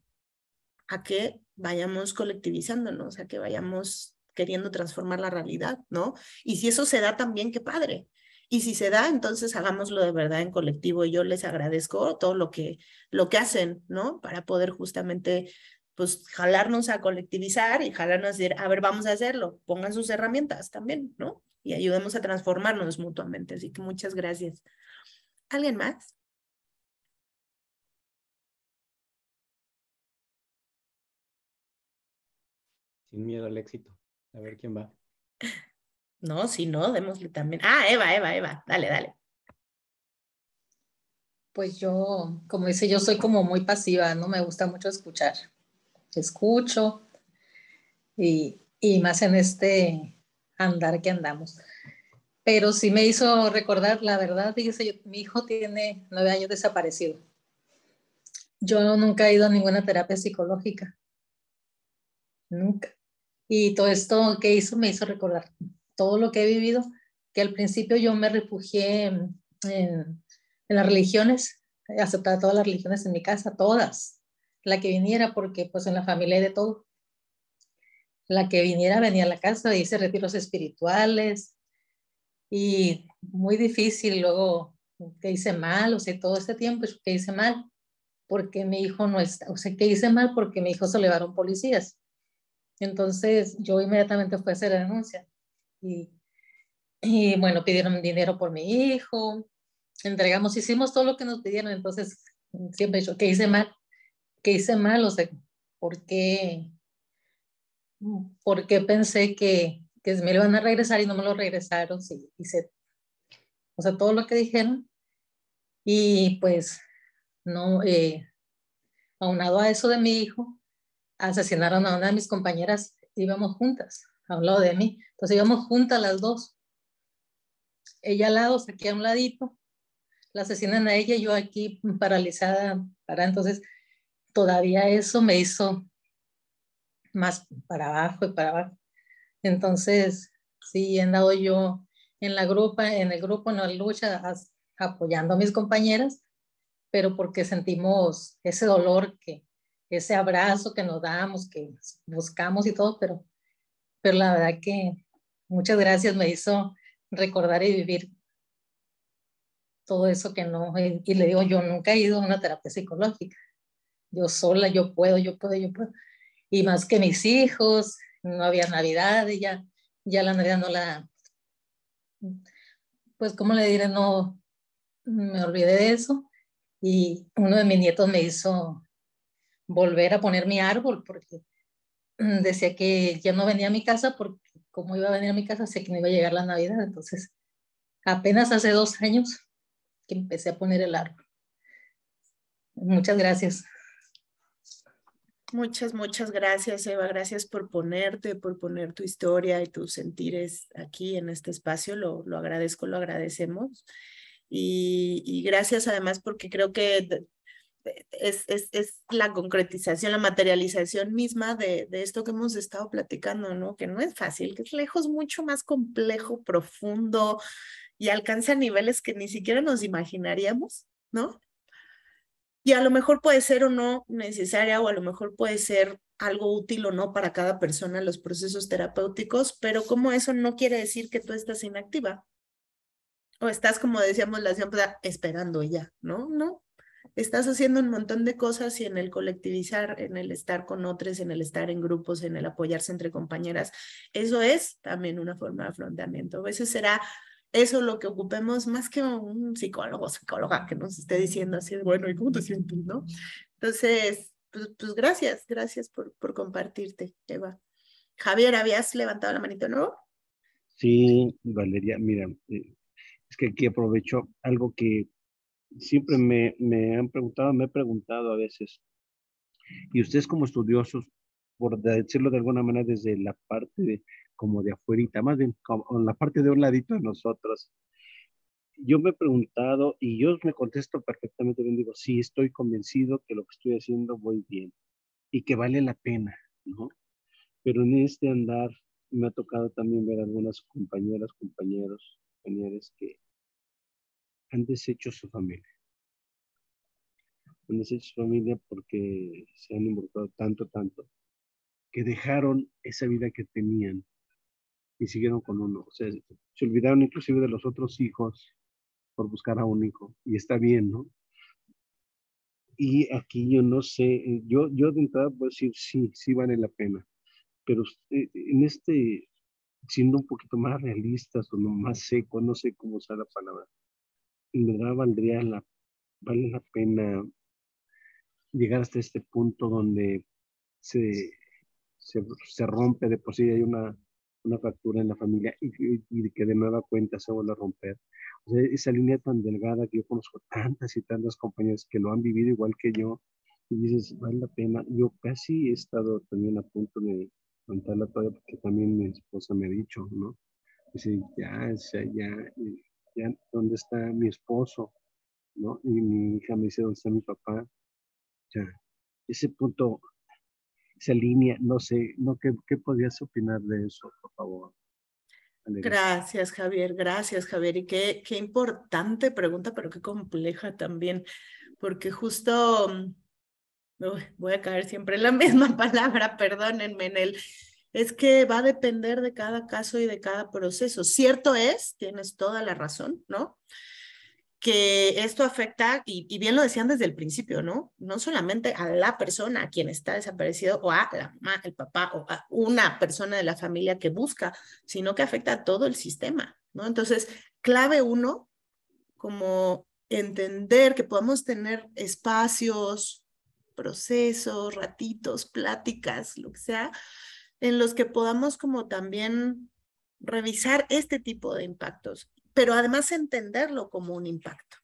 a que vayamos colectivizándonos, a que vayamos queriendo transformar la realidad, ¿no? Y si eso se da también, qué padre. Y si se da, entonces hagámoslo de verdad en colectivo. Y yo les agradezco todo lo que, lo que hacen, ¿no? Para poder justamente, pues, jalarnos a colectivizar y jalarnos a decir, a ver, vamos a hacerlo. Pongan sus herramientas también, ¿no? Y ayudemos a transformarnos mutuamente. Así que muchas gracias. ¿Alguien más? miedo al éxito. A ver quién va. No, si no, démosle también. Ah, Eva, Eva, Eva, dale, dale. Pues yo, como dice, yo soy como muy pasiva, no me gusta mucho escuchar. Escucho y, más en este andar que andamos. Pero sí me hizo recordar, la verdad, mi hijo tiene nueve años desaparecido. Yo nunca he ido a ninguna terapia psicológica. Nunca. Y todo esto que hizo me hizo recordar todo lo que he vivido, que al principio yo me refugié en, las religiones, aceptaba todas las religiones en mi casa, todas, la que viniera, porque pues en la familia hay de todo. La que viniera venía a la casa, hice retiros espirituales y muy difícil luego que hice mal, o sea, todo este tiempo que hice mal, porque mi hijo no está, o sea, que hice mal porque mi hijo se levaron policías. Entonces yo inmediatamente fui a hacer la denuncia y, bueno, pidieron dinero por mi hijo, entregamos, hicimos todo lo que nos pidieron, entonces siempre yo, ¿qué hice mal? ¿Qué hice mal? O sea, ¿por qué, por pensé que, que me lo iban a regresar y no me lo regresaron? Sí, hice, o sea, todo lo que dijeron. Y pues, no, eh, aunado a eso de mi hijo, asesinaron a una de mis compañeras, íbamos juntas, habló de mí, entonces íbamos juntas las dos. Ella al lado, aquí a un ladito, la asesinan a ella, yo aquí paralizada, para entonces todavía eso me hizo más para abajo y para abajo. Entonces, sí, he andado yo en la grupa, en el grupo, en la lucha, apoyando a mis compañeras, pero porque sentimos ese dolor que, ese abrazo que nos damos, que buscamos y todo, pero, pero la verdad que muchas gracias me hizo recordar y vivir todo eso que no, y le digo, yo nunca he ido a una terapia psicológica, yo sola, yo puedo, yo puedo, yo puedo, y más que mis hijos, no había Navidad, y ya, ya la Navidad no la, pues cómo le diré, no, me olvidé de eso, y uno de mis nietos me hizo volver a poner mi árbol, porque (clears throat) decía que ya no venía a mi casa, porque como iba a venir a mi casa, sé que no iba a llegar la Navidad, entonces apenas hace dos años que empecé a poner el árbol. Muchas gracias. Muchas, muchas gracias, Eva. Gracias por ponerte, por poner tu historia y tus sentires aquí en este espacio. Lo, lo agradezco, lo agradecemos. Y, y, gracias además porque creo que es, es, la concretización, la materialización misma de, esto que hemos estado platicando, ¿no? Que no es fácil, que es lejos mucho más complejo, profundo y alcanza niveles que ni siquiera nos imaginaríamos, ¿no? Y a lo mejor puede ser o no necesaria o a lo mejor puede ser algo útil o no para cada persona los procesos terapéuticos, pero como eso no quiere decir que tú estás inactiva o estás, como decíamos la siempre ah, esperando ya, ¿no? No, estás haciendo un montón de cosas y en el colectivizar, en el estar con otros, en el estar en grupos, en el apoyarse entre compañeras, eso es también una forma de afrontamiento. A veces será eso lo que ocupemos más que un psicólogo o psicóloga que nos esté diciendo así, bueno, ¿y cómo te sientes, no? Entonces, pues, pues gracias, gracias por, compartirte, Eva. Javier, ¿habías levantado la manito nuevo? Sí, Valeria, mira, eh, es que aquí aprovecho algo que siempre me, han preguntado, me he preguntado a veces, y ustedes como estudiosos, por decirlo de alguna manera, desde la parte de, como de afuerita, más bien en la parte de un ladito de nosotros, yo me he preguntado y yo me contesto perfectamente bien, digo, sí, estoy convencido que lo que estoy haciendo voy bien y que vale la pena, ¿no? Pero en este andar me ha tocado también ver algunas compañeras, compañeros, compañeras que han deshecho su familia. Han deshecho su familia porque se han involucrado tanto, tanto, que dejaron esa vida que tenían y siguieron con uno. O sea, se olvidaron inclusive de los otros hijos por buscar a un hijo. Y está bien, ¿no? Y aquí yo no sé, yo, yo de entrada puedo decir, sí, sí vale la pena. Pero en este, siendo un poquito más realistas o no, más seco, no sé cómo usar la palabra, en verdad valdría la, vale la pena llegar hasta este punto donde se, se, se rompe de por sí hay una, una fractura en la familia y, que de nueva cuenta se vuelve a romper. O sea, esa línea tan delgada que yo conozco tantas y tantas compañeras que lo han vivido igual que yo y dices, vale la pena. Yo casi he estado también a punto de la toalla porque también mi esposa me ha dicho, ¿no? Dice, ya, ya ya, eh, ¿dónde está mi esposo? ¿No? Y mi hija me dice, ¿dónde está mi papá? O ese punto, esa línea, no sé, no, ¿qué, qué podrías opinar de eso, por favor? Gracias, Javier, gracias, Javier. Y qué, qué importante pregunta, pero qué compleja también, porque justo... Mm, voy a caer siempre en la (laughs) misma palabra, perdónenme, en el es que va a depender de cada caso y de cada proceso. Cierto es, tienes toda la razón, ¿no? Que esto afecta, y, bien lo decían desde el principio, ¿no? No solamente a la persona a quien está desaparecido o a la mamá, el papá o a una persona de la familia que busca, sino que afecta a todo el sistema, ¿no? Entonces, clave uno, como entender que podamos tener espacios, procesos, ratitos, pláticas, lo que sea, en los que podamos como también revisar este tipo de impactos, pero además entenderlo como un impacto,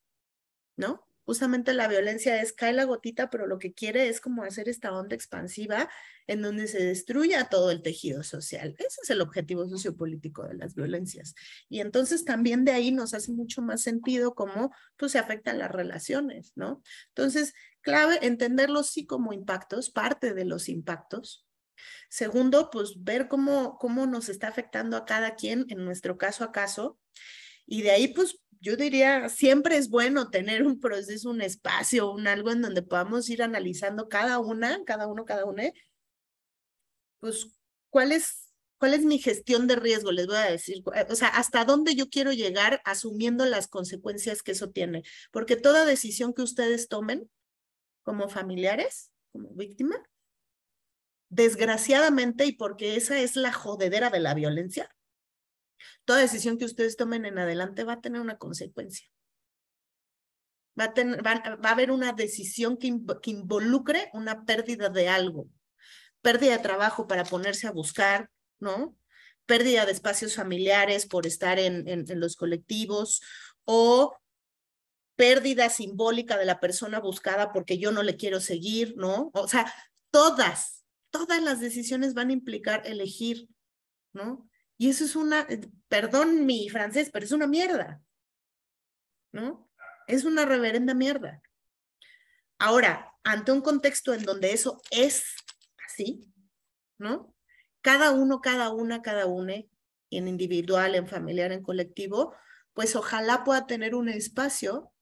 ¿no? Justamente la violencia es cae la gotita, pero lo que quiere es como hacer esta onda expansiva en donde se destruya todo el tejido social. Ese es el objetivo sociopolítico de las violencias. Y entonces también de ahí nos hace mucho más sentido cómo pues, se afectan las relaciones, ¿no? Entonces, clave entenderlos sí como impactos, parte de los impactos, Segundo, pues ver cómo, cómo nos está afectando a cada quien en nuestro caso a caso. Y de ahí, pues yo diría, siempre es bueno tener un proceso, un espacio, un algo en donde podamos ir analizando cada una, cada uno, cada una. ¿eh? Pues, ¿cuál es, ¿cuál es mi gestión de riesgo? Les voy a decir, eh, o sea, hasta dónde yo quiero llegar asumiendo las consecuencias que eso tiene. Porque toda decisión que ustedes tomen como familiares, como víctima, desgraciadamente, y porque esa es la jodedera de la violencia, toda decisión que ustedes tomen en adelante va a tener una consecuencia. Va a, haber una decisión que, involucre una pérdida de algo, pérdida de trabajo para ponerse a buscar, ¿no? Pérdida de espacios familiares por estar en, en, en los colectivos o pérdida simbólica de la persona buscada porque yo no le quiero seguir, ¿no? O sea, todas todas las decisiones van a implicar elegir, ¿no? Y eso es una, eh, perdón mi francés, pero es una mierda, ¿no? Es una reverenda mierda. Ahora, ante un contexto en donde eso es así, ¿no? Cada uno, cada una, cada une, en individual, en familiar, en colectivo, pues ojalá pueda tener un espacio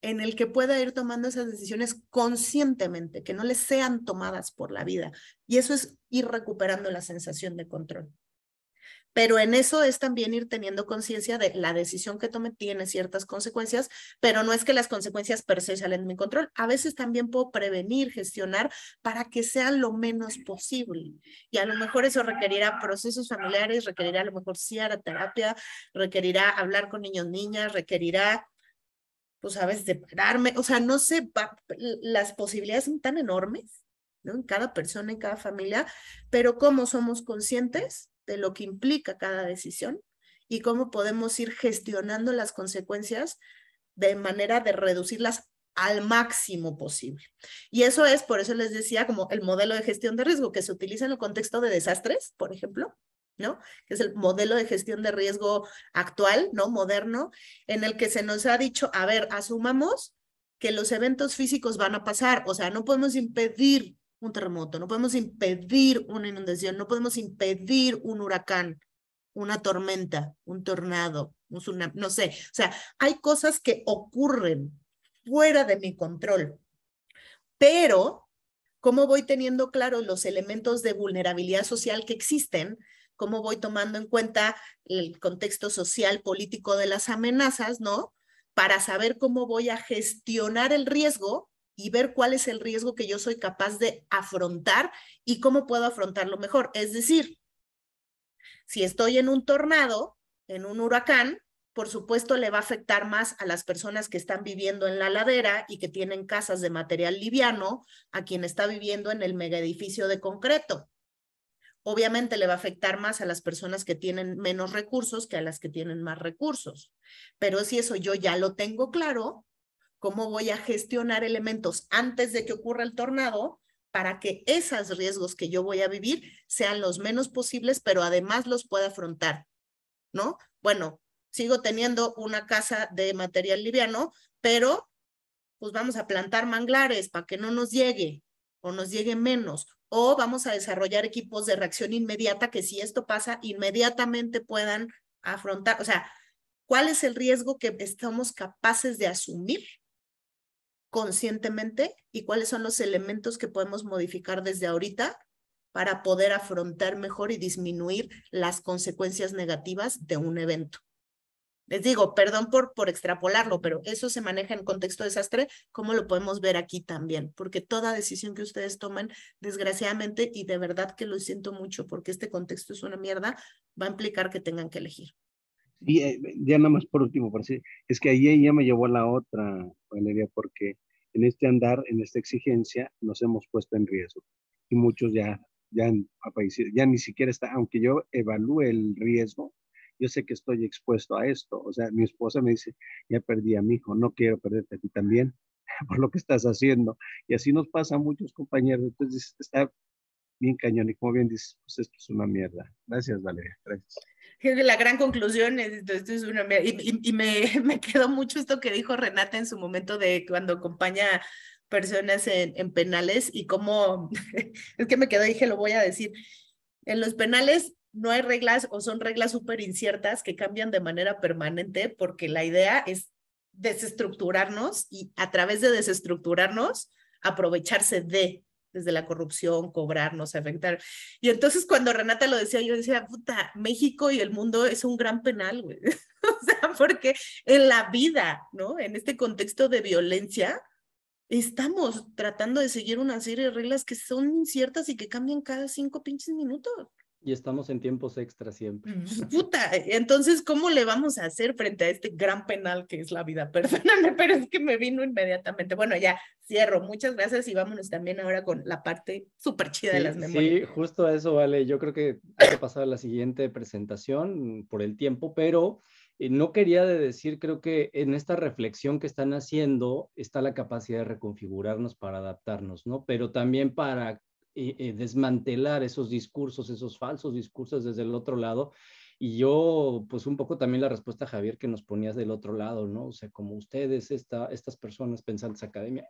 en el que pueda ir tomando esas decisiones conscientemente, que no les sean tomadas por la vida. Y eso es ir recuperando la sensación de control. Pero en eso es también ir teniendo conciencia de la decisión que tome tiene ciertas consecuencias, pero no es que las consecuencias per se salen de mi control. A veces también puedo prevenir, gestionar para que sea lo menos posible. Y a lo mejor eso requerirá procesos familiares, requerirá a lo mejor sí a terapia, requerirá hablar con niños, niñas, requerirá pues a veces de pararme, o sea, no sé, las posibilidades son tan enormes, ¿no? En cada persona, en cada familia, pero cómo somos conscientes de lo que implica cada decisión y cómo podemos ir gestionando las consecuencias de manera de reducirlas al máximo posible. Y eso es, por eso les decía, como el modelo de gestión de riesgo que se utiliza en el contexto de desastres, por ejemplo, ¿no? Que es el modelo de gestión de riesgo actual, ¿no? Moderno, en el que se nos ha dicho, a ver, asumamos que los eventos físicos van a pasar, o sea, no podemos impedir un terremoto, no podemos impedir una inundación, no podemos impedir un huracán, una tormenta, un tornado, un tsunami, no sé, o sea, hay cosas que ocurren fuera de mi control, pero cómo voy teniendo claro los elementos de vulnerabilidad social que existen cómo voy tomando en cuenta el contexto social, político de las amenazas, ¿no? Para saber cómo voy a gestionar el riesgo y ver cuál es el riesgo que yo soy capaz de afrontar y cómo puedo afrontarlo mejor. Es decir, si estoy en un tornado, en un huracán, por supuesto le va a afectar más a las personas que están viviendo en la ladera y que tienen casas de material liviano, a quien está viviendo en el megaedificio de concreto obviamente le va a afectar más a las personas que tienen menos recursos que a las que tienen más recursos. Pero si eso yo ya lo tengo claro, ¿cómo voy a gestionar elementos antes de que ocurra el tornado para que esos riesgos que yo voy a vivir sean los menos posibles, pero además los pueda afrontar? ¿No? Bueno, sigo teniendo una casa de material liviano, pero pues vamos a plantar manglares para que no nos llegue o nos llegue menos, o vamos a desarrollar equipos de reacción inmediata que si esto pasa, inmediatamente puedan afrontar, o sea, ¿cuál es el riesgo que estamos capaces de asumir conscientemente y cuáles son los elementos que podemos modificar desde ahorita para poder afrontar mejor y disminuir las consecuencias negativas de un evento? Les digo, perdón por, por extrapolarlo, pero eso se maneja en contexto desastre, como lo podemos ver aquí también, porque toda decisión que ustedes toman, desgraciadamente, y de verdad que lo siento mucho, porque este contexto es una mierda, va a implicar que tengan que elegir. Y eh, ya nada más por último, por es que ahí ya me llevó a la otra, Valeria, porque en este andar, en esta exigencia, nos hemos puesto en riesgo. Y muchos ya, ya, ya ni siquiera está, aunque yo evalúe el riesgo, yo sé que estoy expuesto a esto. O sea, mi esposa me dice, ya perdí a mi hijo, no quiero perderte a ti también (laughs) por lo que estás haciendo. Y así nos pasa a muchos compañeros. Entonces, está bien cañón y como bien dices, pues esto es una mierda. Gracias, Valeria. Gracias. La gran conclusión es, esto es una mierda. Y, me, (laughs) me, quedó mucho esto que dijo Renata en su momento de cuando acompaña personas en, penales y cómo, (laughs) es que me quedó, dije, lo voy a decir. En los penales no hay reglas o son reglas súper inciertas que cambian de manera permanente porque la idea es desestructurarnos y a través de desestructurarnos aprovecharse de desde la corrupción, cobrarnos, afectar. Y entonces cuando Renata lo decía, yo decía, puta, México y el mundo es un gran penal, güey. (laughs) o sea, porque en la vida, ¿no? En este contexto de violencia, estamos tratando de seguir una serie de reglas que son inciertas y que cambian cada cinco pinches minutos. Y estamos en tiempos extra siempre. Mm, (laughs) puta, entonces, ¿cómo le vamos a hacer frente a este gran penal que es la vida? (laughs) personal? pero es que me vino inmediatamente. Bueno, ya cierro. Muchas gracias y vámonos también ahora con la parte súper chida de las memorias. Sí, justo a eso, vale. Yo creo que hay que la siguiente presentación por el tiempo, pero eh, no quería decir, creo que en esta reflexión que están haciendo está la capacidad de reconfigurarnos para adaptarnos, ¿no? Pero también para eh, eh, desmantelar esos discursos, esos falsos discursos desde el otro lado. Y yo, pues un poco también la respuesta, Javier, que nos ponías del otro lado, ¿no? O sea, como ustedes, estas personas pensantes academia,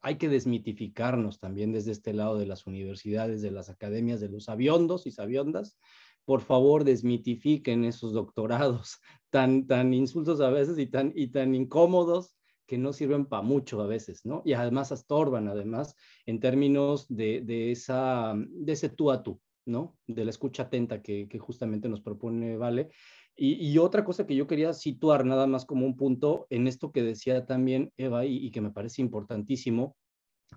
hay que desmitificarnos también desde este lado de las universidades, de las academias, de los aviondos y sabiondas. Por favor, desmitifiquen esos doctorados (laughs) tan, tan insultos a veces y tan, y tan incómodos que no sirven para mucho a veces, ¿no? Y además astorban, además, en términos de, de, esa, de ese tú a tú, ¿no? De la escucha atenta que, justamente nos propone Vale. Y, otra cosa que yo quería situar nada más como un punto en esto que decía también Eva y, y que me parece importantísimo,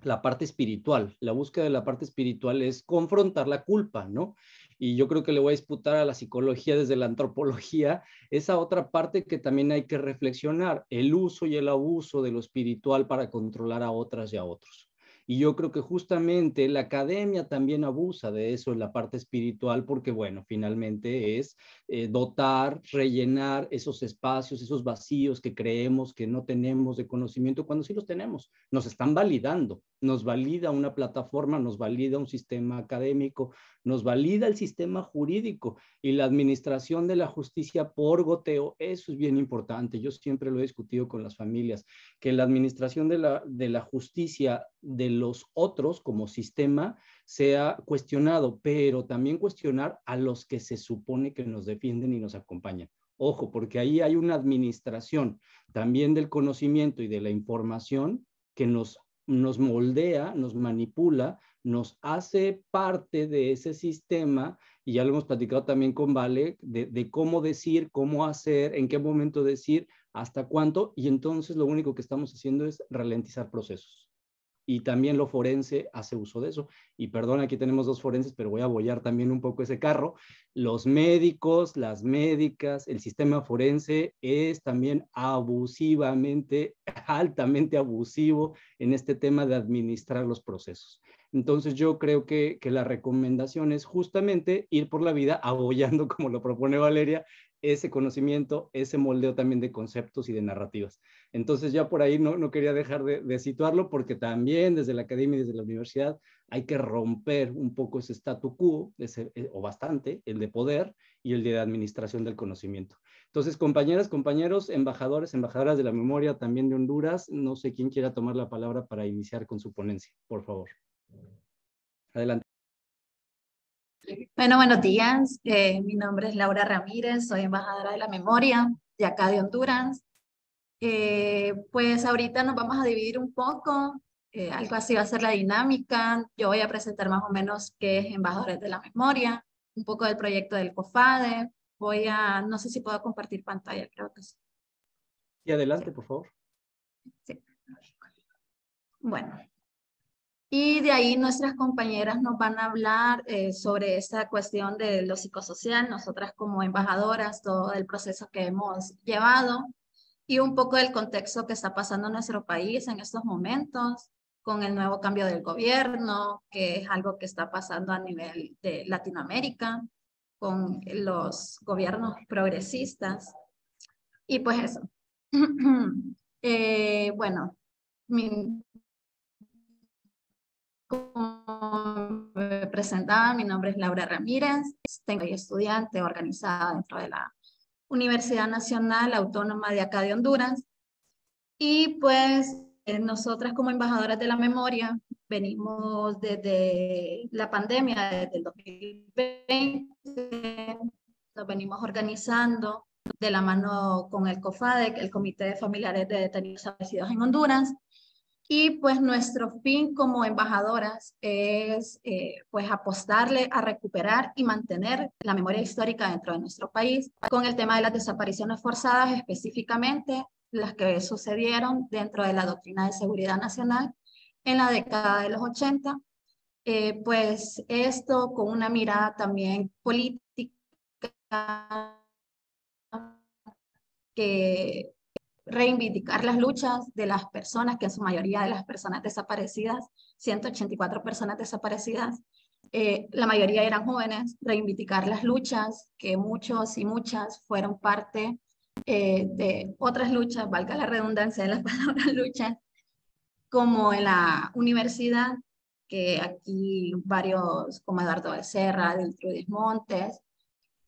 la parte espiritual. La búsqueda de la parte espiritual es confrontar la culpa, ¿no? y yo creo que le voy a disputar a la psicología desde la antropología, esa otra parte que también hay que reflexionar, el uso y el abuso de lo espiritual para controlar a otras y a otros. Y yo creo que justamente la academia también abusa de eso en la parte espiritual, porque bueno, finalmente es eh, dotar, rellenar esos espacios, esos vacíos que creemos que no tenemos de conocimiento, cuando sí los tenemos, nos están validando, nos valida una plataforma, nos valida un sistema académico, nos valida el sistema jurídico y la administración de la justicia por goteo, eso es bien importante. Yo siempre lo he discutido con las familias, que la administración de la, de la justicia de los otros como sistema sea cuestionado, pero también cuestionar a los que se supone que nos defienden y nos acompañan. Ojo, porque ahí hay una administración también del conocimiento y de la información que nos nos moldea, nos manipula, nos hace parte de ese sistema, y ya lo hemos platicado también con Vale, de, cómo decir, cómo hacer, en qué momento decir, hasta cuánto, y entonces lo único que estamos haciendo es ralentizar procesos y también lo forense hace uso de eso. Y perdón, aquí tenemos dos forenses, pero voy a apoyar también un poco ese carro. Los médicos, las médicas, el sistema forense es también abusivamente, (laughs) altamente abusivo en este tema de administrar los procesos. Entonces yo creo que, que la recomendación es justamente ir por la vida apoyando (laughs) como lo propone Valeria, ese conocimiento, ese moldeo también de conceptos y de narrativas. Entonces ya por ahí no, no quería dejar de, situarlo porque también desde la academia y desde la universidad hay que romper un poco ese statu quo, eh, o bastante, el de poder y el de administración del conocimiento. Entonces, compañeras, compañeros, embajadores, embajadoras de la memoria también de Honduras, no sé quién quiera tomar la palabra para iniciar con su ponencia, por favor. Adelante. Bueno, buenos días. Eh, mi nombre es Laura Ramírez, soy embajadora de la memoria de acá de Honduras. Eh, pues ahorita nos vamos a dividir un poco, eh, algo así va a ser la dinámica. Yo voy a presentar más o menos qué es Embajadores de la Memoria, un poco del proyecto del COFADE. Voy a, no sé si puedo compartir pantalla, creo que sí. Y adelante, por favor. Sí. Bueno, y de ahí nuestras compañeras nos van a hablar eh, sobre esta cuestión de lo psicosocial, nosotras como embajadoras, todo el proceso que hemos llevado y un poco del contexto que está pasando en nuestro país en estos momentos con el nuevo cambio del gobierno, que es algo que está pasando a nivel de Latinoamérica, con los gobiernos progresistas. Y pues eso. (clears throat) Eh, bueno, mi, como me presentaba, mi nombre es Laura Ramírez, tengo estudiante organizada dentro de la Universidad Nacional Autónoma de acá de Honduras. Y pues eh, nosotras como embajadoras de la memoria venimos desde la pandemia, desde el 2020, nos venimos organizando de la mano con el COFADEC, el Comité de Familiares de Detenidos Desaparecidos en Honduras, y pues nuestro fin como embajadoras es eh, pues apostarle a recuperar y mantener la memoria histórica dentro de nuestro país con el tema de las desapariciones forzadas, específicamente las que sucedieron dentro de la doctrina de seguridad nacional en la década de los 80. Eh, pues esto con una mirada también política que reivindicar las luchas de las personas, que en su mayoría de las personas desaparecidas, 184 personas desaparecidas, eh, la mayoría eran jóvenes, reivindicar las luchas, que muchos y muchas fueron parte eh, de otras luchas, valga la redundancia de las (laughs) palabras luchas, como en la universidad, que aquí varios, como Eduardo Becerra, Diltrudis Montes,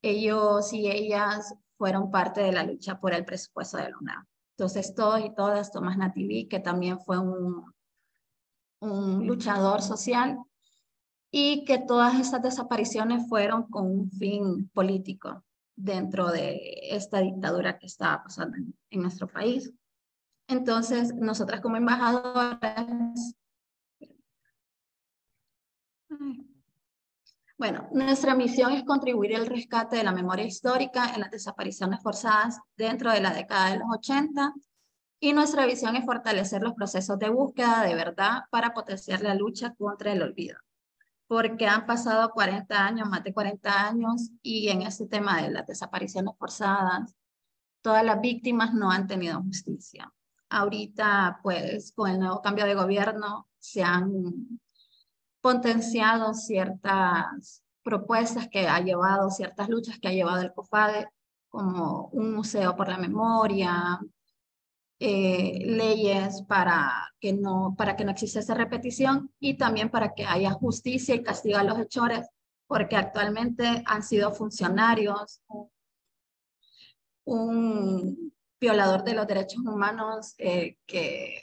ellos y ellas fueron parte de la lucha por el presupuesto de la UNAM. Entonces todos y todas, Tomás Nativí, que también fue un, luchador social, y que todas estas desapariciones fueron con un fin político dentro de esta dictadura que estaba pasando en, nuestro país. Entonces, nosotras como embajadoras... Bueno, nuestra misión es contribuir al rescate de la memoria histórica en las desapariciones forzadas dentro de la década de los 80 y nuestra visión es fortalecer los procesos de búsqueda de verdad para potenciar la lucha contra el olvido, porque han pasado 40 años, más de 40 años, y en este tema de las desapariciones forzadas, todas las víctimas no han tenido justicia. Ahorita, pues, con el nuevo cambio de gobierno, se han potenciado ciertas propuestas que ha llevado, ciertas luchas que ha llevado el COFADE, como un museo por la memoria, eh, leyes para que, no, para que no exista esa repetición y también para que haya justicia y castigo a los hechores, porque actualmente han sido funcionarios. Un violador de los derechos humanos eh, que,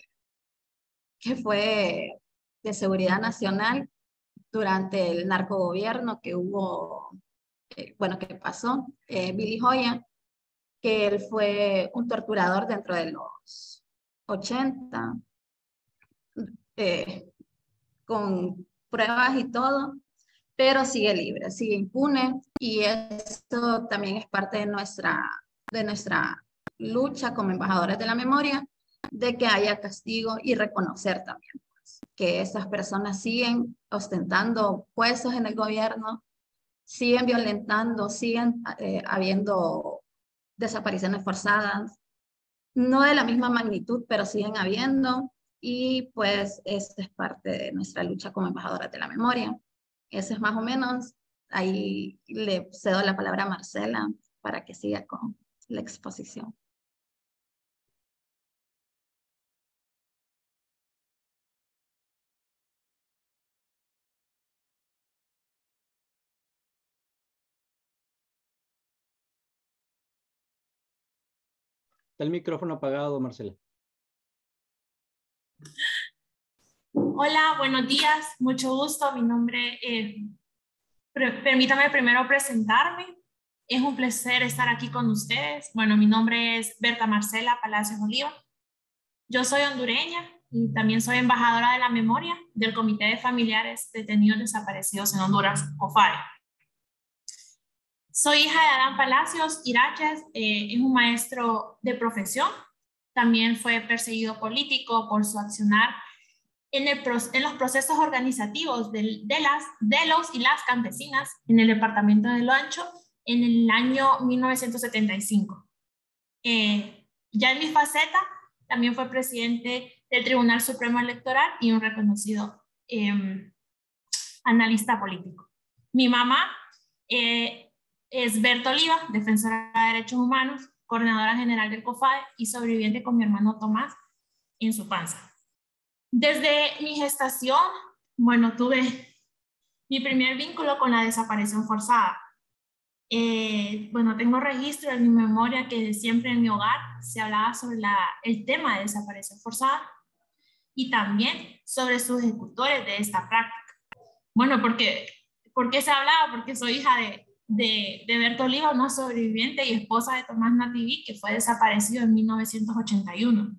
que fue de seguridad nacional durante el narcogobierno que hubo, bueno, que pasó, eh, Billy Joya que él fue un torturador dentro de los 80, eh, con pruebas y todo, pero sigue libre, sigue impune y esto también es parte de nuestra, de nuestra lucha como embajadores de la memoria, de que haya castigo y reconocer también que esas personas siguen ostentando puestos en el gobierno, siguen violentando, siguen eh, habiendo desapariciones forzadas, no de la misma magnitud, pero siguen habiendo. Y pues esa es parte de nuestra lucha como embajadoras de la memoria. Eso es más o menos. Ahí le cedo la palabra a Marcela para que siga con la exposición. Está el micrófono apagado, Marcela. Hola, buenos días, mucho gusto. Mi nombre, eh, permítame primero presentarme. Es un placer estar aquí con ustedes. Bueno, mi nombre es Berta Marcela Palacios Oliva. Yo soy hondureña y también soy embajadora de la memoria del Comité de Familiares Detenidos Desaparecidos en Honduras, COFARE. Soy hija de Adán Palacios Iraches, eh, es un maestro de profesión, también fue perseguido político por su accionar en, en los procesos organizativos de, las, de los y las campesinas en el departamento de Lo Ancho en el año 1975. Eh, ya en mi faceta, también fue presidente del Tribunal Supremo Electoral y un reconocido em, analista político. Mi mamá eh, es Berto Oliva, defensora de derechos humanos, coordinadora general del COFADE y sobreviviente con mi hermano Tomás en su panza. Desde mi gestación, bueno, tuve mi primer vínculo con la desaparición forzada. Eh, bueno, tengo registro en mi memoria que siempre en mi hogar se hablaba sobre el tema de desaparición forzada y también sobre sus ejecutores de esta práctica. Bueno, porque ¿por qué se hablaba? Porque soy hija de, de, de Berta Oliva, una sobreviviente y esposa de Tomás Nativí, que fue desaparecido en 1981.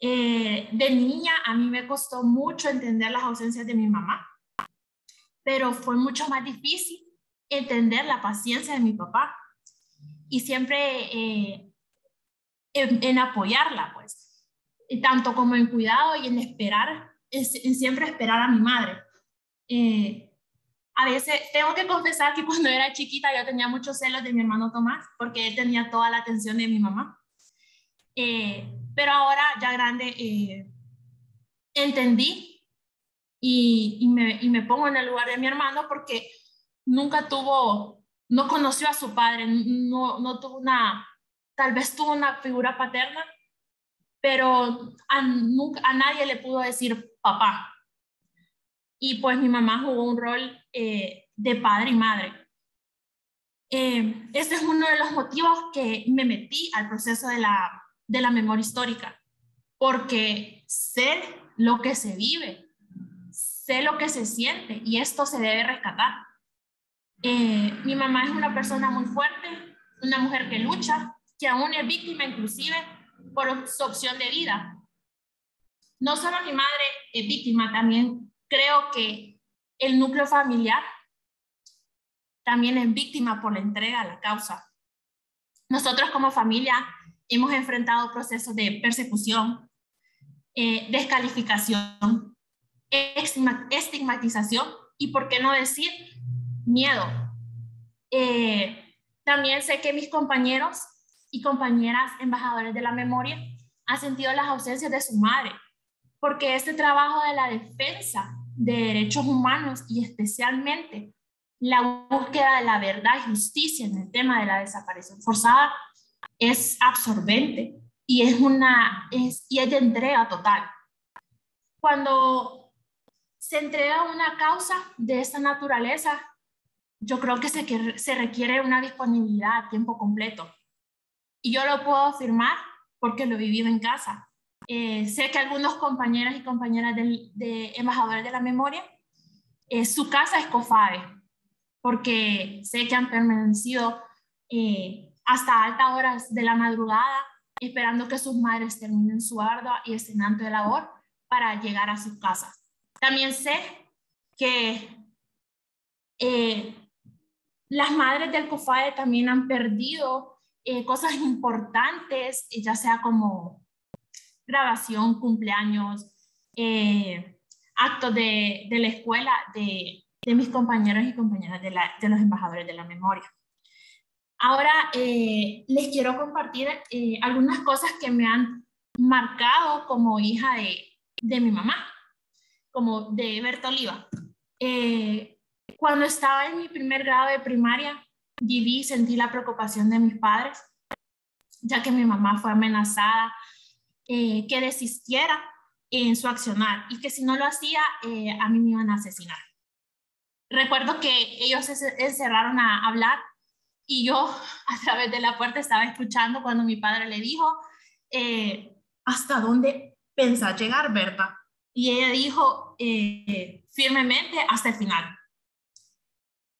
Eh, de niña a mí me costó mucho entender las ausencias de mi mamá, pero fue mucho más difícil entender la paciencia de mi papá y siempre eh, en, apoyarla, pues, tanto como en cuidado y en esperar, en, siempre esperar a mi madre. Eh, a veces tengo que confesar que cuando era chiquita yo tenía muchos celos de mi hermano Tomás porque él tenía toda la atención de mi mamá. Eh, pero ahora ya grande eh, entendí y, me, pongo en el lugar de mi hermano porque nunca tuvo, no conoció a su padre, no, tuvo una, tal vez tuvo una figura paterna, pero a nadie le pudo decir papá y pues mi mamá jugó un rol eh, de padre y madre. este es uno de los motivos que me metí al proceso de la, memoria histórica, porque sé lo que se vive, sé lo que se siente y esto se debe rescatar. Eh, mi mamá es una persona muy fuerte, una mujer que lucha, que aún es víctima inclusive por su opción de vida. No solo mi madre es víctima, también creo que el núcleo familiar también es víctima por la entrega a la causa. Nosotros como familia hemos enfrentado procesos de persecución, eh, descalificación, estigmatización y, por qué no decir, miedo. Eh, también sé que mis compañeros y compañeras embajadores de la memoria han sentido las ausencias de su madre, porque este trabajo de la defensa de derechos humanos y especialmente la búsqueda de la verdad y justicia en el tema de la desaparición forzada es absorbente y es, una, es, y es entrega total. Cuando se entrega una causa de esta naturaleza, yo creo que se, que se requiere una disponibilidad a tiempo completo. Y yo lo puedo afirmar porque lo he vivido en casa. Eh, sé que algunos compañeras y compañeras de embajadores de la memoria, eh, su casa es COFADE, porque sé que han permanecido eh, hasta altas horas de la madrugada esperando que sus madres terminen su ardua y de labor para llegar a sus casas. También sé que las madres del COFADE también han perdido cosas importantes, ya sea como grabación, cumpleaños, eh, actos de, de, la escuela de, de, mis compañeros y compañeras de, de, los embajadores de la memoria. Ahora eh, les quiero compartir eh, algunas cosas que me han marcado como hija de, mi mamá, como de Berta Oliva. cuando estaba en mi primer grado de primaria, viví, sentí la preocupación de mis padres, ya que mi mamá fue amenazada eh, que desistiera en su accionar y que si no lo hacía, eh, a mí me iban a asesinar. Recuerdo que ellos se encerraron a hablar y yo (laughs) a través de la puerta estaba escuchando cuando mi padre le dijo, eh, ¿hasta dónde pensás llegar, Berta? Y ella dijo firmemente hasta el final.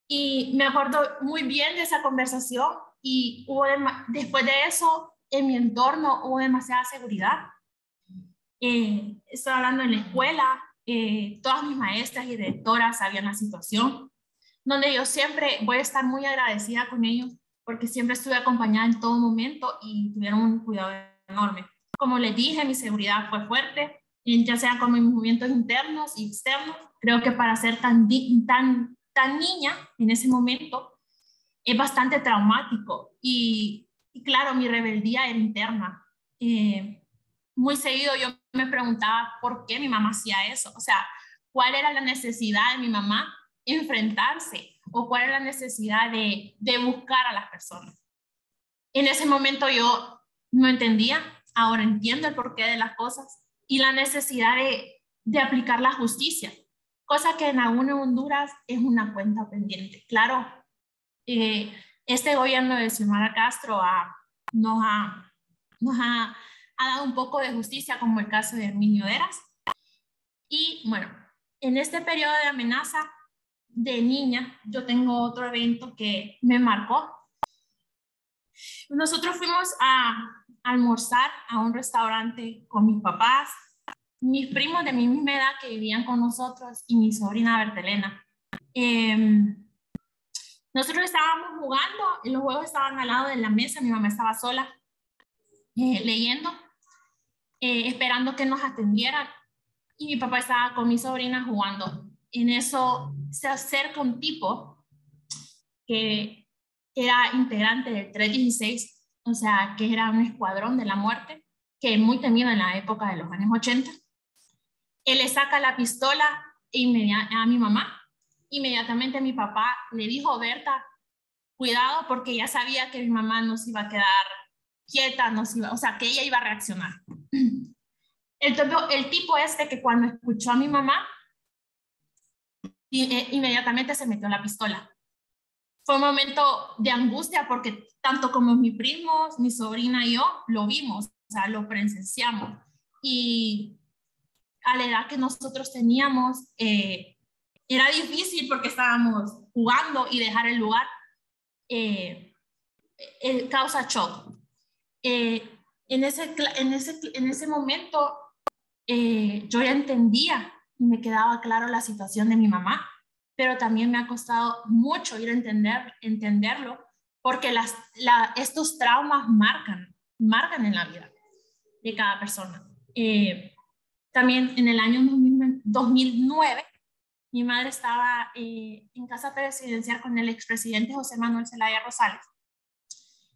Y me acuerdo muy bien de esa conversación y hubo después de eso en mi entorno hubo demasiada seguridad. Eh, estaba hablando en la escuela, eh, todas mis maestras y directoras sabían la situación, donde yo siempre voy a estar muy agradecida con ellos porque siempre estuve acompañada en todo momento y tuvieron un cuidado enorme. Como les dije, mi seguridad fue fuerte, ya sea con mis movimientos internos y externos. Creo que para ser tan, tan, tan niña en ese momento es bastante traumático y y claro, mi rebeldía interna. Eh, muy seguido yo me preguntaba por qué mi mamá hacía eso, o sea, cuál era la necesidad de mi mamá enfrentarse o cuál era la necesidad de, buscar a las personas. En ese momento yo no entendía, ahora entiendo el porqué de las cosas y la necesidad de, aplicar la justicia, cosa que en en Honduras es una cuenta pendiente. Claro, eh, este gobierno de Xiomara Castro nos, ha, dado un poco de justicia, como el caso de Herminio Deras. Y bueno, en este periodo de amenaza de niña, yo tengo otro evento que me marcó. Nosotros fuimos a almorzar a un restaurante con mis papás, mis primos de mi misma edad que vivían con nosotros y mi sobrina Bertelena. Em, nosotros estábamos jugando, y los juegos estaban al lado de la mesa, mi mamá estaba sola eh, leyendo, eh, esperando que nos atendieran y mi papá estaba con mi sobrina jugando. En eso se acerca un tipo que era integrante del 316, o sea, que era un escuadrón de la muerte, que es muy temido en la época de los años 80. Él le saca la pistola a mi mamá inmediatamente mi papá le dijo, Berta, cuidado porque ya sabía que mi mamá nos iba a quedar quieta, nos o sea, que ella iba a reaccionar. (clears throat) El, tipo, el tipo este que cuando escuchó a mi mamá, eh, inmediatamente se metió la pistola. Fue un momento de angustia porque tanto como mis primos, mi sobrina y yo lo vimos, o sea, lo presenciamos. Y a la edad que nosotros teníamos, eh, era difícil porque estábamos jugando y dejar el lugar eh, eh, causa shock. Eh, en, ese, en, ese, en ese momento yo ya entendía y me quedaba claro la situación de mi mamá, pero también me ha costado mucho ir a entender, entenderlo porque las, estos traumas marcan, marcan en la vida de cada persona. también en el año 2009 mi madre estaba eh, en casa presidencial con el expresidente José Manuel Zelaya Rosales.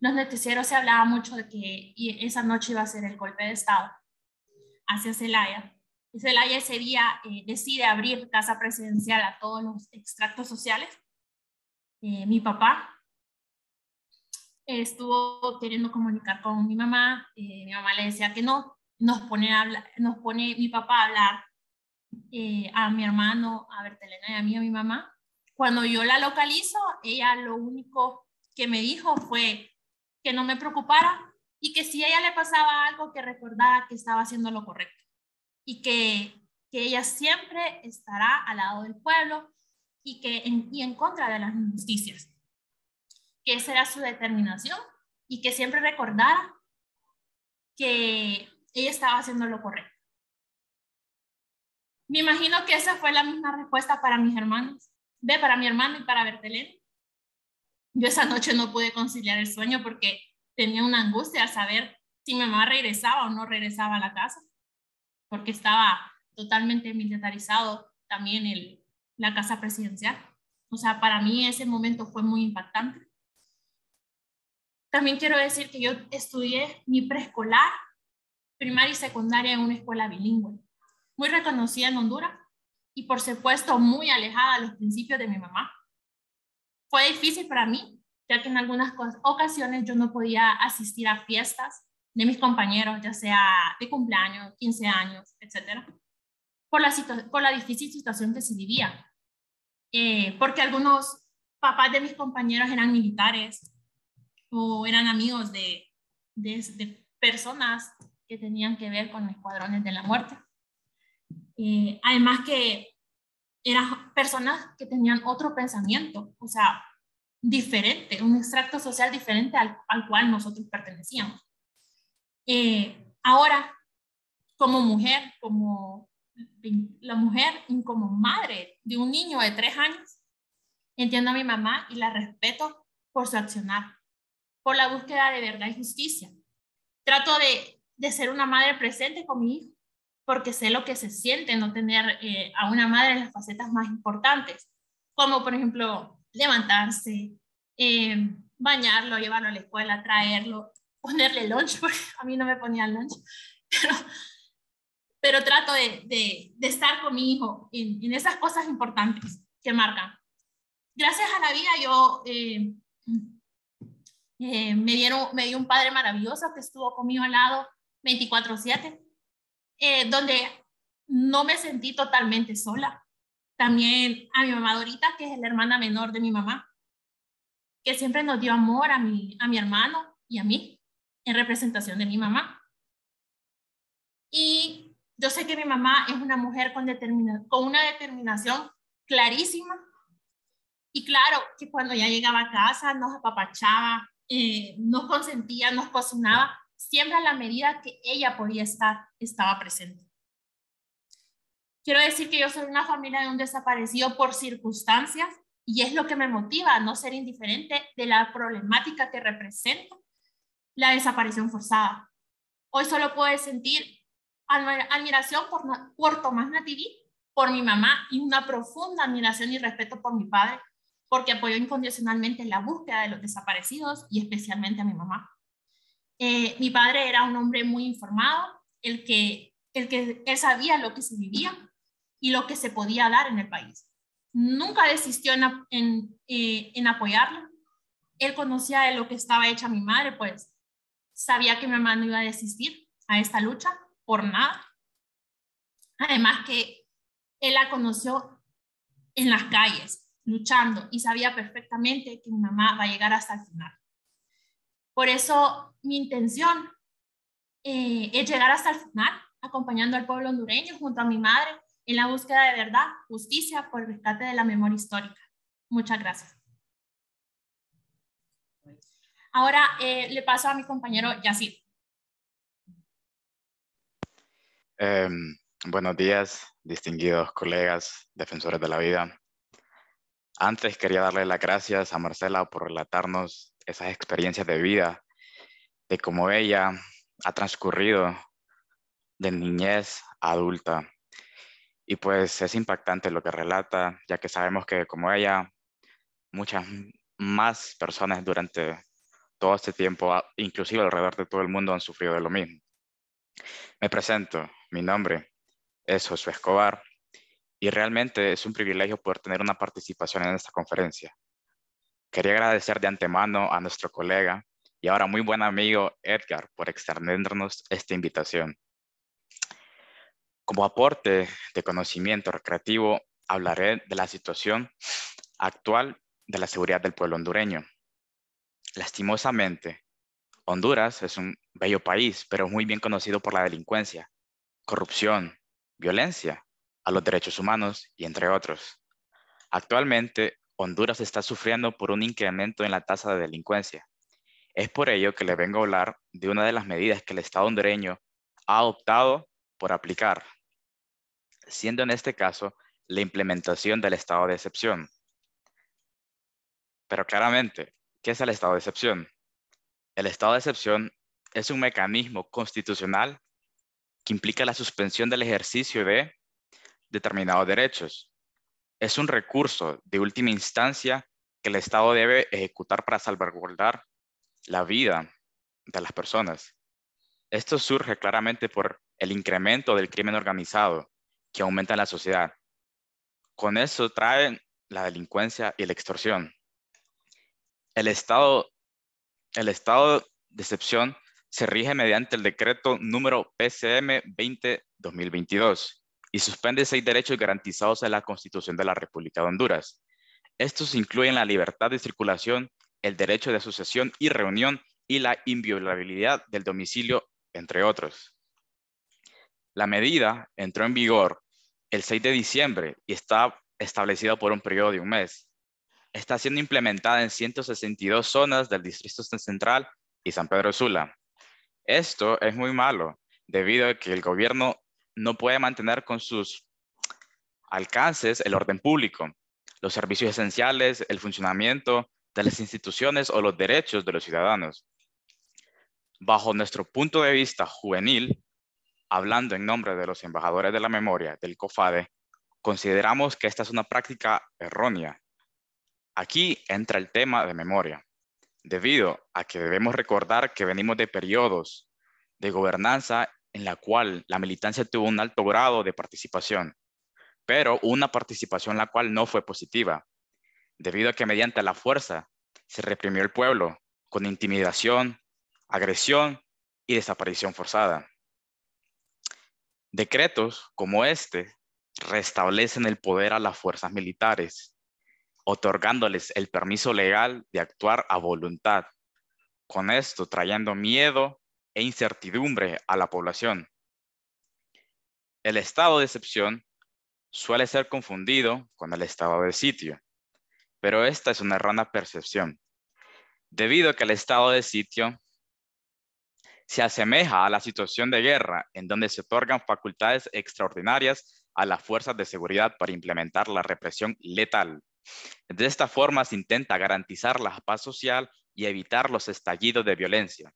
Los noticieros se hablaba mucho de que esa noche iba a ser el golpe de Estado hacia Zelaya. Y Zelaya ese día eh, decide abrir casa presidencial a todos los extractos sociales. Eh, mi papá estuvo queriendo comunicar con mi mamá. mi mamá le decía que no. Nos pone, hablar, nos pone mi papá a hablar eh, a mi hermano, a Bertelena y a mí, a mi mamá. Cuando yo la localizo, ella lo único que me dijo fue que no me preocupara y que si a ella le pasaba algo, que recordara que estaba haciendo lo correcto y que, ella siempre estará al lado del pueblo y, que en, y en contra de las injusticias, que esa era su determinación y que siempre recordara que ella estaba haciendo lo correcto. Me imagino que esa fue la misma respuesta para mis hermanos, de para mi hermano y para Bertelén. Yo esa noche no pude conciliar el sueño porque tenía una angustia al saber si mi mamá regresaba o no regresaba a la casa, porque estaba totalmente militarizado también la casa presidencial. O sea, para mí ese momento fue muy impactante. También quiero decir que yo estudié mi preescolar, primaria y secundaria en una escuela bilingüe muy reconocida en Honduras y por supuesto muy alejada de los principios de mi mamá. Fue difícil para mí, ya que en algunas ocasiones yo no podía asistir a fiestas de mis compañeros, ya sea de cumpleaños, 15 años, etc. Por la, la difícil situación que se vivía. Eh, porque algunos papás de mis compañeros eran militares o eran amigos de personas que tenían que ver con escuadrones de la muerte. Eh, además que eran personas que tenían otro pensamiento, o sea, diferente, un extracto social diferente al, al cual nosotros pertenecíamos. Eh, ahora, como mujer, como la mujer y como madre de un niño de tres años, entiendo a mi mamá y la respeto por su accionar, por la búsqueda de verdad y justicia. Trato de, de ser una madre presente con mi hijo porque sé lo que se siente no tener eh, a una madre en las facetas más importantes, como por ejemplo levantarse, eh, bañarlo, llevarlo a la escuela, traerlo, ponerle lunch, (laughs) porque a mí no me ponía lunch, pero, pero trato de, de, estar con mi hijo en, en, esas cosas importantes que marcan. Gracias a la vida yo eh, me, dieron, me dio un padre maravilloso que estuvo conmigo al lado 24/7 eh, donde no me sentí totalmente sola. También a mi mamá Dorita, que es la hermana menor de mi mamá, que siempre nos dio amor a mi, a mi hermano y a mí, en representación de mi mamá. Y yo sé que mi mamá es una mujer con, determina con una determinación clarísima. Y claro, que cuando ya llegaba a casa nos apapachaba, eh, nos consentía, nos cocinaba siempre a la medida que ella podía estar, estaba presente. Quiero decir que yo soy una familia de un desaparecido por circunstancias y es lo que me motiva a no ser indiferente de la problemática que representa la desaparición forzada. Hoy solo puedo sentir admiración por, por Tomás Nativí, por mi mamá y una profunda admiración y respeto por mi padre, porque apoyó incondicionalmente la búsqueda de los desaparecidos y especialmente a mi mamá. Eh, mi padre era un hombre muy informado, el que, el que él sabía lo que se vivía y lo que se podía dar en el país. Nunca desistió en, eh, en apoyarlo. Él conocía de lo que estaba hecha mi madre, pues sabía que mi mamá no iba a desistir a esta lucha por nada. Además que él la conoció en las calles, luchando, y sabía perfectamente que mi mamá va a llegar hasta el final. Por eso mi intención eh, es llegar hasta el final, acompañando al pueblo hondureño junto a mi madre en la búsqueda de verdad, justicia por el rescate de la memoria histórica. Muchas gracias. Ahora eh, le paso a mi compañero Yacir. Em, buenos días, distinguidos colegas, defensores de la vida. Antes quería darle las gracias a Marcela por relatarnos esas experiencias de vida, de cómo ella ha transcurrido de niñez a adulta. Y pues es impactante lo que relata, ya que sabemos que como ella, muchas más personas durante todo este tiempo, inclusive alrededor de todo el mundo, han sufrido de lo mismo. Me presento, mi nombre es Josué Escobar y realmente es un privilegio poder tener una participación en esta conferencia, Quería agradecer de antemano a nuestro colega y ahora muy buen amigo Edgar por extendernos esta invitación. Como aporte de conocimiento recreativo, hablaré de la situación actual de la seguridad del pueblo hondureño. Lastimosamente, Honduras es un bello país, pero muy bien conocido por la delincuencia, corrupción, violencia a los derechos humanos y entre otros. Actualmente, Honduras está sufriendo por un incremento en la tasa de delincuencia. Es por ello que le vengo a hablar de una de las medidas que el Estado hondureño ha optado por aplicar, siendo en este caso la implementación del estado de excepción. Pero claramente, ¿qué es el estado de excepción? El estado de excepción es un mecanismo constitucional que implica la suspensión del ejercicio de determinados derechos, es un recurso de última instancia que el Estado debe ejecutar para salvaguardar la vida de las personas. Esto surge claramente por el incremento del crimen organizado que aumenta en la sociedad. Con eso traen la delincuencia y la extorsión. El estado, de excepción se rige mediante el decreto número PCM 20-2022, y suspende seis derechos garantizados en la Constitución de la República de Honduras. Estos incluyen la libertad de circulación, el derecho de asociación y reunión y la inviolabilidad del domicilio, entre otros. La medida entró en vigor el 6 de diciembre y está establecida por un periodo de un mes. Está siendo implementada en 162 zonas del Distrito Central y San Pedro Sula. Esto es muy malo, debido a que el gobierno no puede mantener con sus alcances el orden público, los servicios esenciales, el funcionamiento de las instituciones o los derechos de los ciudadanos. Bajo nuestro punto de vista juvenil, hablando en nombre de los embajadores de la memoria del COFADE, consideramos que esta es una práctica errónea. Aquí entra el tema de memoria, debido a que debemos recordar que venimos de periodos de gobernanza en la cual la militancia tuvo un alto grado de participación, pero una participación la cual no fue positiva, debido a que mediante la fuerza se reprimió el pueblo con intimidación, agresión y desaparición forzada. Decretos como este restablecen el poder a las fuerzas militares, otorgándoles el permiso legal de actuar a voluntad, con esto trayendo miedo e incertidumbre a la población. El estado de excepción suele ser confundido con el estado de sitio, pero esta es una errada percepción, debido a que el estado de sitio se asemeja a la situación de guerra en donde se otorgan facultades extraordinarias a las fuerzas de seguridad para implementar la represión letal. De esta forma se intenta garantizar la paz social y evitar los estallidos de violencia.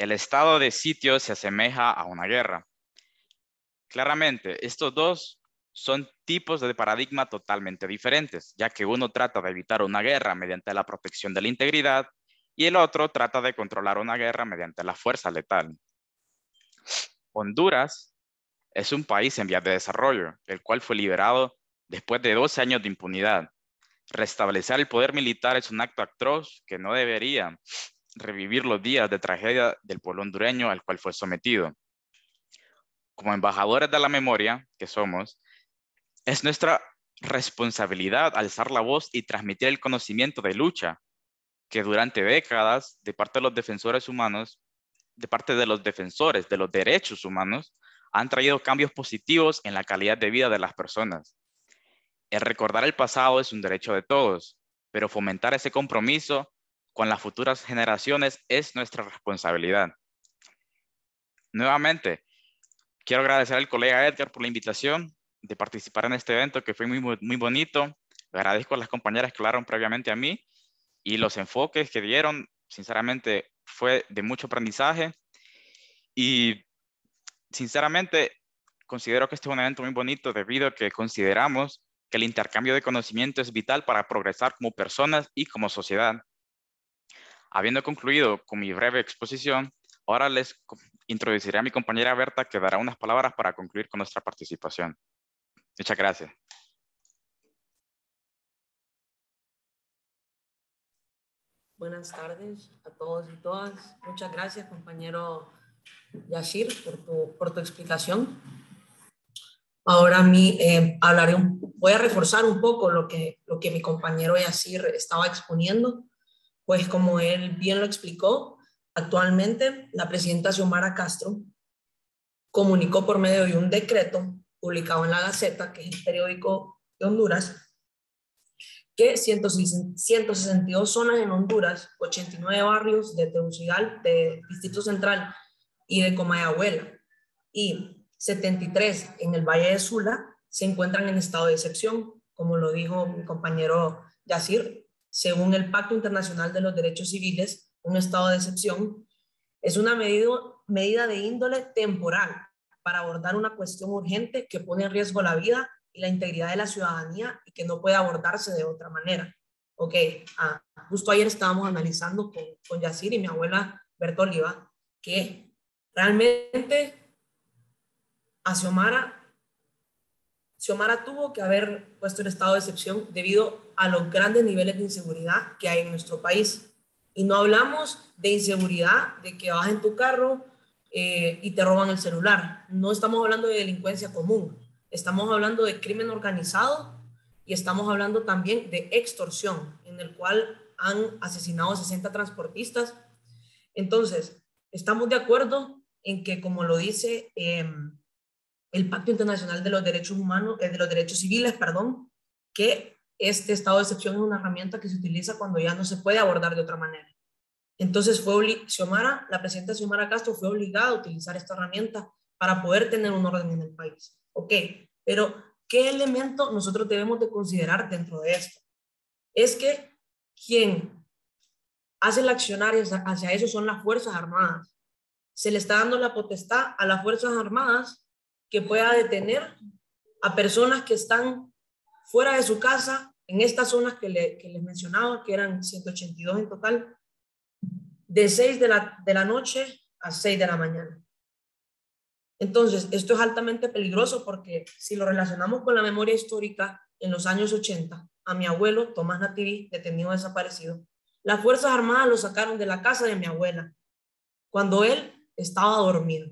El estado de sitio se asemeja a una guerra. Claramente, estos dos son tipos de paradigma totalmente diferentes, ya que uno trata de evitar una guerra mediante la protección de la integridad y el otro trata de controlar una guerra mediante la fuerza letal. Honduras es un país en vías de desarrollo, el cual fue liberado después de 12 años de impunidad. Restablecer el poder militar es un acto atroz que no debería revivir los días de tragedia del pueblo hondureño al cual fue sometido. Como embajadores de la memoria que somos, es nuestra responsabilidad alzar la voz y transmitir el conocimiento de lucha que durante décadas de parte de los defensores humanos, de parte de los defensores de los derechos humanos, han traído cambios positivos en la calidad de vida de las personas. El recordar el pasado es un derecho de todos, pero fomentar ese compromiso con las futuras generaciones es nuestra responsabilidad. Nuevamente, quiero agradecer al colega Edgar por la invitación de participar en este evento que fue muy, muy bonito. Agradezco a las compañeras que hablaron previamente a mí y los enfoques que dieron, sinceramente, fue de mucho aprendizaje. Y sinceramente, considero que este es un evento muy bonito debido a que consideramos que el intercambio de conocimiento es vital para progresar como personas y como sociedad. Habiendo concluido con mi breve exposición, ahora les introduciré a mi compañera Berta que dará unas palabras para concluir con nuestra participación. Muchas gracias. Buenas tardes a todos y todas. Muchas gracias, compañero Yashir, por tu, por tu explicación. Ahora mi, eh, hablaré voy a reforzar un poco lo que, lo que mi compañero Yashir estaba exponiendo pues como él bien lo explicó, actualmente la presidenta Xiomara Castro comunicó por medio de un decreto publicado en la Gaceta, que es el periódico de Honduras, que 162 zonas en Honduras, 89 barrios de Tegucigalpa, de Distrito Central y de Comayagüela, y 73 en el Valle de Sula, se encuentran en estado de excepción, como lo dijo mi compañero Yacir, según el Pacto Internacional de los Derechos Civiles, un estado de excepción, es una medida, de índole temporal para abordar una cuestión urgente que pone en riesgo la vida y la integridad de la ciudadanía y que no puede abordarse de otra manera. Ok, ah, justo ayer estábamos analizando con, con Yacir y mi abuela Berta Oliva que realmente a Xiomara Xiomara tuvo que haber puesto el estado de excepción debido a los grandes niveles de inseguridad que hay en nuestro país. Y no hablamos de inseguridad, de que vas en tu carro eh, y te roban el celular. No estamos hablando de delincuencia común. Estamos hablando de crimen organizado y estamos hablando también de extorsión, en el cual han asesinado a 60 transportistas. Entonces, estamos de acuerdo en que, como lo dice... Em, el Pacto Internacional de los Derechos Humanos, eh, de los Derechos Civiles, perdón, que este estado de excepción es una herramienta que se utiliza cuando ya no se puede abordar de otra manera. Entonces fue Xiomara, la presidenta Xiomara Castro fue obligada a utilizar esta herramienta para poder tener un orden en el país. Ok, pero ¿qué elemento nosotros debemos de considerar dentro de esto? Es que quien hace el accionar hacia eso son las Fuerzas Armadas. Se le está dando la potestad a las Fuerzas Armadas que pueda detener a personas que están fuera de su casa, en estas zonas que, les mencionaba, que eran 182 en total, de 6 de la, de la noche a 6 de la mañana. Entonces, esto es altamente peligroso porque si lo relacionamos con la memoria histórica, en los años 80, a mi abuelo Tomás Nativí, detenido desaparecido, las Fuerzas Armadas lo sacaron de la casa de mi abuela cuando él estaba dormido.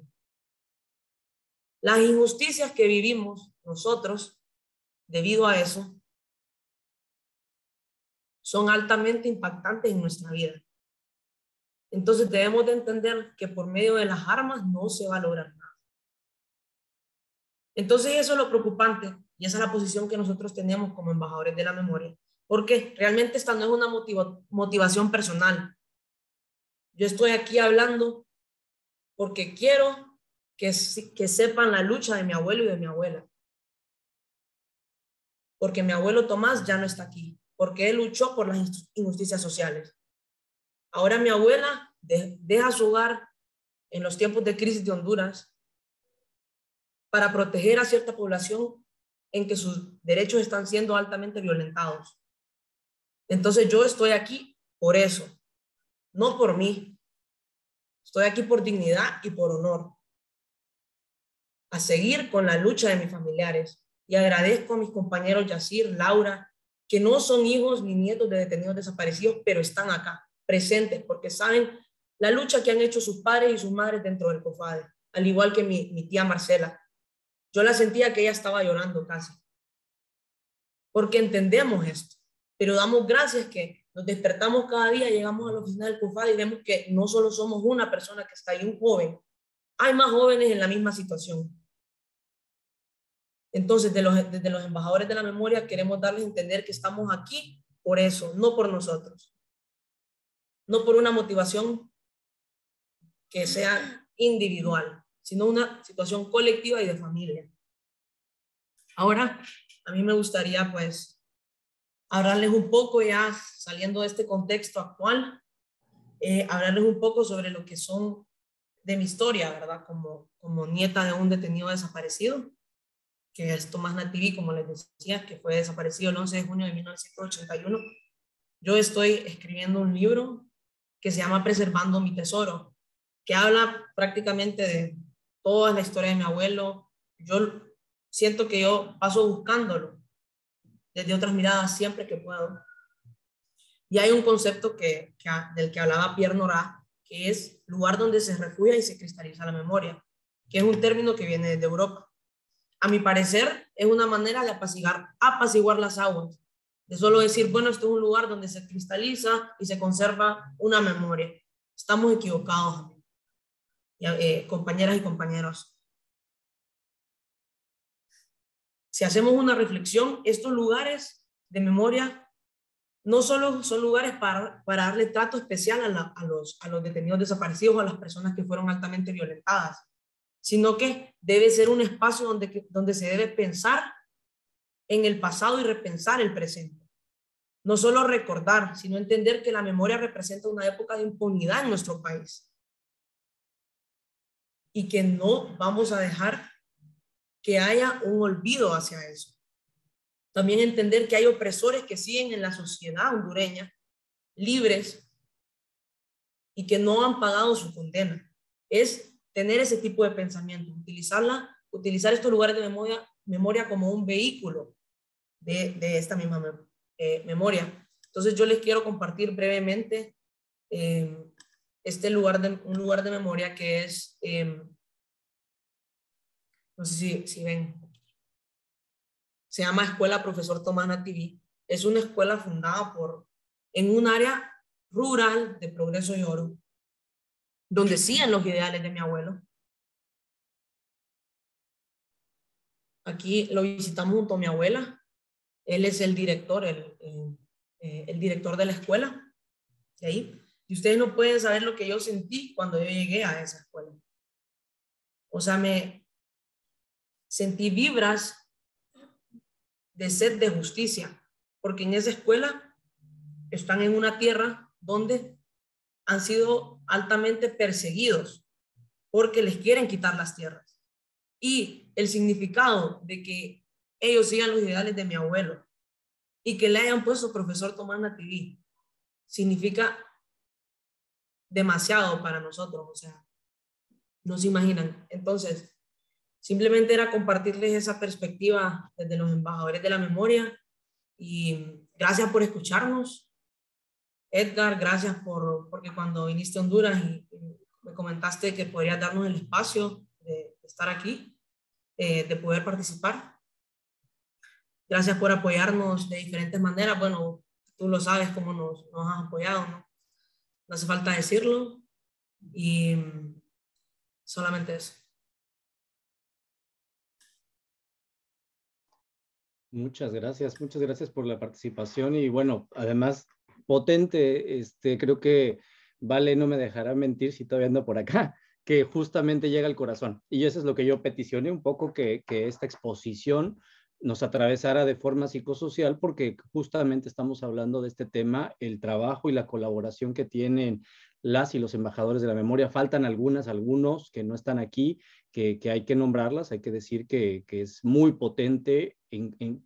Las injusticias que vivimos nosotros debido a eso son altamente impactantes en nuestra vida. Entonces debemos de entender que por medio de las armas no se va a lograr nada. Entonces eso es lo preocupante y esa es la posición que nosotros tenemos como embajadores de la memoria, porque realmente esta no es una motivación personal. Yo estoy aquí hablando porque quiero que, sepan la lucha de mi abuelo y de mi abuela. Porque mi abuelo Tomás ya no está aquí, porque él luchó por las injusticias sociales. Ahora mi abuela deja su hogar en los tiempos de crisis de Honduras para proteger a cierta población en que sus derechos están siendo altamente violentados. Entonces yo estoy aquí por eso, no por mí. Estoy aquí por dignidad y por honor a seguir con la lucha de mis familiares y agradezco a mis compañeros Yacir, Laura, que no son hijos ni nietos de detenidos desaparecidos, pero están acá, presentes, porque saben la lucha que han hecho sus padres y sus madres dentro del COFADE, al igual que mi, tía Marcela. Yo la sentía que ella estaba llorando casi, porque entendemos esto, pero damos gracias que nos despertamos cada día, llegamos a la oficina del COFADE y vemos que no solo somos una persona que está ahí, un joven, hay más jóvenes en la misma situación. Entonces, desde los embajadores de la memoria queremos darles a entender que estamos aquí por eso, no por nosotros. No por una motivación que sea individual, sino una situación colectiva y de familia. Ahora, a mí me gustaría pues hablarles un poco ya saliendo de este contexto actual, eh, hablarles un poco sobre lo que son de mi historia, ¿verdad? como nieta de un detenido desaparecido que es Tomás Nativí, como les decía, que fue desaparecido el 11 de junio de 1981, yo estoy escribiendo un libro que se llama Preservando mi tesoro, que habla prácticamente de toda la historia de mi abuelo. Yo siento que yo paso buscándolo desde otras miradas siempre que puedo. Y hay un concepto que, del que hablaba Pierre Nora, que es lugar donde se refugia y se cristaliza la memoria, que es un término que viene de Europa a mi parecer, es una manera de apaciguar, apaciguar las aguas, de solo decir, bueno, esto es un lugar donde se cristaliza y se conserva una memoria. Estamos equivocados, eh, compañeras y compañeros. Si hacemos una reflexión, estos lugares de memoria no solo son lugares para, darle trato especial a, los, a los detenidos desaparecidos o a las personas que fueron altamente violentadas, sino que debe ser un espacio donde, donde se debe pensar en el pasado y repensar el presente. No solo recordar, sino entender que la memoria representa una época de impunidad en nuestro país y que no vamos a dejar que haya un olvido hacia eso. También entender que hay opresores que siguen en la sociedad hondureña, libres, y que no han pagado su condena. Es tener ese tipo de pensamiento, utilizarla, utilizar estos lugares de memoria, memoria como un vehículo de, esta misma eh, memoria. Entonces yo les quiero compartir brevemente eh, este lugar de, un lugar de memoria que es, em, no sé si, si ven, se llama Escuela Profesor Tomás Nativí. Es una escuela fundada por, en un área rural de Progreso y Oro, donde siguen los ideales de mi abuelo. Aquí lo visitamos junto a mi abuela. Él es el director, el, eh, director de la escuela. Y ustedes no pueden saber lo que yo sentí cuando yo llegué a esa escuela. O sea, me sentí vibras de sed de justicia, porque en esa escuela están en una tierra donde han sido altamente perseguidos porque les quieren quitar las tierras. Y el significado de que ellos sigan los ideales de mi abuelo y que le hayan puesto profesor Tomás Nativí significa demasiado para nosotros, o sea, no se imaginan. Entonces, simplemente era compartirles esa perspectiva desde los embajadores de la memoria y gracias por escucharnos Edgar, gracias por, porque cuando viniste a Honduras y, me comentaste que podrías darnos el espacio de estar aquí, eh, de poder participar. Gracias por apoyarnos de diferentes maneras. Bueno, tú lo sabes cómo nos, nos has apoyado, ¿no? No hace falta decirlo. Y mm, solamente eso. Muchas gracias, muchas gracias por la participación y bueno, además potente, este, creo que Vale no me dejará mentir si todavía ando por acá, (laughs) que justamente llega al corazón. Y eso es lo que yo peticioné un poco, que, esta exposición nos atravesara de forma psicosocial, porque justamente estamos hablando de este tema, el trabajo y la colaboración que tienen las y los embajadores de la memoria. Faltan algunas, algunos que no están aquí, que, hay que nombrarlas, hay que decir que, es muy potente.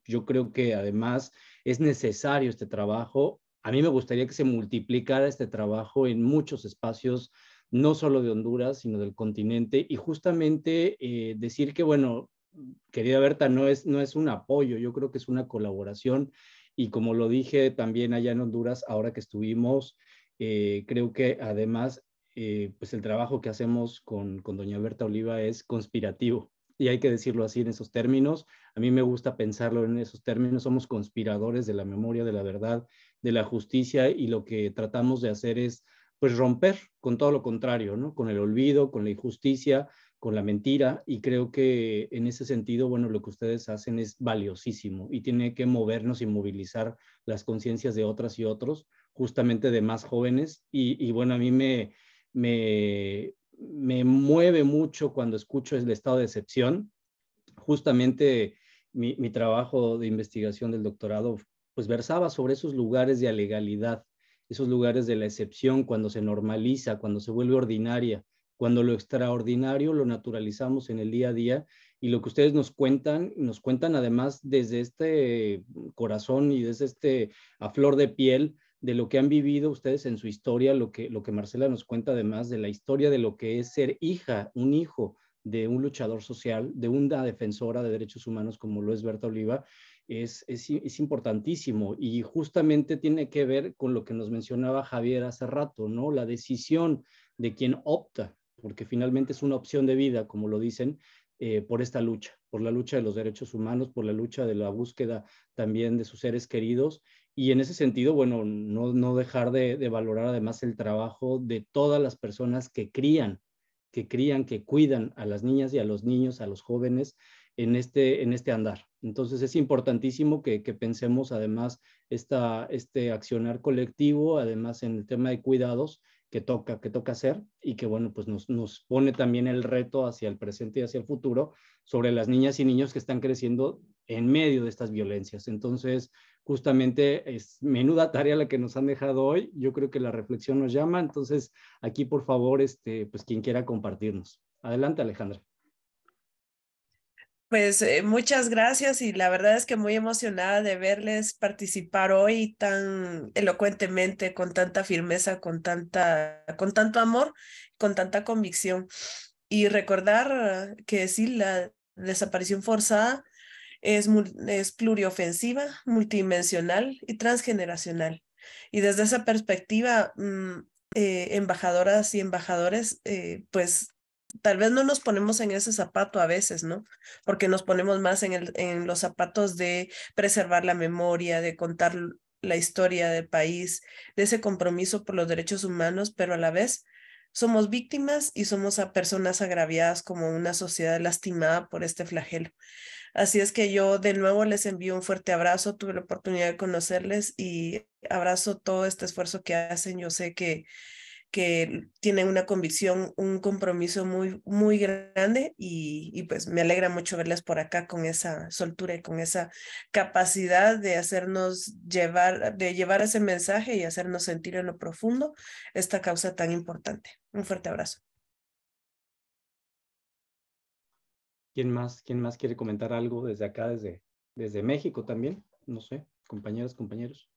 yo creo que además es necesario este trabajo a mí me gustaría que se multiplicara este trabajo en muchos espacios, no solo de Honduras, sino del continente, y justamente eh, decir que, bueno, querida Berta, no es, no es un apoyo, yo creo que es una colaboración, y como lo dije también allá en Honduras, ahora que estuvimos, eh, creo que además, eh, pues el trabajo que hacemos con, con doña Berta Oliva es conspirativo, y hay que decirlo así en esos términos. A mí me gusta pensarlo en esos términos. Somos conspiradores de la memoria, de la verdad, de la justicia y lo que tratamos de hacer es pues romper con todo lo contrario, ¿no? Con el olvido, con la injusticia, con la mentira y creo que en ese sentido, bueno, lo que ustedes hacen es valiosísimo y tiene que movernos y movilizar las conciencias de otras y otros, justamente de más jóvenes y, bueno, a mí me, me, me, mueve mucho cuando escucho el estado de excepción, justamente mi, mi trabajo de investigación del doctorado pues versaba sobre esos lugares de alegalidad, esos lugares de la excepción cuando se normaliza, cuando se vuelve ordinaria, cuando lo extraordinario lo naturalizamos en el día a día y lo que ustedes nos cuentan, nos cuentan además desde este corazón y desde este a flor de piel de lo que han vivido ustedes en su historia, lo que, lo que Marcela nos cuenta además de la historia de lo que es ser hija, un hijo de un luchador social, de una defensora de derechos humanos como lo es Berta Oliva, es, importantísimo y justamente tiene que ver con lo que nos mencionaba Javier hace rato, ¿no? La decisión de quien opta, porque finalmente es una opción de vida, como lo dicen, eh, por esta lucha, por la lucha de los derechos humanos, por la lucha de la búsqueda también de sus seres queridos. Y en ese sentido, bueno, no, dejar de, de valorar además el trabajo de todas las personas que crían que crían, que cuidan a las niñas y a los niños, a los jóvenes en este, en este andar, entonces es importantísimo que, pensemos además este accionar colectivo, además en el tema de cuidados que toca, que toca hacer y que bueno, pues nos, nos pone también el reto hacia el presente y hacia el futuro sobre las niñas y niños que están creciendo en medio de estas violencias. Entonces, justamente es menuda tarea la que nos han dejado hoy. Yo creo que la reflexión nos llama. Entonces, aquí, por favor, este, pues quien quiera compartirnos. Adelante, Alejandra. Pues eh, muchas gracias y la verdad es que muy emocionada de verles participar hoy tan elocuentemente, con tanta firmeza, con, tanta, con tanto amor, con tanta convicción. Y recordar que sí, la desaparición forzada es, es pluriofensiva, multidimensional y transgeneracional. Y desde esa perspectiva, mm, eh, embajadoras y embajadores, eh, pues tal vez no nos ponemos en ese zapato a veces, ¿no? Porque nos ponemos más en, el, en los zapatos de preservar la memoria, de contar la historia del país, de ese compromiso por los derechos humanos, pero a la vez somos víctimas y somos personas agraviadas como una sociedad lastimada por este flagelo. Así es que yo de nuevo les envío un fuerte abrazo, tuve la oportunidad de conocerles y abrazo todo este esfuerzo que hacen. Yo sé que que tienen una convicción, un compromiso muy, muy grande y, y, pues me alegra mucho verlas por acá con esa soltura y con esa capacidad de hacernos llevar, de llevar ese mensaje y hacernos sentir en lo profundo esta causa tan importante. Un fuerte abrazo. ¿Quién más, quién más quiere comentar algo desde acá, desde, desde México también? No sé, compañeras, compañeros.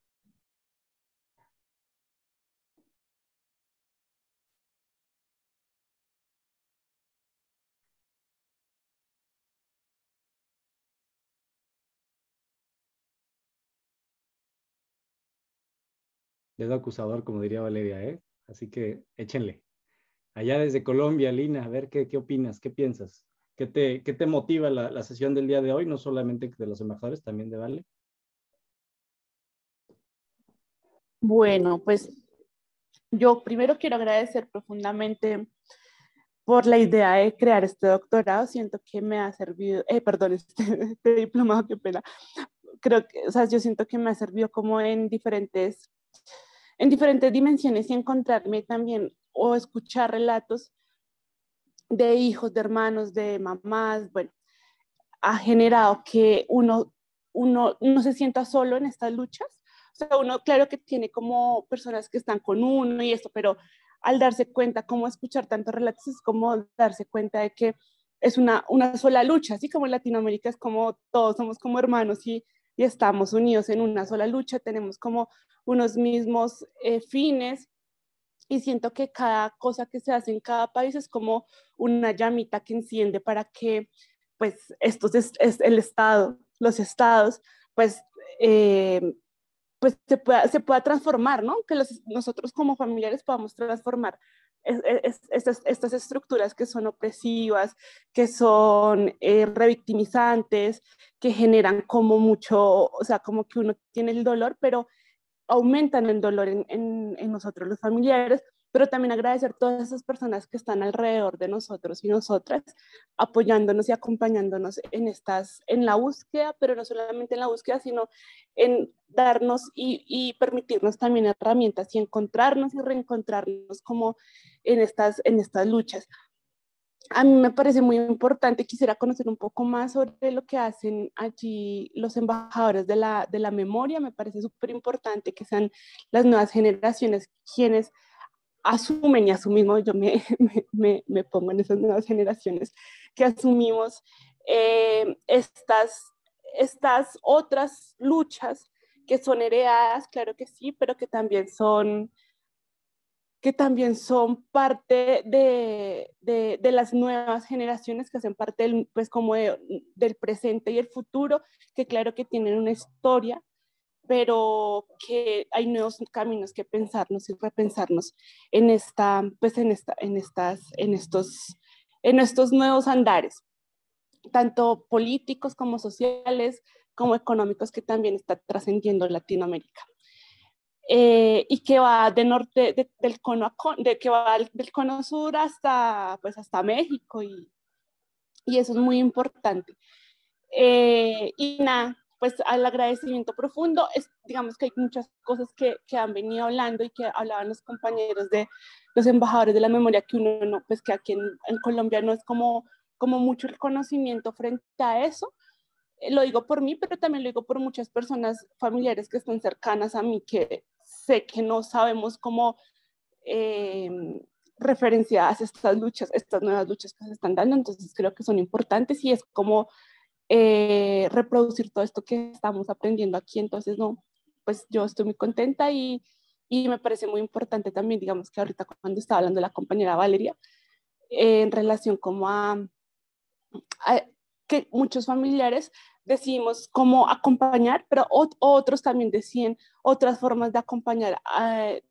Es acusador, como diría Valeria, ¿eh? Así que échenle. Allá desde Colombia, Lina, a ver qué, opinas, qué piensas, qué te, te motiva la, sesión del día de hoy, no solamente de los embajadores, también de Vale. Bueno, pues yo primero quiero agradecer profundamente por la idea de crear este doctorado. Siento que me ha servido, eh, perdón, este, (laughs) este diplomado, qué pena. Creo que, o sea, yo siento que me ha servido como en diferentes en diferentes dimensiones y encontrarme también o escuchar relatos de hijos, de hermanos, de mamás, bueno, ha generado que uno, uno no se sienta solo en estas luchas. O sea, uno claro que tiene como personas que están con uno y esto, pero al darse cuenta, como escuchar tantos relatos, es como darse cuenta de que es una, una sola lucha, así como en Latinoamérica es como todos somos como hermanos y y estamos unidos en una sola lucha, tenemos como unos mismos eh, fines y siento que cada cosa que se hace en cada país es como una llamita que enciende para que pues estos es, el Estado, los estados, pues, eh, pues se, pueda, se transformar, ¿no? Que los, nosotros como familiares podamos transformar e, estas, estructuras que son opresivas, que son eh, revictimizantes, que generan como mucho, o sea, como que uno tiene el dolor, pero aumentan el dolor en nosotros los familiares pero también agradecer todas esas personas que están alrededor de nosotros y nosotras, apoyándonos y acompañándonos en, estas, en la búsqueda, pero no solamente en la búsqueda, sino en darnos y, permitirnos también herramientas y encontrarnos y reencontrarnos como en estas, en estas luchas a mí me parece muy importante, quisiera conocer un poco más sobre lo que hacen allí los embajadores de la, de la memoria. Me parece súper importante que sean las nuevas generaciones quienes asumen y asumimos, yo (laughs) me, me, pongo en esas nuevas generaciones, que asumimos eh, estas, estas otras luchas que son heredadas, claro que sí, pero que también son, que también son parte de, las nuevas generaciones que hacen parte del, pues como del presente y el futuro, que claro que tienen una historia pero que hay nuevos caminos que pensarnos y repensarnos en esta, pues en esta, en estas, en estos, en estos nuevos andares, tanto políticos como sociales, como económicos que también está trascendiendo Latinoamérica. Eh, y que va de norte del cono de, que va del cono sur hasta pues hasta México y, y eso es muy importante eh, y nada pues al agradecimiento profundo, es, digamos que hay muchas cosas que, que, han venido hablando y que hablaban los compañeros de los embajadores de la memoria, que uno no, pues que aquí en, Colombia no es como, como mucho reconocimiento frente a eso. Eh, lo digo por mí, pero también lo digo por muchas personas familiares que están cercanas a mí, que sé que no sabemos cómo eh, referenciadas estas luchas, estas nuevas luchas que se están dando, entonces creo que son importantes y es como eh, reproducir todo esto que estamos aprendiendo aquí. Entonces, no, pues yo estoy muy contenta y, me parece muy importante también, digamos que ahorita cuando estaba hablando la compañera Valeria, eh, en relación como a, que muchos familiares decimos cómo acompañar, pero otros también deciden otras formas de acompañar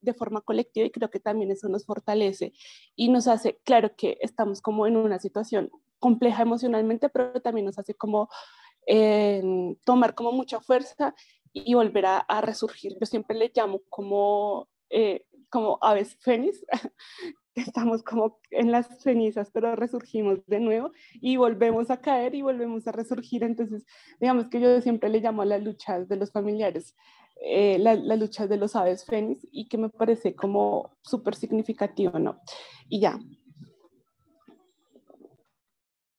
de forma colectiva y creo que también eso nos fortalece y nos hace claro que estamos como en una situación compleja emocionalmente, pero también nos hace como eh, tomar como mucha fuerza y volver a, resurgir. Yo siempre le llamo como, eh, como aves fénix, (laughs) estamos como en las cenizas, pero resurgimos de nuevo y volvemos a caer y volvemos a resurgir. Entonces, digamos que yo siempre le llamo a las luchas de los familiares, las eh, la luchas de los aves fénix y que me parece como súper significativo, ¿no? Y ya,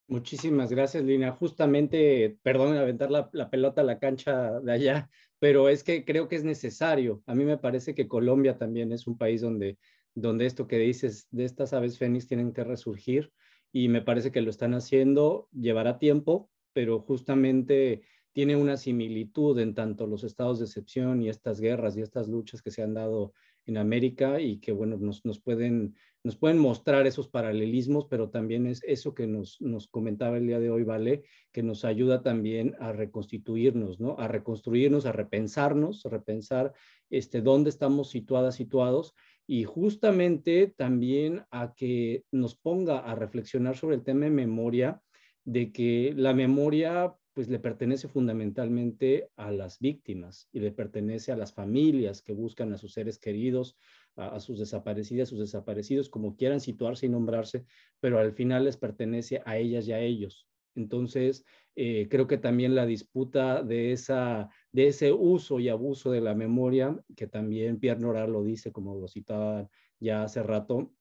Muchísimas gracias, Lina. Justamente, perdón aventar la, pelota a la cancha de allá, pero es que creo que es necesario. A mí me parece que Colombia también es un país donde, donde esto que dices de estas aves fénix tienen que resurgir y me parece que lo están haciendo. Llevará tiempo, pero justamente tiene una similitud en tanto los estados de excepción y estas guerras y estas luchas que se han dado en América y que, bueno, nos, nos pueden nos pueden mostrar esos paralelismos, pero también es eso que nos, comentaba el día de hoy, Vale, que nos ayuda también a reconstituirnos, ¿no? A reconstruirnos, a repensarnos, a repensar este, dónde estamos situadas, situados, y justamente también a que nos ponga a reflexionar sobre el tema de memoria, de que la memoria pues le pertenece fundamentalmente a las víctimas y le pertenece a las familias que buscan a sus seres queridos, a, sus desaparecidas, sus desaparecidos, como quieran situarse y nombrarse, pero al final les pertenece a ellas y a ellos. Entonces, eh, creo que también la disputa de, esa, de ese uso y abuso de la memoria, que también Pierre Nora lo dice, como lo citaba ya hace rato,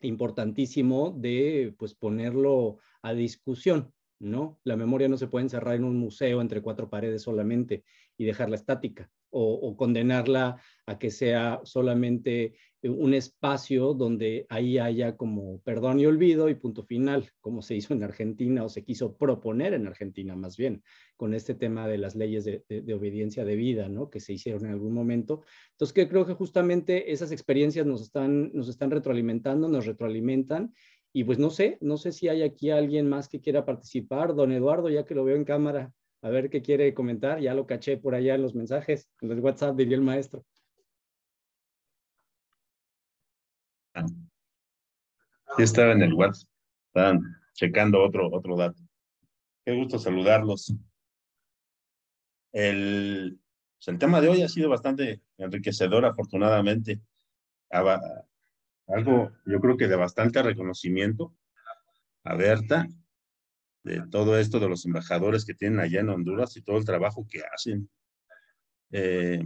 importantísimo de pues ponerlo a discusión, ¿no? La memoria no se puede encerrar en un museo entre cuatro paredes solamente y dejarla estática o, condenarla a que sea solamente eh, un espacio donde ahí haya como perdón y olvido y punto final, como se hizo en Argentina o se quiso proponer en Argentina más bien, con este tema de las leyes de, obediencia de vida, ¿no? Que se hicieron en algún momento. Entonces, que creo que justamente esas experiencias nos están, nos están retroalimentando, nos retroalimentan. Y pues no sé, no sé si hay aquí alguien más que quiera participar. Don Eduardo, ya que lo veo en cámara a ver qué quiere comentar. Ya lo caché por allá en los mensajes, en los WhatsApp, diría el maestro. Sí estaba en el WhatsApp. Estaban checando otro, otro dato. Qué gusto saludarlos. El, pues, el tema de hoy ha sido bastante enriquecedor, afortunadamente. Algo, yo creo que de bastante reconocimiento a Berta de todo esto de los embajadores que tienen allá en Honduras y todo el trabajo que hacen. Eh,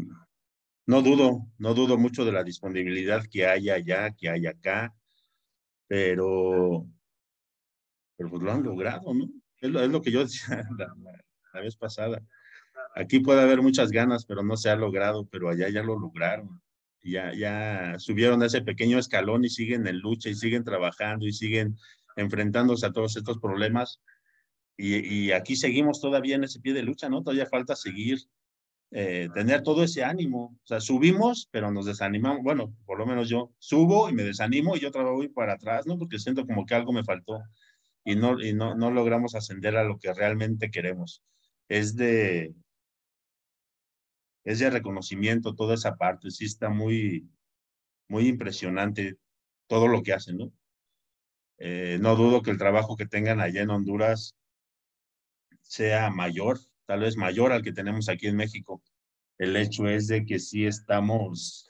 no dudo, no dudo mucho de la disponibilidad que hay allá, que hay acá, pero, pero pues, lo han logrado, ¿no? Es lo, que yo decía (laughs) la, vez pasada. Aquí puede haber muchas ganas, pero no se ha logrado, pero allá ya lo lograron. Ya, ya subieron a ese pequeño escalón y siguen en lucha y siguen trabajando y siguen enfrentándose a todos estos problemas y, aquí seguimos todavía en ese pie de lucha, ¿no? Todavía falta seguir, eh, tener todo ese ánimo. O sea, subimos, pero nos desanimamos. Bueno, por lo menos yo subo y me desanimo y yo trabajo y para atrás, ¿no? Porque siento como que algo me faltó y no, y no, no logramos ascender a lo que realmente queremos. Es de, es de reconocimiento toda esa parte. Sí está muy, muy impresionante todo lo que hacen, ¿no? Eh, no dudo que el trabajo que tengan allá en Honduras sea mayor, tal vez mayor al que tenemos aquí en México. El hecho es de que sí estamos,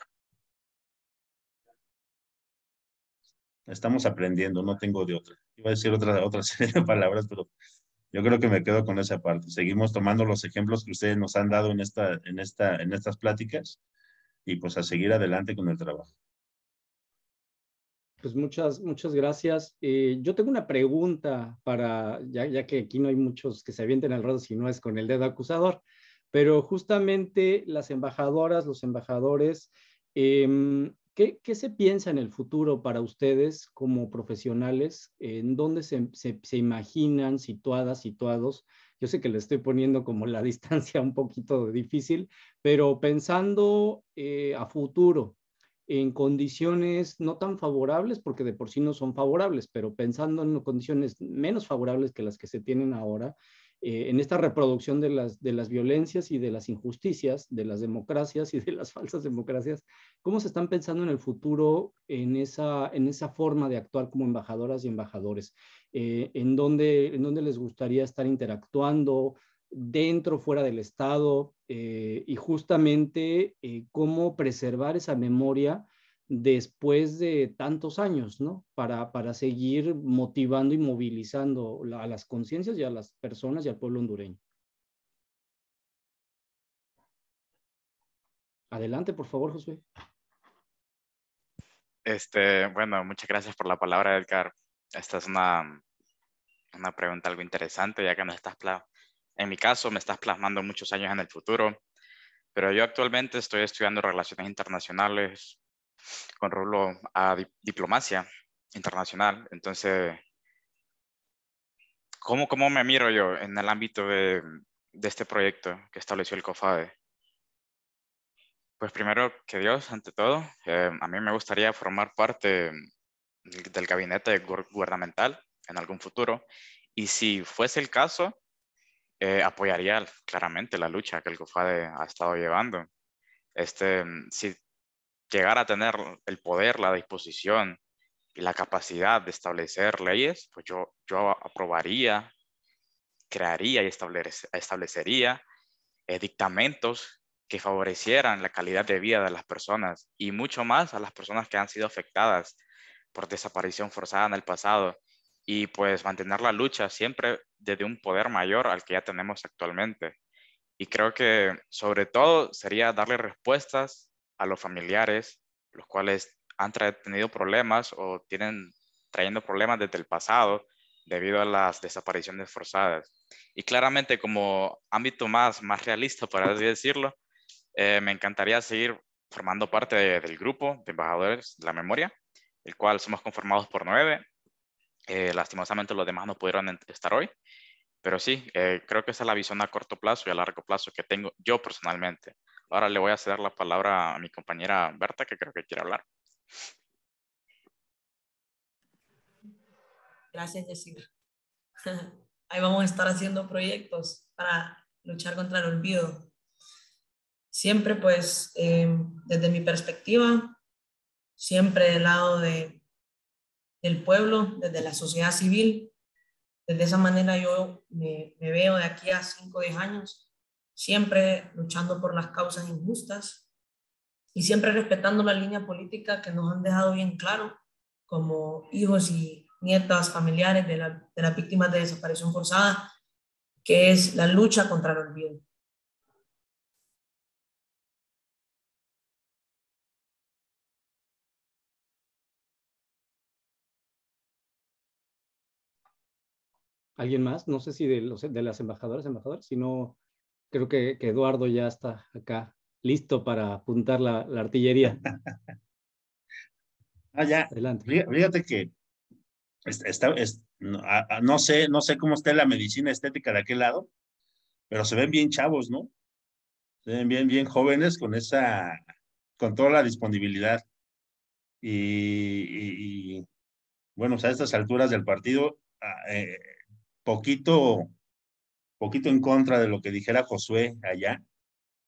estamos aprendiendo, no tengo de otra. Iba a decir otra, (laughs) serie de palabras, pero yo creo que me quedo con esa parte. Seguimos tomando los ejemplos que ustedes nos han dado en, esta, en, esta, en estas pláticas y pues a seguir adelante con el trabajo. Pues, muchas, muchas gracias. Eh, yo tengo una pregunta para, ya, que aquí no hay muchos que se avienten al rato si no es con el dedo acusador, pero justamente las embajadoras, los embajadores, em, ¿qué, se piensa en el futuro para ustedes como profesionales? ¿En dónde se, imaginan situadas, situados? Yo sé que le estoy poniendo como la (laughs) distancia un poquito difícil, pero pensando eh, a futuro, en condiciones no tan favorables, porque de por sí no son favorables, pero pensando en condiciones menos favorables que las que se tienen ahora, eh, en esta reproducción de las, de las violencias y de las injusticias, de las democracias y de las (laughs) falsas democracias, ¿cómo se están pensando en el futuro en esa, en esa forma de actuar como embajadoras y embajadores? Eh, ¿en, ¿En dónde les gustaría estar interactuando? dentro, fuera del Estado, eh, y justamente eh, cómo preservar esa memoria después de tantos años, ¿no? Para, para seguir motivando y movilizando a las conciencias y a las personas y al pueblo hondureño. Adelante, por favor, José. Este, bueno, muchas gracias por la palabra, Edgar. Esta es una, una pregunta algo interesante, ya que nos estás claro. En mi caso, me estás plasmando muchos años en el futuro, pero yo actualmente estoy estudiando relaciones internacionales con rumbo a diplomacia internacional. Entonces, ¿cómo, ¿cómo me miro yo en el ámbito de, este proyecto que estableció el COFADE? Pues primero que Dios, ante todo, eh, a mí me gustaría formar parte del gabinete gubernamental en algún futuro. Y si fuese el caso, eh, apoyaría claramente la lucha que el COFADE ha estado llevando. Este, mm, si llegara a tener el poder, la disposición y la capacidad de establecer leyes, pues yo, yo aprobaría, crearía y establecería eh, dictamentos que favorecieran la calidad de vida de las personas y mucho más a las personas que han sido afectadas por desaparición forzada en el pasado y pues mantener la lucha siempre desde un poder mayor al que ya tenemos actualmente. Y creo que sobre todo sería darle respuestas a los familiares, los cuales han tenido problemas o tienen trayendo problemas desde el pasado debido a las desapariciones forzadas. Y claramente como ámbito más, más realista, para decirlo, eh, me encantaría seguir formando parte del grupo de embajadores de la memoria, el cual somos conformados por nueve, eh, lastimosamente los demás no pudieron estar hoy, pero sí, eh, creo que esa es la visión a corto plazo y a largo plazo que tengo yo personalmente. Ahora le voy a ceder la palabra a mi compañera Berta, que creo que quiere hablar. Gracias, Jessica. (laughs) Ahí vamos a estar haciendo proyectos para luchar contra el olvido. Siempre, pues, eh, desde mi perspectiva, siempre del lado de del pueblo, desde la sociedad civil. Desde esa manera yo me, veo de aquí a 5 o 10 años, siempre luchando por las causas injustas y siempre respetando la línea política que nos han dejado bien claro como hijos y nietas familiares de, de las víctimas de desaparición forzada, que es la lucha contra el olvido. alguien más, no sé si de, los, de las embajadoras, si sino creo que, Eduardo ya está acá, listo para apuntar la, artillería. (laughs) ah, ya. Adelante. Fíjate que está, no, sé, no sé cómo esté la medicina estética de aquel lado, pero se ven bien chavos, ¿no? Se ven bien, bien jóvenes con esa, con toda la disponibilidad. y, bueno, pues a estas alturas del partido, ah, eh, poquito, poquito en contra de lo que dijera Josué allá,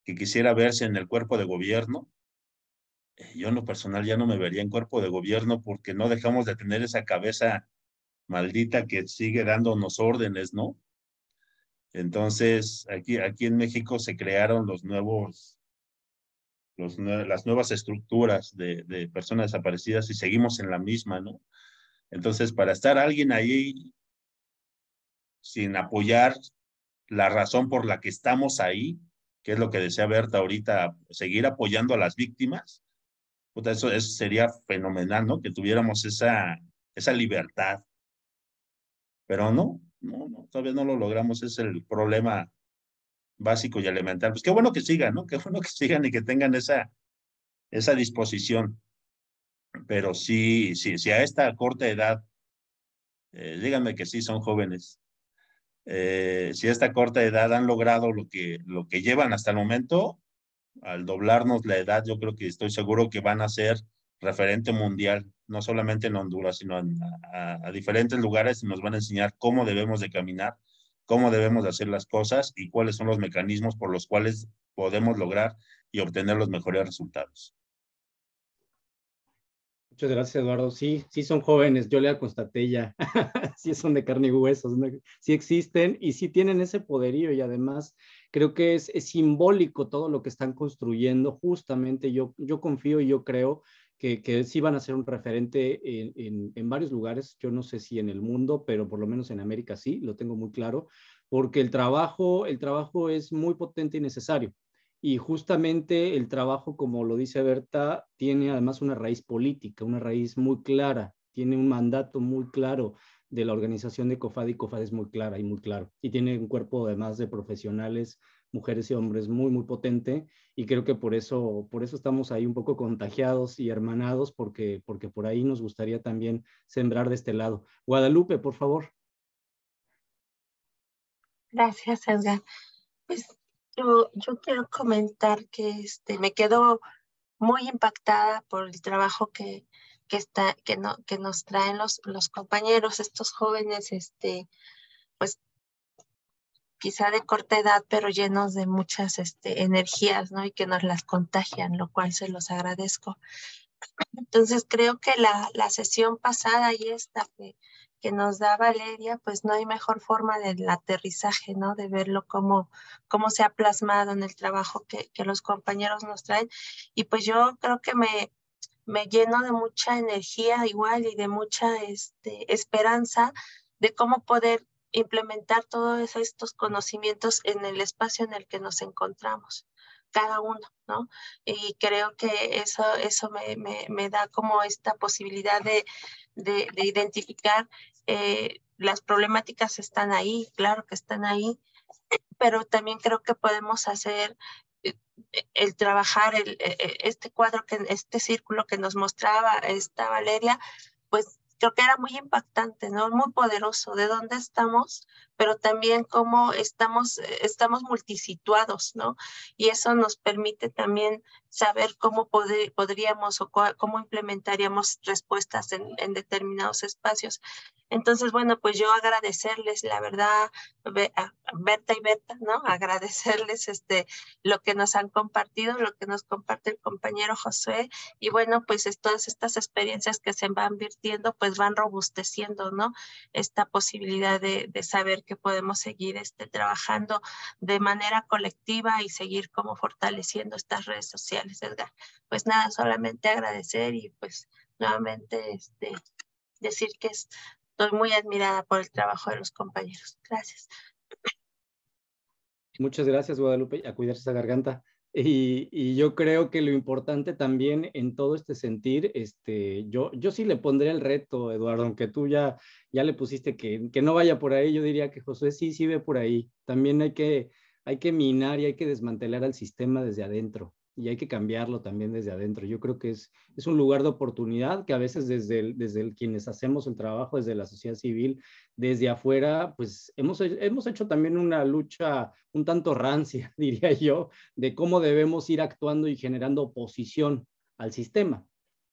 que quisiera verse en el cuerpo de gobierno. Eh, yo en lo personal ya no me vería en cuerpo de gobierno porque no dejamos de tener esa cabeza maldita que sigue dándonos órdenes, ¿no? Entonces, aquí, aquí en México se crearon los nuevos las nuevas estructuras de, de, personas desaparecidas y seguimos en la misma, ¿no? Entonces, para estar alguien ahí sin apoyar la razón por la que estamos ahí, que es lo que desea Berta ahorita, seguir apoyando a las víctimas, eso, eso sería fenomenal, ¿no? Que tuviéramos esa, esa libertad. Pero no, no, no, todavía no lo logramos, es el problema básico y elemental. Pues qué bueno que sigan, ¿no? (laughs) Qué bueno que sigan y que tengan esa, esa disposición. Pero sí, sí, sí a esta corta edad, eh, díganme que sí son jóvenes. Eh, si esta corta edad han logrado lo que, lo que llevan hasta el momento, al doblarnos la edad, yo creo que estoy seguro que van a ser referente mundial, no solamente en Honduras, sino a, diferentes lugares y nos van a enseñar cómo debemos de caminar, cómo debemos de hacer las cosas y cuáles son los mecanismos por los cuales podemos lograr y obtener los mejores resultados. Muchas gracias, Eduardo. Sí, sí son jóvenes, yo le constaté ya. (laughs) sí son de carne y huesos, sí existen y sí tienen ese poderío y además creo que es, simbólico todo lo que están construyendo. Justamente yo, yo confío y yo creo que, que sí van a ser un referente en, en, en varios lugares. Yo no sé si en el mundo, pero por lo menos en América sí, lo tengo muy claro, porque el trabajo, el trabajo es muy potente y necesario y justamente el trabajo, como lo dice Berta, tiene además una raíz política, una raíz muy clara, tiene un mandato muy claro de la organización de COFAD y COFAD es muy clara y muy claro. Y tiene un cuerpo además de profesionales, mujeres y hombres muy, muy potente. Y creo que por eso, por eso estamos ahí un poco contagiados y hermanados, porque, porque por ahí nos gustaría también sembrar de este lado. Guadalupe, por favor. Gracias, Edgar. Pues yo, quiero comentar que este, me quedo muy impactada por el trabajo que, que, está, que, no, que nos traen los, los compañeros, estos jóvenes, este, pues quizá de corta edad, pero llenos de muchas este, energías, ¿no? Y que nos las contagian, lo cual se los agradezco. Entonces creo que la, la sesión pasada y esta que, que nos da Valeria, pues no hay mejor forma del aterrizaje, ¿no? De verlo como cómo se ha plasmado en el trabajo que, que los compañeros nos traen. Y pues yo creo que me, me lleno de mucha energía igual y de mucha este, esperanza de cómo poder implementar todos estos conocimientos en el espacio en el que nos encontramos, cada uno, ¿no? Y creo que eso, eso me, me da como esta posibilidad de, de, identificar eh, las problemáticas están ahí, claro que están ahí, pero también creo que podemos hacer eh, el trabajar el, e, e, este cuadro, que, este círculo que nos mostraba esta Valeria, pues creo que era muy impactante, ¿no? Muy poderoso de dónde estamos, pero también cómo estamos, eh, estamos multisituados, ¿no? Y eso nos permite también saber cómo podríamos o cómo implementaríamos respuestas en, determinados espacios. Entonces, bueno, pues yo agradecerles, la verdad, Berta y Berta, ¿no? (laughs) Agradecerles este, lo que nos han compartido, lo que nos comparte el compañero José, y bueno, pues todas estas experiencias que se van virtiendo, pues pues, van robusteciendo, ¿no? Esta posibilidad de, saber que podemos seguir este, trabajando de manera colectiva y seguir como fortaleciendo estas redes sociales, Edgar. Pues nada, solamente agradecer y pues nuevamente este, decir que estoy muy admirada por el trabajo de los compañeros. Gracias. Muchas gracias, Guadalupe, a cuidarse esa garganta. Y, yo creo que lo importante también en todo este sentir, este, yo, yo sí le pondré el reto, Eduardo, aunque tú ya, ya le pusiste que, no vaya por ahí, yo diría que José sí, sí ve por ahí. También hay que, hay que minar y hay que desmantelar al sistema desde adentro y hay que cambiarlo también desde adentro. Yo creo que es, es un lugar de oportunidad que a veces desde, desde quienes hacemos el trabajo, desde la sociedad civil, desde afuera, pues hemos, hemos hecho también una lucha un tanto rancia, (laughs) diría yo, de cómo debemos ir actuando y generando oposición al sistema.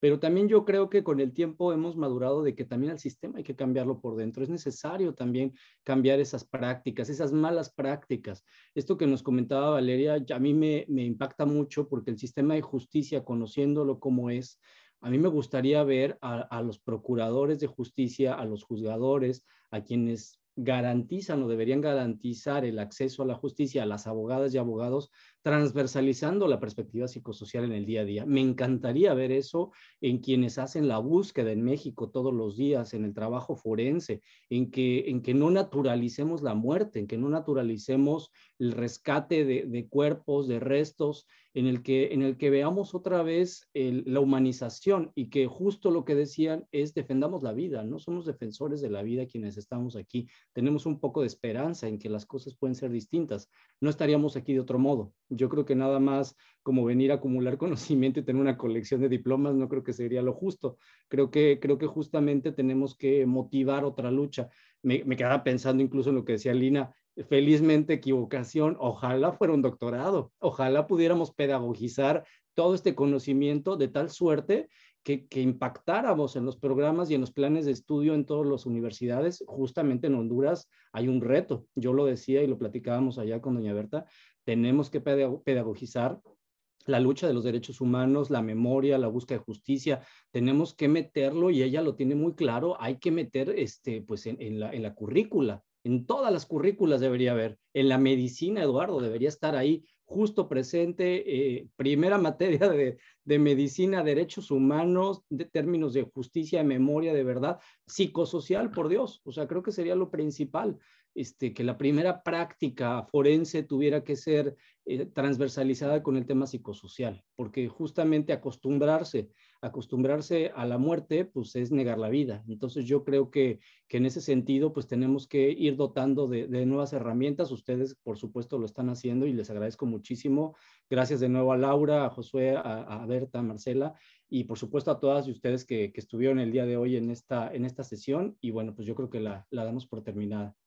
Pero también yo creo que con el tiempo hemos madurado de que también al sistema hay que cambiarlo por dentro. Es necesario también cambiar esas prácticas, esas malas prácticas. Esto que nos comentaba Valeria, a mí me, impacta mucho porque el sistema de justicia, conociéndolo como es, a mí me gustaría ver a, a, los procuradores de justicia, a los juzgadores, a quienes garantizan o deberían garantizar el acceso a la justicia, a las abogadas y abogados, transversalizando la perspectiva psicosocial en el día a día. Me encantaría ver eso en quienes hacen la búsqueda en México todos los días, en el trabajo forense, en que, en que no naturalicemos la muerte, en que no naturalicemos el rescate de, cuerpos, de restos, en el que, en el que veamos otra vez la humanización y que justo lo que decían es defendamos la vida, no somos defensores de la vida quienes estamos aquí, tenemos un poco de esperanza en que las cosas pueden ser distintas, no estaríamos aquí de otro modo yo creo que nada más como venir a acumular (laughs) conocimiento y tener una colección de diplomas no creo que sería lo justo. Creo que, creo que justamente tenemos que motivar otra lucha. Me, me quedaba pensando incluso en lo que decía Lina, felizmente equivocación, ojalá fuera un doctorado, ojalá pudiéramos pedagogizar todo este conocimiento de tal suerte que, que, impactáramos en los programas y en los planes de estudio en todas las universidades. Justamente en Honduras hay un reto, yo lo decía y lo platicábamos allá con doña Berta, tenemos que pedagogizar la lucha de los derechos humanos, la memoria, la búsqueda de justicia, tenemos que meterlo y ella lo tiene muy claro, hay que meter este, pues en, la, en la currícula, en todas las currículas debería haber, en la medicina, Eduardo, debería estar ahí justo presente, eh, primera materia de, de, medicina, derechos humanos, de términos de justicia, de memoria, de verdad, psicosocial, por Dios, o sea, creo que sería lo principal. Este, que la primera práctica forense tuviera que ser eh, transversalizada con el tema psicosocial, porque justamente acostumbrarse, acostumbrarse a la muerte, pues es negar la vida. Entonces yo creo que, que en ese sentido, pues tenemos que ir dotando de, nuevas herramientas. Ustedes, por supuesto, lo están haciendo y les agradezco muchísimo. Gracias de nuevo a Laura, a Josué, a, a Berta, a Marcela y por supuesto a todas y ustedes que, que, estuvieron el día de hoy en esta, en esta sesión. Y bueno, pues yo creo que la, la damos por terminada.